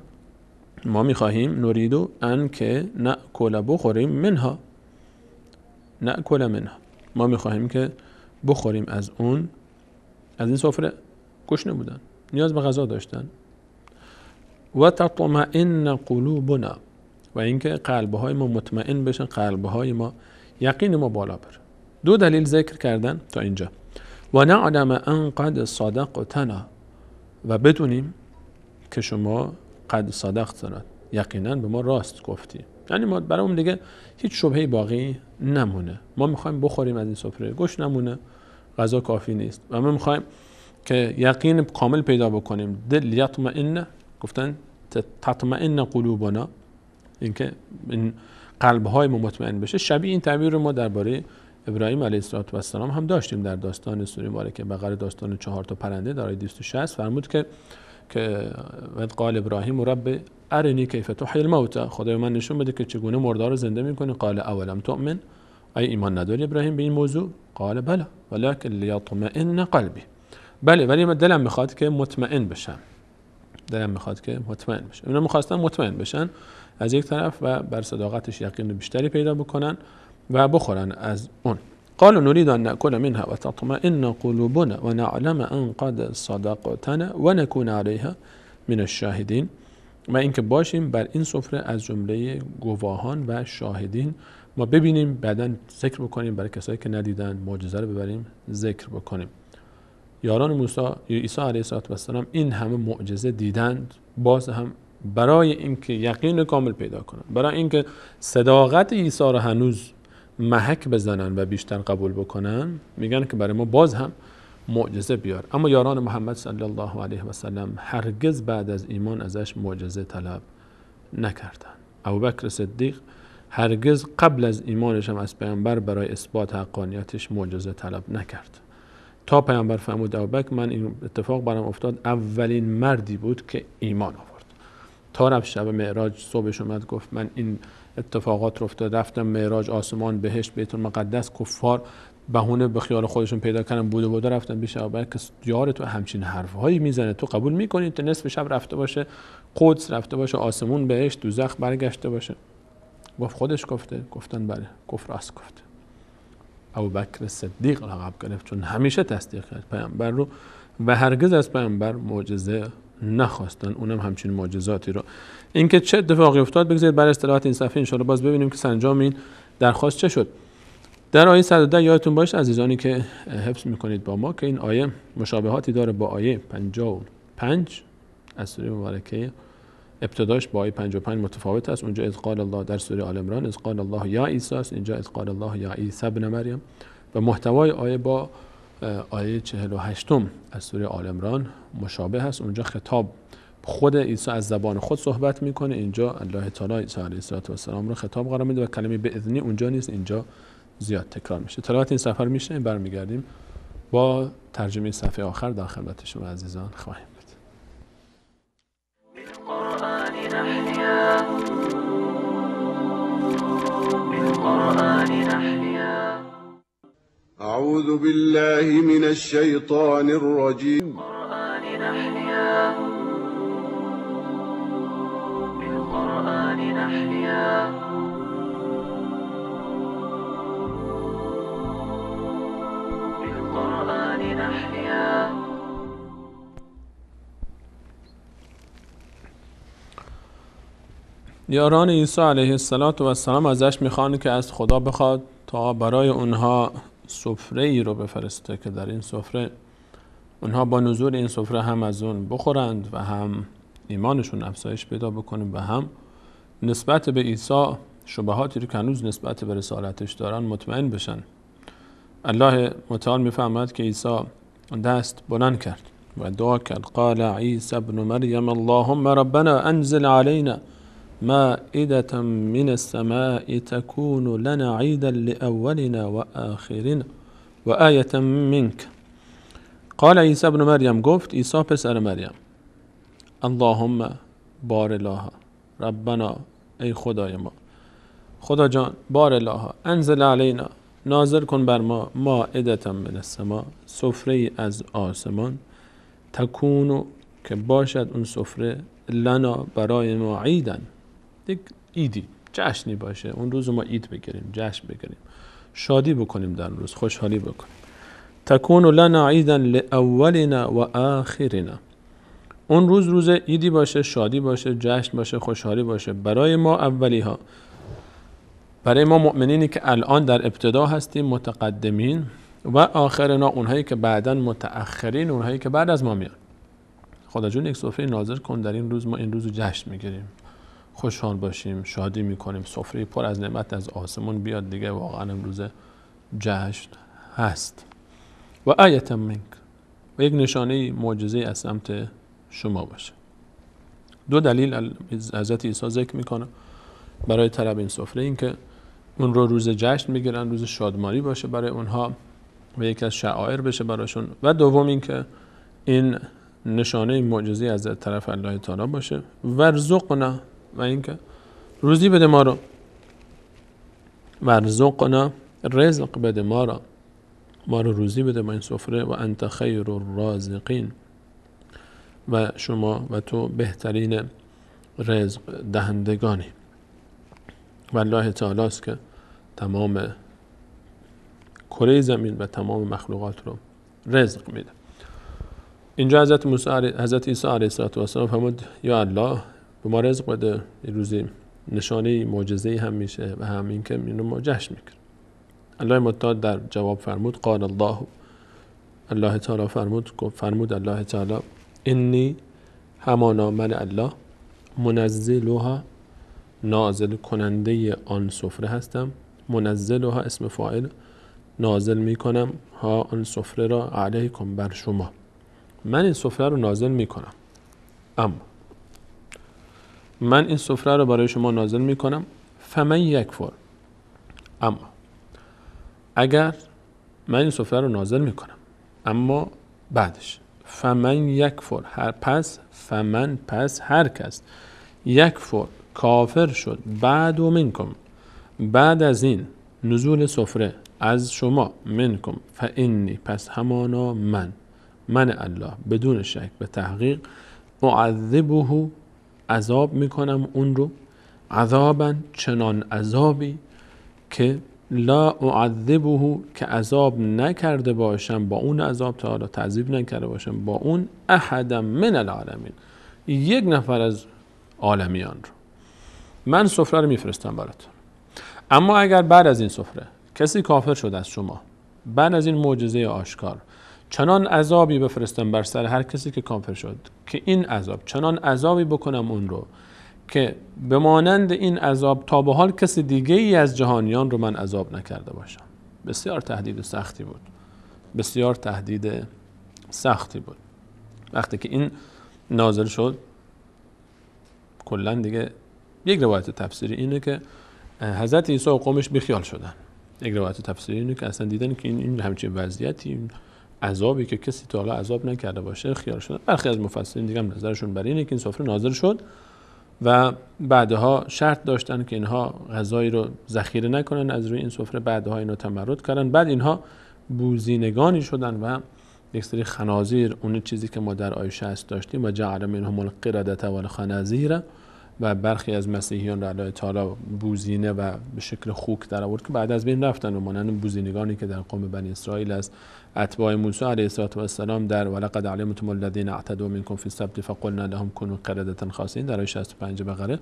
ما میخواهیم نورید و ان که ناکل بخوریم منها ناکل منها ما میخواهیم که بخوریم از اون از این سفره گوش بودن نیاز به غذا داشتن و تطمئن قلوبنا و اینکه قلبه های ما مطمئن بشن قلبه های ما یقین ما بالا بر دو دلیل ذکر کردن تا اینجا و نعلم ان قد صدقتنا و بدونیم که شما قد صدقتنا یقینا به ما راست گفتی یعنی ما برای دیگه هیچ شبهه باقی نمونه ما میخوایم بخوریم از این سفره گوش نمونه غذا کافی نیست و ما میخوایم که یقین کامل پیدا بکنیم دل یطمئن گفتن تطمئن قلوبنا اینکه این قلب های ما مطمئن بشه شبیه این تعبیر رو ما درباره ابراهیم علیه السلام هم داشتیم در داستان سوره مبارکه بقر داستان چهار تا پرنده در آیه 260 فرمود که که قال ابراهیم رب ارنی کیف تحیی الموت خدای من نشون بده که چگونه مردا رو زنده میکنه قال اولم تؤمن ای ایمان نداری ابراهیم به این موضوع قال بله ولکن لیطمئن قلبی بله ولی من دلم میخواد که مطمئن بشم دلم میخواد که مطمئن بشم اینا میخواستن مطمئن بشن از یک طرف و بر صداقتش یقین بیشتری پیدا بکنن و بخورن از اون قال نريد ان ناكل منها وتطمئن قلوبنا ونعلم ان قد صدقتنا ونكون عليها من الشاهدين و اینکه باشیم بر این سفره از جمله گواهان و شاهدین ما ببینیم بعدا ذکر بکنیم برای کسایی که ندیدن معجزه رو ببریم ذکر بکنیم یاران موسی عیسی علیه السلام این همه معجزه دیدند باز هم برای اینکه یقین کامل پیدا کنند برای اینکه صداقت عیسی را هنوز محک بزنند و بیشتر قبول بکنند میگن که برای ما باز هم معجزه بیار اما یاران محمد صلی الله علیه و سلم هرگز بعد از ایمان ازش معجزه طلب نکردن ابوبکر صدیق هرگز قبل از ایمانش هم از پیامبر برای اثبات حقانیتش معجزه طلب نکرد تا پیامبر فرمود ابوبکر من این اتفاق برام افتاد اولین مردی بود که ایمان آورد تا رفت شب معراج صبحش اومد گفت من این اتفاقات رو افتاد رفتم معراج آسمان بهشت بیت المقدس کفار بهونه به خیال خودشون پیدا کردن بوده بوده رفتن بیش ابوبکر که یار تو همچین حرفهایی میزنه تو قبول میکنی تو نصف شب رفته باشه قدس رفته باشه آسمون بهشت دوزخ برگشته باشه گفت خودش گفته گفتن بله گفت راست گفته ابو بکر صدیق لقب گرفت چون همیشه تصدیق کرد پیامبر رو و هرگز از پیامبر معجزه نخواستن اونم همچین معجزاتی رو اینکه چه اتفاقی افتاد بگذارید برای اصطلاحات این صفحه انشاءالله باز ببینیم که سنجام این درخواست چه شد در آیه 110 یادتون باش عزیزانی که حفظ میکنید با ما که این آیه مشابهاتی داره با آیه 55 از سوره مبارکه ابتداش با آیه 55 متفاوت است اونجا از قال الله در سوره آل عمران از قال الله یا عیسی است اینجا از قال الله یا عیسی ابن مریم و محتوای آیه با آیه 48 از سوره آل عمران مشابه است اونجا خطاب خود عیسی از زبان خود صحبت میکنه اینجا الله تعالی عیسی علیه السلام رو خطاب قرار میده و کلمه به اذنی اونجا نیست اینجا زیاد تکرار میشه تلاوت این سفر میشه برمیگردیم با ترجمه صفحه آخر در خدمت شما عزیزان خواهیم بالقرآن نحيا بالقرآن نحيا أعوذ بالله من الشيطان الرجيم بالقرآن نحيا بالقرآن نحيا بالقرآن نحيا یاران عیسی علیه السلام ازش میخوان که از خدا بخواد تا برای اونها سفره ای رو بفرسته که در این سفره اونها با نزول این سفره هم از اون بخورند و هم ایمانشون افزایش پیدا بکنه و هم نسبت به عیسی شبهاتی رو که هنوز نسبت به رسالتش دارن مطمئن بشن الله متعال میفهمد که عیسی دست بلند کرد و دعا کرد قال عیسی ابن مریم اللهم ربنا انزل علینا مائدة من السماء تكون لنا عيدا لأولنا وآخرنا و منك قال عیسی بن مریم گفت عیسی پسر مریم اللهم بار الله ربنا ای خدای ما خدا جان بار الله انزل علینا نازل کن بر ما مائدتا من السماء، سفره از آسمان تکونو که باشد اون سفره لنا برای ما عیدن یک ایدی جشنی باشه اون روز ما اید بگیریم جشن بگیریم شادی بکنیم در روز خوشحالی بکنیم تکون لنا عیدا لاولنا و آخرنا اون روز روز ایدی باشه شادی باشه جشن باشه خوشحالی باشه برای ما اولی ها برای ما مؤمنینی که الان در ابتدا هستیم متقدمین و آخرنا اونهایی که بعدا متأخرین اونهایی که بعد از ما میان خدا جون یک صفحه ناظر کن در این روز ما این روز جشن میگیریم خوشحال باشیم شادی میکنیم سفره پر از نعمت از آسمون بیاد دیگه واقعا امروز جشن هست و آیت منک و یک نشانه معجزه از سمت شما باشه دو دلیل حضرت عیسی ذکر میکنه برای طلب این سفره اینکه اون رو روز جشن میگیرن روز شادماری باشه برای اونها و یکی از شعائر بشه براشون و دوم اینکه این نشانه معجزه از طرف الله تعالی باشه و و اینکه روزی بده ما را ورزقنا رزق بده ما رو ما رو روزی بده با این سفره و انت خیر الرازقین و شما و تو بهترین رزق دهندگانی و الله تعالی است که تمام کره زمین و تمام مخلوقات رو رزق میده اینجا حضرت موسی حضرت عیسی علیه السلام فرمود یا الله به ما رزق بده روزی نشانه معجزه هم میشه و هم که اینو ما جشن میکنیم الله متعال در جواب فرمود قال الله الله تعالی فرمود فرمود الله تعالی انی همانا من الله منزلها نازل کننده آن سفره هستم منزلها اسم فاعل نازل میکنم ها آن سفره را علیکم بر شما من این سفره رو نازل میکنم اما من این سفره رو برای شما نازل می کنم فمن فر اما اگر من این سفره رو نازل می کنم اما بعدش فمن فر هر پس فمن پس هر کس فر کافر شد بعد و منکم بعد از این نزول سفره از شما منکم فانی پس همانا من من الله بدون شک به تحقیق معذبه عذاب میکنم اون رو عذابا چنان عذابی که لا اعذبه که عذاب نکرده باشم با اون عذاب تا حالا تعذیب نکرده باشم با اون احدا من العالمین یک نفر از عالمیان رو من سفره رو میفرستم براتون اما اگر بعد از این سفره کسی کافر شد از شما بعد از این معجزه آشکار چنان عذابی بفرستم بر سر هر کسی که کافر شد که این عذاب چنان عذابی بکنم اون رو که به مانند این عذاب تا به حال کسی دیگه ای از جهانیان رو من عذاب نکرده باشم بسیار تهدید سختی بود بسیار تهدید سختی بود وقتی که این نازل شد کلا دیگه یک روایت تفسیری اینه که حضرت عیسی و قومش بخیال شدن یک روایت تفسیری اینه که اصلا دیدن که این همچین وضعیتی عذابی که کسی تا حالا عذاب نکرده باشه خیال شده برخی از مفسرین دیگه هم نظرشون بر اینه که این سفره نازل شد و بعدها شرط داشتن که اینها غذایی رو ذخیره نکنن از روی این سفره بعدها اینو تمرد کردن بعد اینها بوزینگانی شدن و یک سری خنازیر اون چیزی که ما در آیه هست داشتیم و جعل منهم و و برخی از مسیحیان را علای تعالی بوزینه و به شکل خوک در آورد که بعد از بین رفتن و مانند بوزینگانی که در قوم بنی اسرائیل است. اتباع موسی علیه و السلام در ولقد علمتم الذين اعتدوا منكم في السبت فقلنا لهم كونوا قرده خاصين در 65 بقره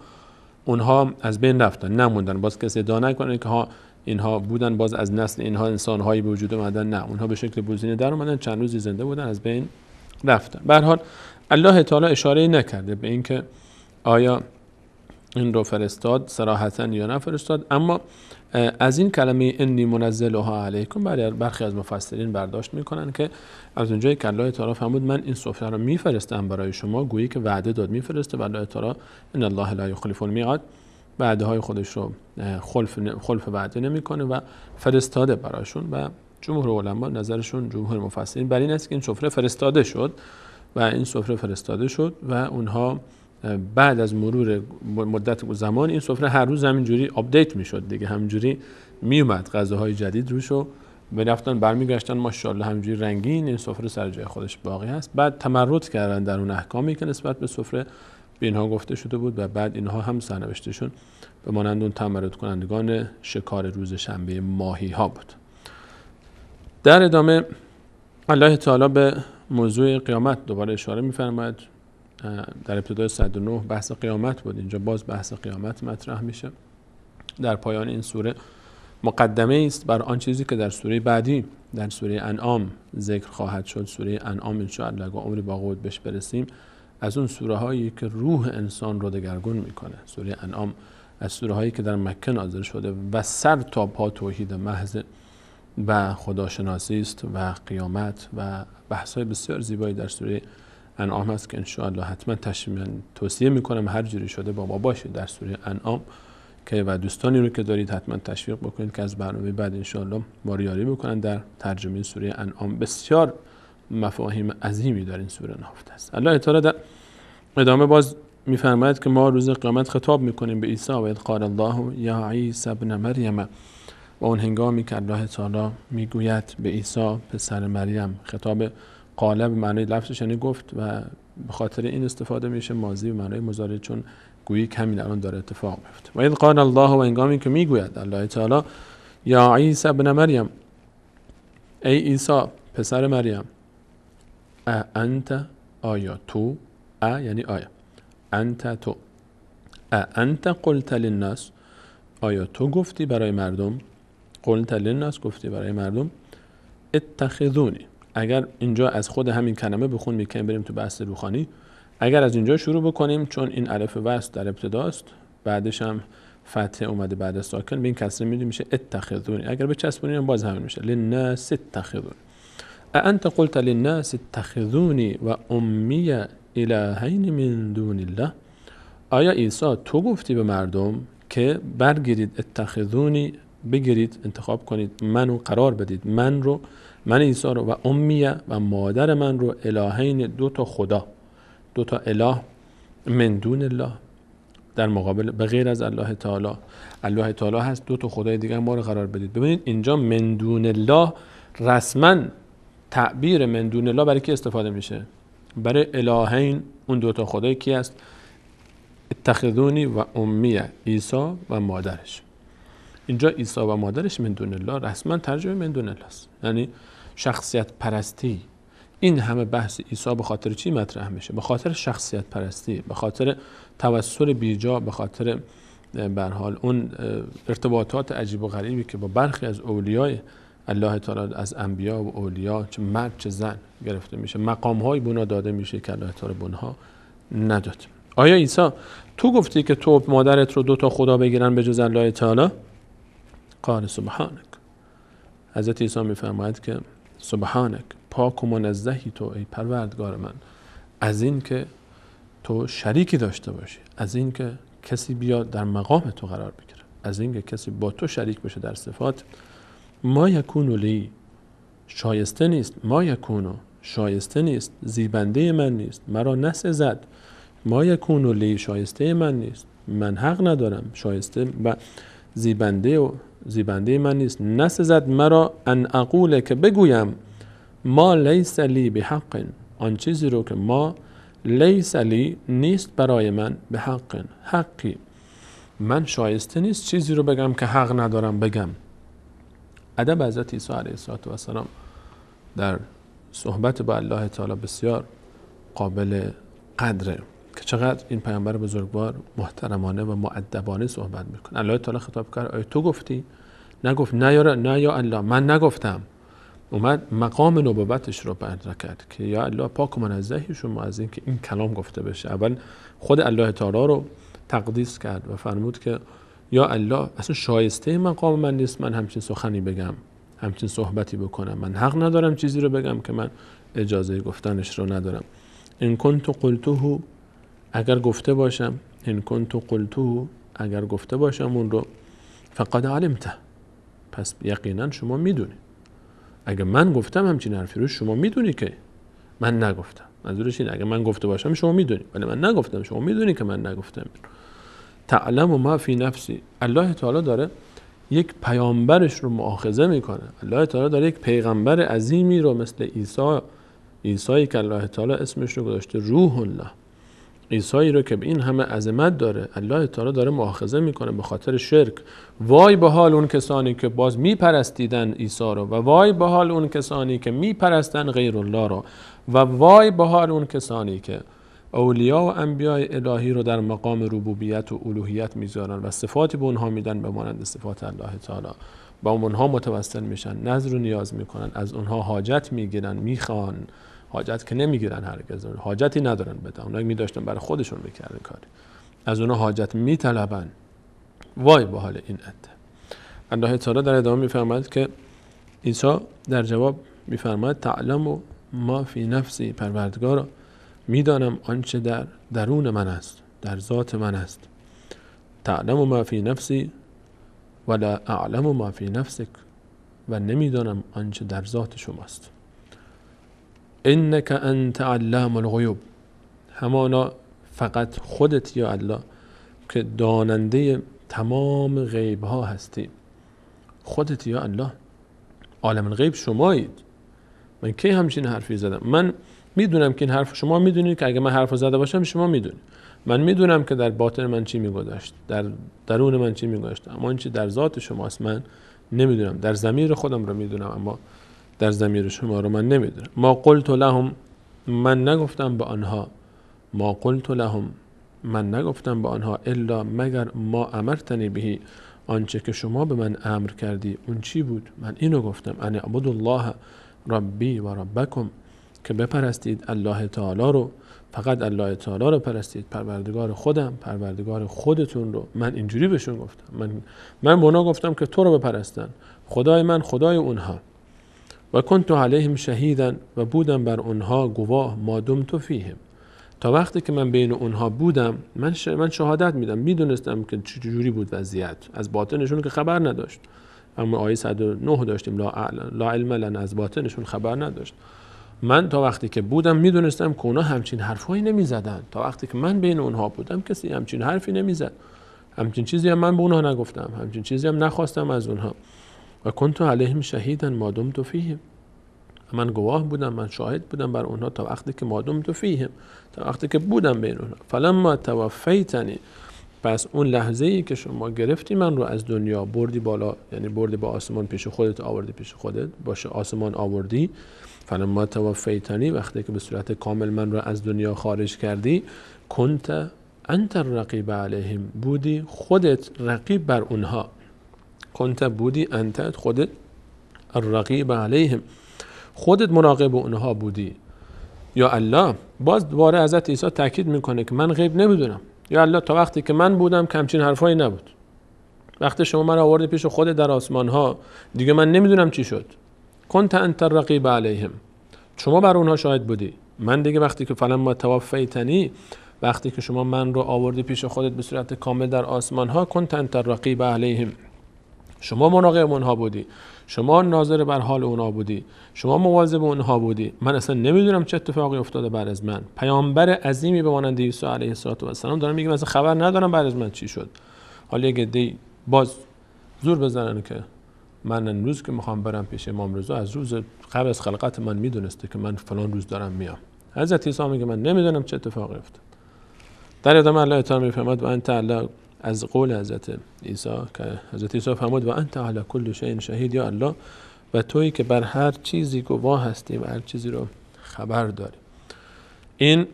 اونها از بین رفتن نموندن باز کسی ادعا نکنه که ها اینها بودن باز از نسل اینها انسان هایی به وجود اومدن نه اونها به شکل بوزینه در اومدن چند روزی زنده بودن از بین رفتن به حال الله تعالی اشاره نکرده به اینکه آیا این رو فرستاد صراحتا یا نفرستاد اما از این کلمه انی منزلها علیکم برخی از مفسرین برداشت میکنن که از اونجایی که الله تعالی فرمود من این سفره رو میفرستم برای شما گویی که وعده داد میفرسته و الله تعالی ان الله لا یخلف المیعاد وعده های خودش رو خلف, خلف وعده نمیکنه و فرستاده برایشون و جمهور علما نظرشون جمهور مفسرین بر این است که این سفره فرستاده شد و این سفره فرستاده شد و اونها بعد از مرور مدت زمان این سفره هر روز همینجوری آپدیت میشد دیگه همینجوری میومد غذاهای جدید روش و میرفتن برمیگشتن ماشاءالله همینجوری رنگین این سفره سر جای خودش باقی هست بعد تمرد کردن در اون احکامی که نسبت به سفره به اینها گفته شده بود و بعد اینها هم سرنوشتشون به مانند اون تمرد کنندگان شکار روز شنبه ماهی ها بود در ادامه الله تعالی به موضوع قیامت دوباره اشاره میفرماید در ابتدای 109 بحث قیامت بود اینجا باز بحث قیامت مطرح میشه در پایان این سوره مقدمه است بر آن چیزی که در سوره بعدی در سوره انعام ذکر خواهد شد سوره انعام ان شاء الله عمری با بهش برسیم از اون سوره هایی که روح انسان رو دگرگون میکنه سوره انعام از سوره هایی که در مکه نازل شده و سر تا پا توحید محض و خداشناسی است و قیامت و بحث های بسیار زیبایی در سوره انعام هست که انشاءالله حتما تشمیم توصیه میکنم هر جوری شده بابا باشید در سوره انعام که و دوستانی رو که دارید حتما تشویق بکنید که از برنامه بعد انشاءالله باریاری بکنن در ترجمه سوره انعام بسیار مفاهیم عظیمی در این سوره نهفته است الله تعالی در ادامه باز میفرماید که ما روز قیامت خطاب میکنیم به عیسی و قال الله یا عیسی ابن مریم و اون هنگامی که الله تعالی میگوید به عیسی پسر مریم خطاب قاله به معنی لفظش یعنی گفت و به خاطر این استفاده میشه ماضی به معنی مضارع چون گویی کمی الان داره اتفاق میفته و این قال الله و انگامی که میگوید الله تعالی یا عیسی ابن مریم ای عیسی پسر مریم ا انت آیا تو ا یعنی آیا انت تو ا انت قلت للناس آیا تو گفتی برای مردم قلت للناس گفتی برای مردم اتخذونی اگر اینجا از خود همین کلمه بخون میکنیم بریم تو بحث روخانی اگر از اینجا شروع بکنیم چون این علف وست در ابتداست بعدش هم فتح اومده بعد ساکن به این کسره میدیم میشه اتخذون اگر به چسبونی باز همین میشه للناس اتخذون انت قلت للناس اتخذونی و امی الهین من دون الله آیا عیسی تو گفتی به مردم که برگیرید اتخذونی بگیرید انتخاب کنید منو قرار بدید من رو من ایسا رو و امیه و مادر من رو الهین دو تا خدا دو تا اله مندون الله در مقابل به غیر از الله تعالی الله تعالی هست دو تا خدای دیگه ما رو قرار بدید ببینید اینجا مندون الله رسما تعبیر مندون الله برای کی استفاده میشه برای الهین اون دو تا خدای کی است اتخذونی و امیه ایسا و مادرش اینجا عیسی و مادرش مندون الله رسما ترجمه مندون الله است یعنی شخصیت پرستی این همه بحث عیسی به خاطر چی مطرح میشه به خاطر شخصیت پرستی به خاطر توسل بیجا به خاطر بر حال اون ارتباطات عجیب و غریبی که با برخی از اولیای الله تعالی از انبیا و اولیا چه مرد چه زن گرفته میشه مقام های بنا داده میشه که الله تعالی بنها نداد آیا عیسی تو گفتی که تو مادرت رو دو تا خدا بگیرن به جز الله تعالی قال سبحانک حضرت عیسی میفرماید که سبحانک پاک و منزهی تو ای پروردگار من از این که تو شریکی داشته باشی از این که کسی بیاد در مقام تو قرار بگیره از اینکه کسی با تو شریک بشه در صفات ما یکون لی شایسته نیست ما یکونو شایسته نیست زیبنده من نیست مرا نس زد ما یکون لی شایسته من نیست من حق ندارم شایسته و زیبنده و زیبنده من نیست نسزد مرا ان اقول که بگویم ما لیس لی به حق آن چیزی رو که ما لیس لی نیست برای من به حق حقی من شایسته نیست چیزی رو بگم که حق ندارم بگم ادب حضرت عیسی علیه السلام در صحبت با الله تعالی بسیار قابل قدره چقدر این پیامبر بزرگوار محترمانه و معدبانه صحبت میکنه الله تعالی خطاب کرد آیا تو گفتی نگفت نه یا نه یا الله من نگفتم اومد مقام نبوتش رو برده کرد که یا الله پاک از منزهی شما از اینکه این کلام گفته بشه اول خود الله تعالی رو تقدیس کرد و فرمود که یا الله اصلا شایسته مقام من نیست من همچین سخنی بگم همچین صحبتی بکنم من حق ندارم چیزی رو بگم که من اجازه گفتنش رو ندارم ان کنت قلته اگر گفته باشم این کنت قلتو، اگر گفته باشم اون رو فقد علمت پس یقینا شما میدونی اگر من گفتم همچین حرفی رو شما میدونی که من نگفتم منظورش اینه، اگر من گفته باشم شما میدونی ولی من نگفتم شما میدونی که من نگفتم تعلم و ما فی نفسی الله تعالی داره یک پیامبرش رو معاخذه میکنه الله تعالی داره یک پیغمبر عظیمی رو مثل عیسی عیسی که الله تعالی اسمش رو گذاشته روح الله عیسی رو که به این همه عظمت داره الله تعالی داره مؤاخذه میکنه به خاطر شرک وای به حال اون کسانی که باز میپرستیدن عیسی رو و وای به حال اون کسانی که میپرستن غیر الله رو و وای به حال اون کسانی که اولیا و انبیاء الهی رو در مقام ربوبیت و الوهیت میذارن و صفاتی به اونها میدن به مانند صفات الله تعالی با اونها متوسل میشن نظر و نیاز میکنن از اونها حاجت میگیرن میخوان حاجت که نمیگیرن هرگز حاجتی ندارن بدن اونا داشتن برای خودشون میکردن کاری از اونا حاجت میطلبن وای به حال این عده الله تعالی در ادامه میفرماید که عیسی در جواب میفرماید تعلم و ما فی نفسی پروردگار میدانم آنچه در درون من است در ذات من است تعلم ما فی نفسی ولا اعلم ما فی نفسک و نمیدانم آنچه در ذات شماست انک انت علام الغیوب همانا فقط خودت یا الله که داننده تمام غیب ها هستی خودت یا الله عالم غیب شمایید من کی همچین حرفی زدم من میدونم که این حرف شما میدونید که اگه من حرف زده باشم شما میدونید من میدونم که در باطن من چی میگذشت در درون من چی میگذشت اما این چی در ذات شماست من نمیدونم در زمیر خودم رو میدونم اما در زمیر شما رو من نمیدونم ما قلت لهم من نگفتم به آنها ما قلت لهم من نگفتم به آنها الا مگر ما امرتنی بهی آنچه که شما به من امر کردی اون چی بود من اینو گفتم ان اعبد الله ربی و ربکم که بپرستید الله تعالی رو فقط الله تعالی رو پرستید پروردگار خودم پروردگار خودتون رو من اینجوری بهشون گفتم من من به گفتم که تو رو بپرستن خدای من خدای اونها و کنت علیهم شهیدن و بودم بر اونها گواه مادم تو فیهم تا وقتی که من بین اونها بودم من, من شهادت میدم میدونستم که چجوری بود وضعیت از باطنشون که خبر نداشت اما آیه 109 داشتیم لا, لا علم لن از باطنشون خبر نداشت من تا وقتی که بودم میدونستم که اونا همچین حرفهایی نمیزدن تا وقتی که من بین اونها بودم کسی همچین حرفی نمیزد همچین چیزی هم من به اونها نگفتم همچین چیزی هم نخواستم از اونها و کنت علیهم شهیدا ما دمت فیهم من گواه بودم من شاهد بودم بر اونها تا وقتی که مادم تو فیهم تا وقتی که بودم بین اونها فلما توفیتنی پس اون لحظه ای که شما گرفتی من رو از دنیا بردی بالا یعنی بردی با آسمان پیش خودت آوردی پیش خودت باشه آسمان آوردی فلما توفیتنی وقتی که به صورت کامل من رو از دنیا خارج کردی کنت انت رقیب علیهم بودی خودت رقیب بر اونها کنت بودی انت خودت الرقیب علیهم خودت مراقب اونها بودی یا الله باز دوباره حضرت عیسی تاکید میکنه که من غیب نمیدونم یا الله تا وقتی که من بودم کمچین حرفایی نبود وقتی شما من آوردی پیش خود در آسمان ها دیگه من نمیدونم چی شد کنت انت الرقیب علیهم شما بر اونها شاهد بودی من دیگه وقتی که فلان ما توفیتنی وقتی که شما من رو آوردی پیش خودت به صورت کامل در آسمان ها کنت انت الرقیب علیهم شما مراقب اونها بودی شما ناظر بر حال اونها بودی شما مواظب اونها بودی من اصلا نمیدونم چه اتفاقی افتاده بعد از من پیامبر عظیمی به مانند عیسی علیه السلام دارم میگم اصلا خبر ندارم بعد از من چی شد حالا یه دی باز زور بزنن که من روز که میخوام برم پیش امام رضا از روز قبل از خلقت من میدونسته که من فلان روز دارم میام حضرت عیسی میگه من نمیدونم چه اتفاقی افتاد در ادامه الله تعالی میفهمد و انت الله از قول حضرت عیسی که حضرت عیسی فرمود و انت علی کل شیء شهید یا الله و تویی که بر هر چیزی گواه هستی و هر چیزی رو خبر داری این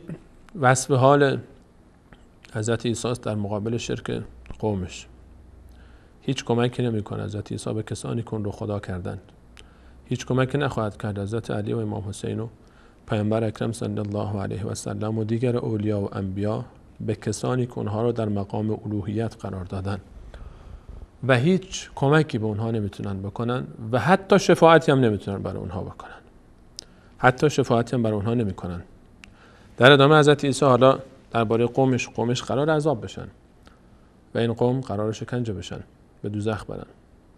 وصف حال حضرت عیسی در مقابل شرک قومش هیچ کمکی نمیکنه حضرت عیسی به کسانی کن رو خدا کردند هیچ کمکی نخواهد کرد حضرت علی و امام حسین و پیامبر اکرم صلی الله علیه و سلم و دیگر اولیا و انبیا به کسانی که اونها رو در مقام الوهیت قرار دادن و هیچ کمکی به اونها نمیتونن بکنن و حتی شفاعتی هم نمیتونن برای اونها بکنن حتی شفاعتی هم برای اونها نمیکنن در ادامه حضرت عیسی حالا درباره قومش قومش قرار عذاب بشن و این قوم قرار شکنجه بشن به دوزخ برن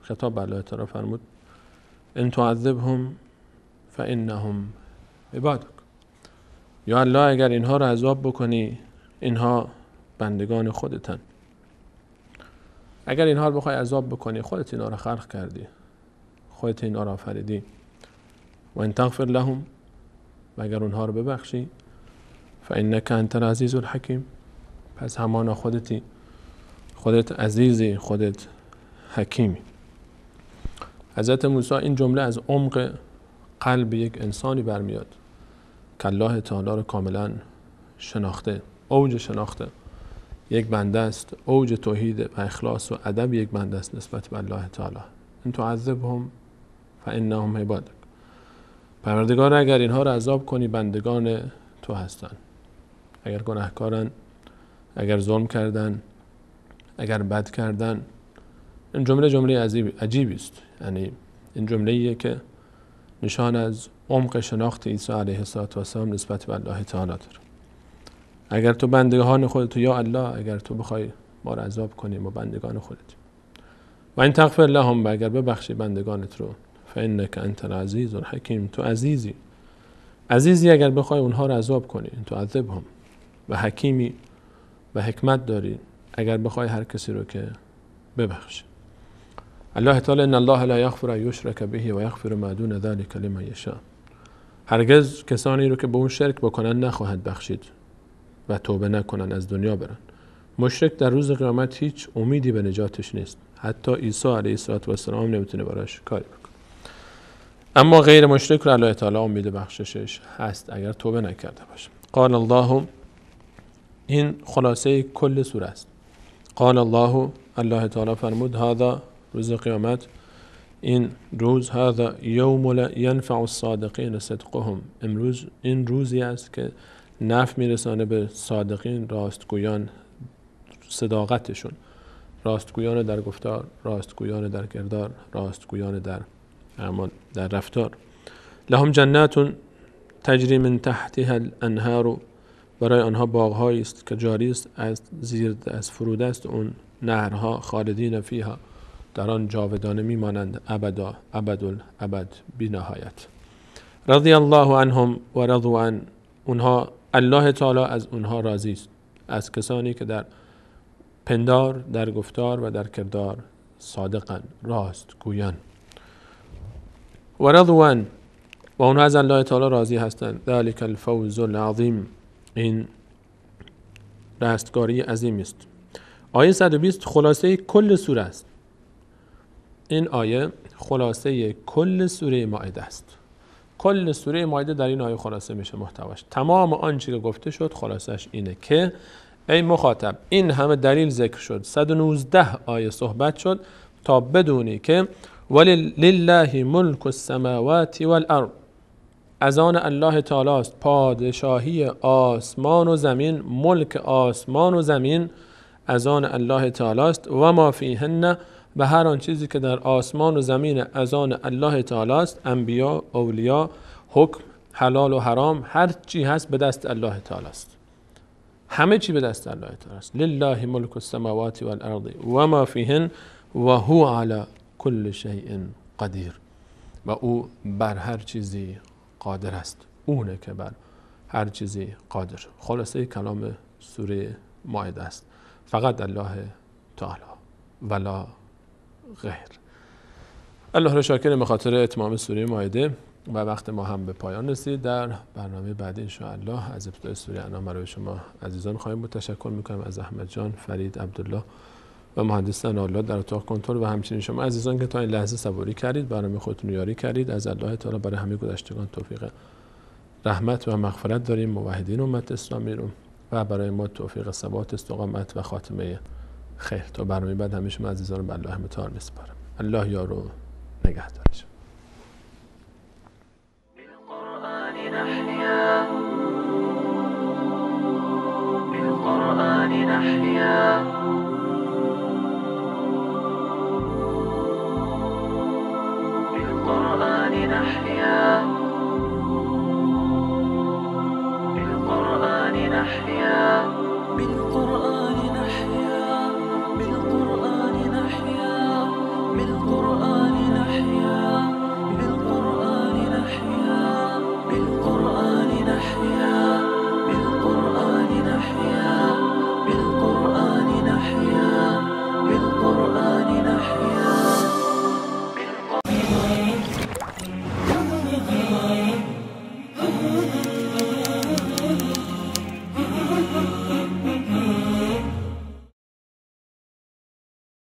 خطاب بر هم فرمود ان تعذبهم فانهم عبادک یا الله اگر اینها رو عذاب بکنی اینها بندگان خودتن اگر اینها رو بخوای عذاب بکنی خودت اینا رو خلق کردی خودت اینا رو آفریدی و ان تغفر لهم و اگر اونها رو ببخشی فانک انت العزیز الحکیم پس همانا خودتی خودت عزیزی خودت حکیمی حضرت موسی این جمله از عمق قلب یک انسانی برمیاد که الله تعالی رو کاملا شناخته اوج شناخته یک بنده است اوج توحید و اخلاص و ادب یک بنده است نسبت به الله تعالی عذب ان و هم عبادک پروردگار اگر اینها را عذاب کنی بندگان تو هستند اگر گناهکارن اگر ظلم کردن اگر بد کردن این جمله جمله عجیبی است یعنی این جمله که نشان از عمق شناخت عیسی علیه السلام نسبت به الله تعالی داره اگر تو بندگان خودتو یا الله اگر تو بخوای ما رو عذاب کنی ما بندگان خودت و این تغفر لهم و اگر ببخشی بندگانت رو فانک انت العزیز الحکیم تو عزیزی عزیزی اگر بخوای اونها رو عذاب کنی تو عذب هم و حکیمی و حکمت داری اگر بخوای هر کسی رو که ببخش الله تعالی ان الله لا یغفر ان یشرک به و یغفر ما دون ذلک لمن یشاء هرگز کسانی رو که به اون شرک بکنن نخواهد بخشید و توبه نکنن از دنیا برن مشرک در روز قیامت هیچ امیدی به نجاتش نیست حتی عیسی علیه السلام نمیتونه براش کاری بکنه اما غیر مشرک رو الله تعالی امید بخششش هست اگر توبه نکرده باشه قال الله این خلاصه کل سوره است قال الله الله تعالی فرمود هذا روز قیامت این روز هذا یوم لا ینفع الصادقین صدقهم امروز این روزی است که نف میرسانه به صادقین راستگویان صداقتشون راستگویان در گفتار راستگویان در کردار راستگویان در در رفتار لهم جنات تجری من تحتها الانهار برای آنها باغهایی است که جاری است از زیر از فرود است اون نهرها خالدین فیها در آن جاودانه میمانند ابدا ابد ابد بی نهایت رضی الله عنهم و رضوان اونها الله تعالی از اونها راضی است از کسانی که در پندار در گفتار و در کردار صادقن راست گویان و رضوان و اونها از الله تعالی راضی هستند ذلک الفوز العظیم این رستگاری عظیم است آیه 120 خلاصه کل سوره است این آیه خلاصه کل سوره مائده است کل سوره مایده در این آیه خلاصه میشه محتواش تمام آنچه که گفته شد خلاصش اینه که ای مخاطب این همه دلیل ذکر شد 119 آیه صحبت شد تا بدونی که ولی لله ملک السماوات والارض از آن الله تعالی است پادشاهی آسمان و زمین ملک آسمان و زمین از آن الله تعالی است و ما فیهن و هر آن چیزی که در آسمان و زمین از آن الله تعالی است انبیا اولیا حکم حلال و حرام هر چی هست به دست الله تعالی است همه چی به دست الله تعالی است لله ملک السماوات والارض و ما فیهن و هو علی کل شیء قدیر و او بر هر چیزی قادر است اونه که بر هر چیزی قادر خلاصه کلام سوره مائده است فقط الله تعالی ولا غیر الله را شاکر به خاطر اتمام سوری مایده و وقت ما هم به پایان رسید در برنامه بعد الله از ابتدای سوره انام برای شما عزیزان خواهیم بود تشکر میکنم از احمد جان فرید عبدالله و مهندس الله در اتاق کنترل و همچنین شما عزیزان که تا این لحظه صبوری کردید برنامه خودتون یاری کردید از الله تعالی برای همه گذشتگان توفیق رحمت و مغفرت داریم موحدین امت اسلامی رو و برای ما توفیق ثبات استقامت و خاتمه خیر تا برنامه بعد همه شما عزیزان بالله الله همتار میسپارم الله یارو نگهدارش بالقرآن نحیا بالقرآن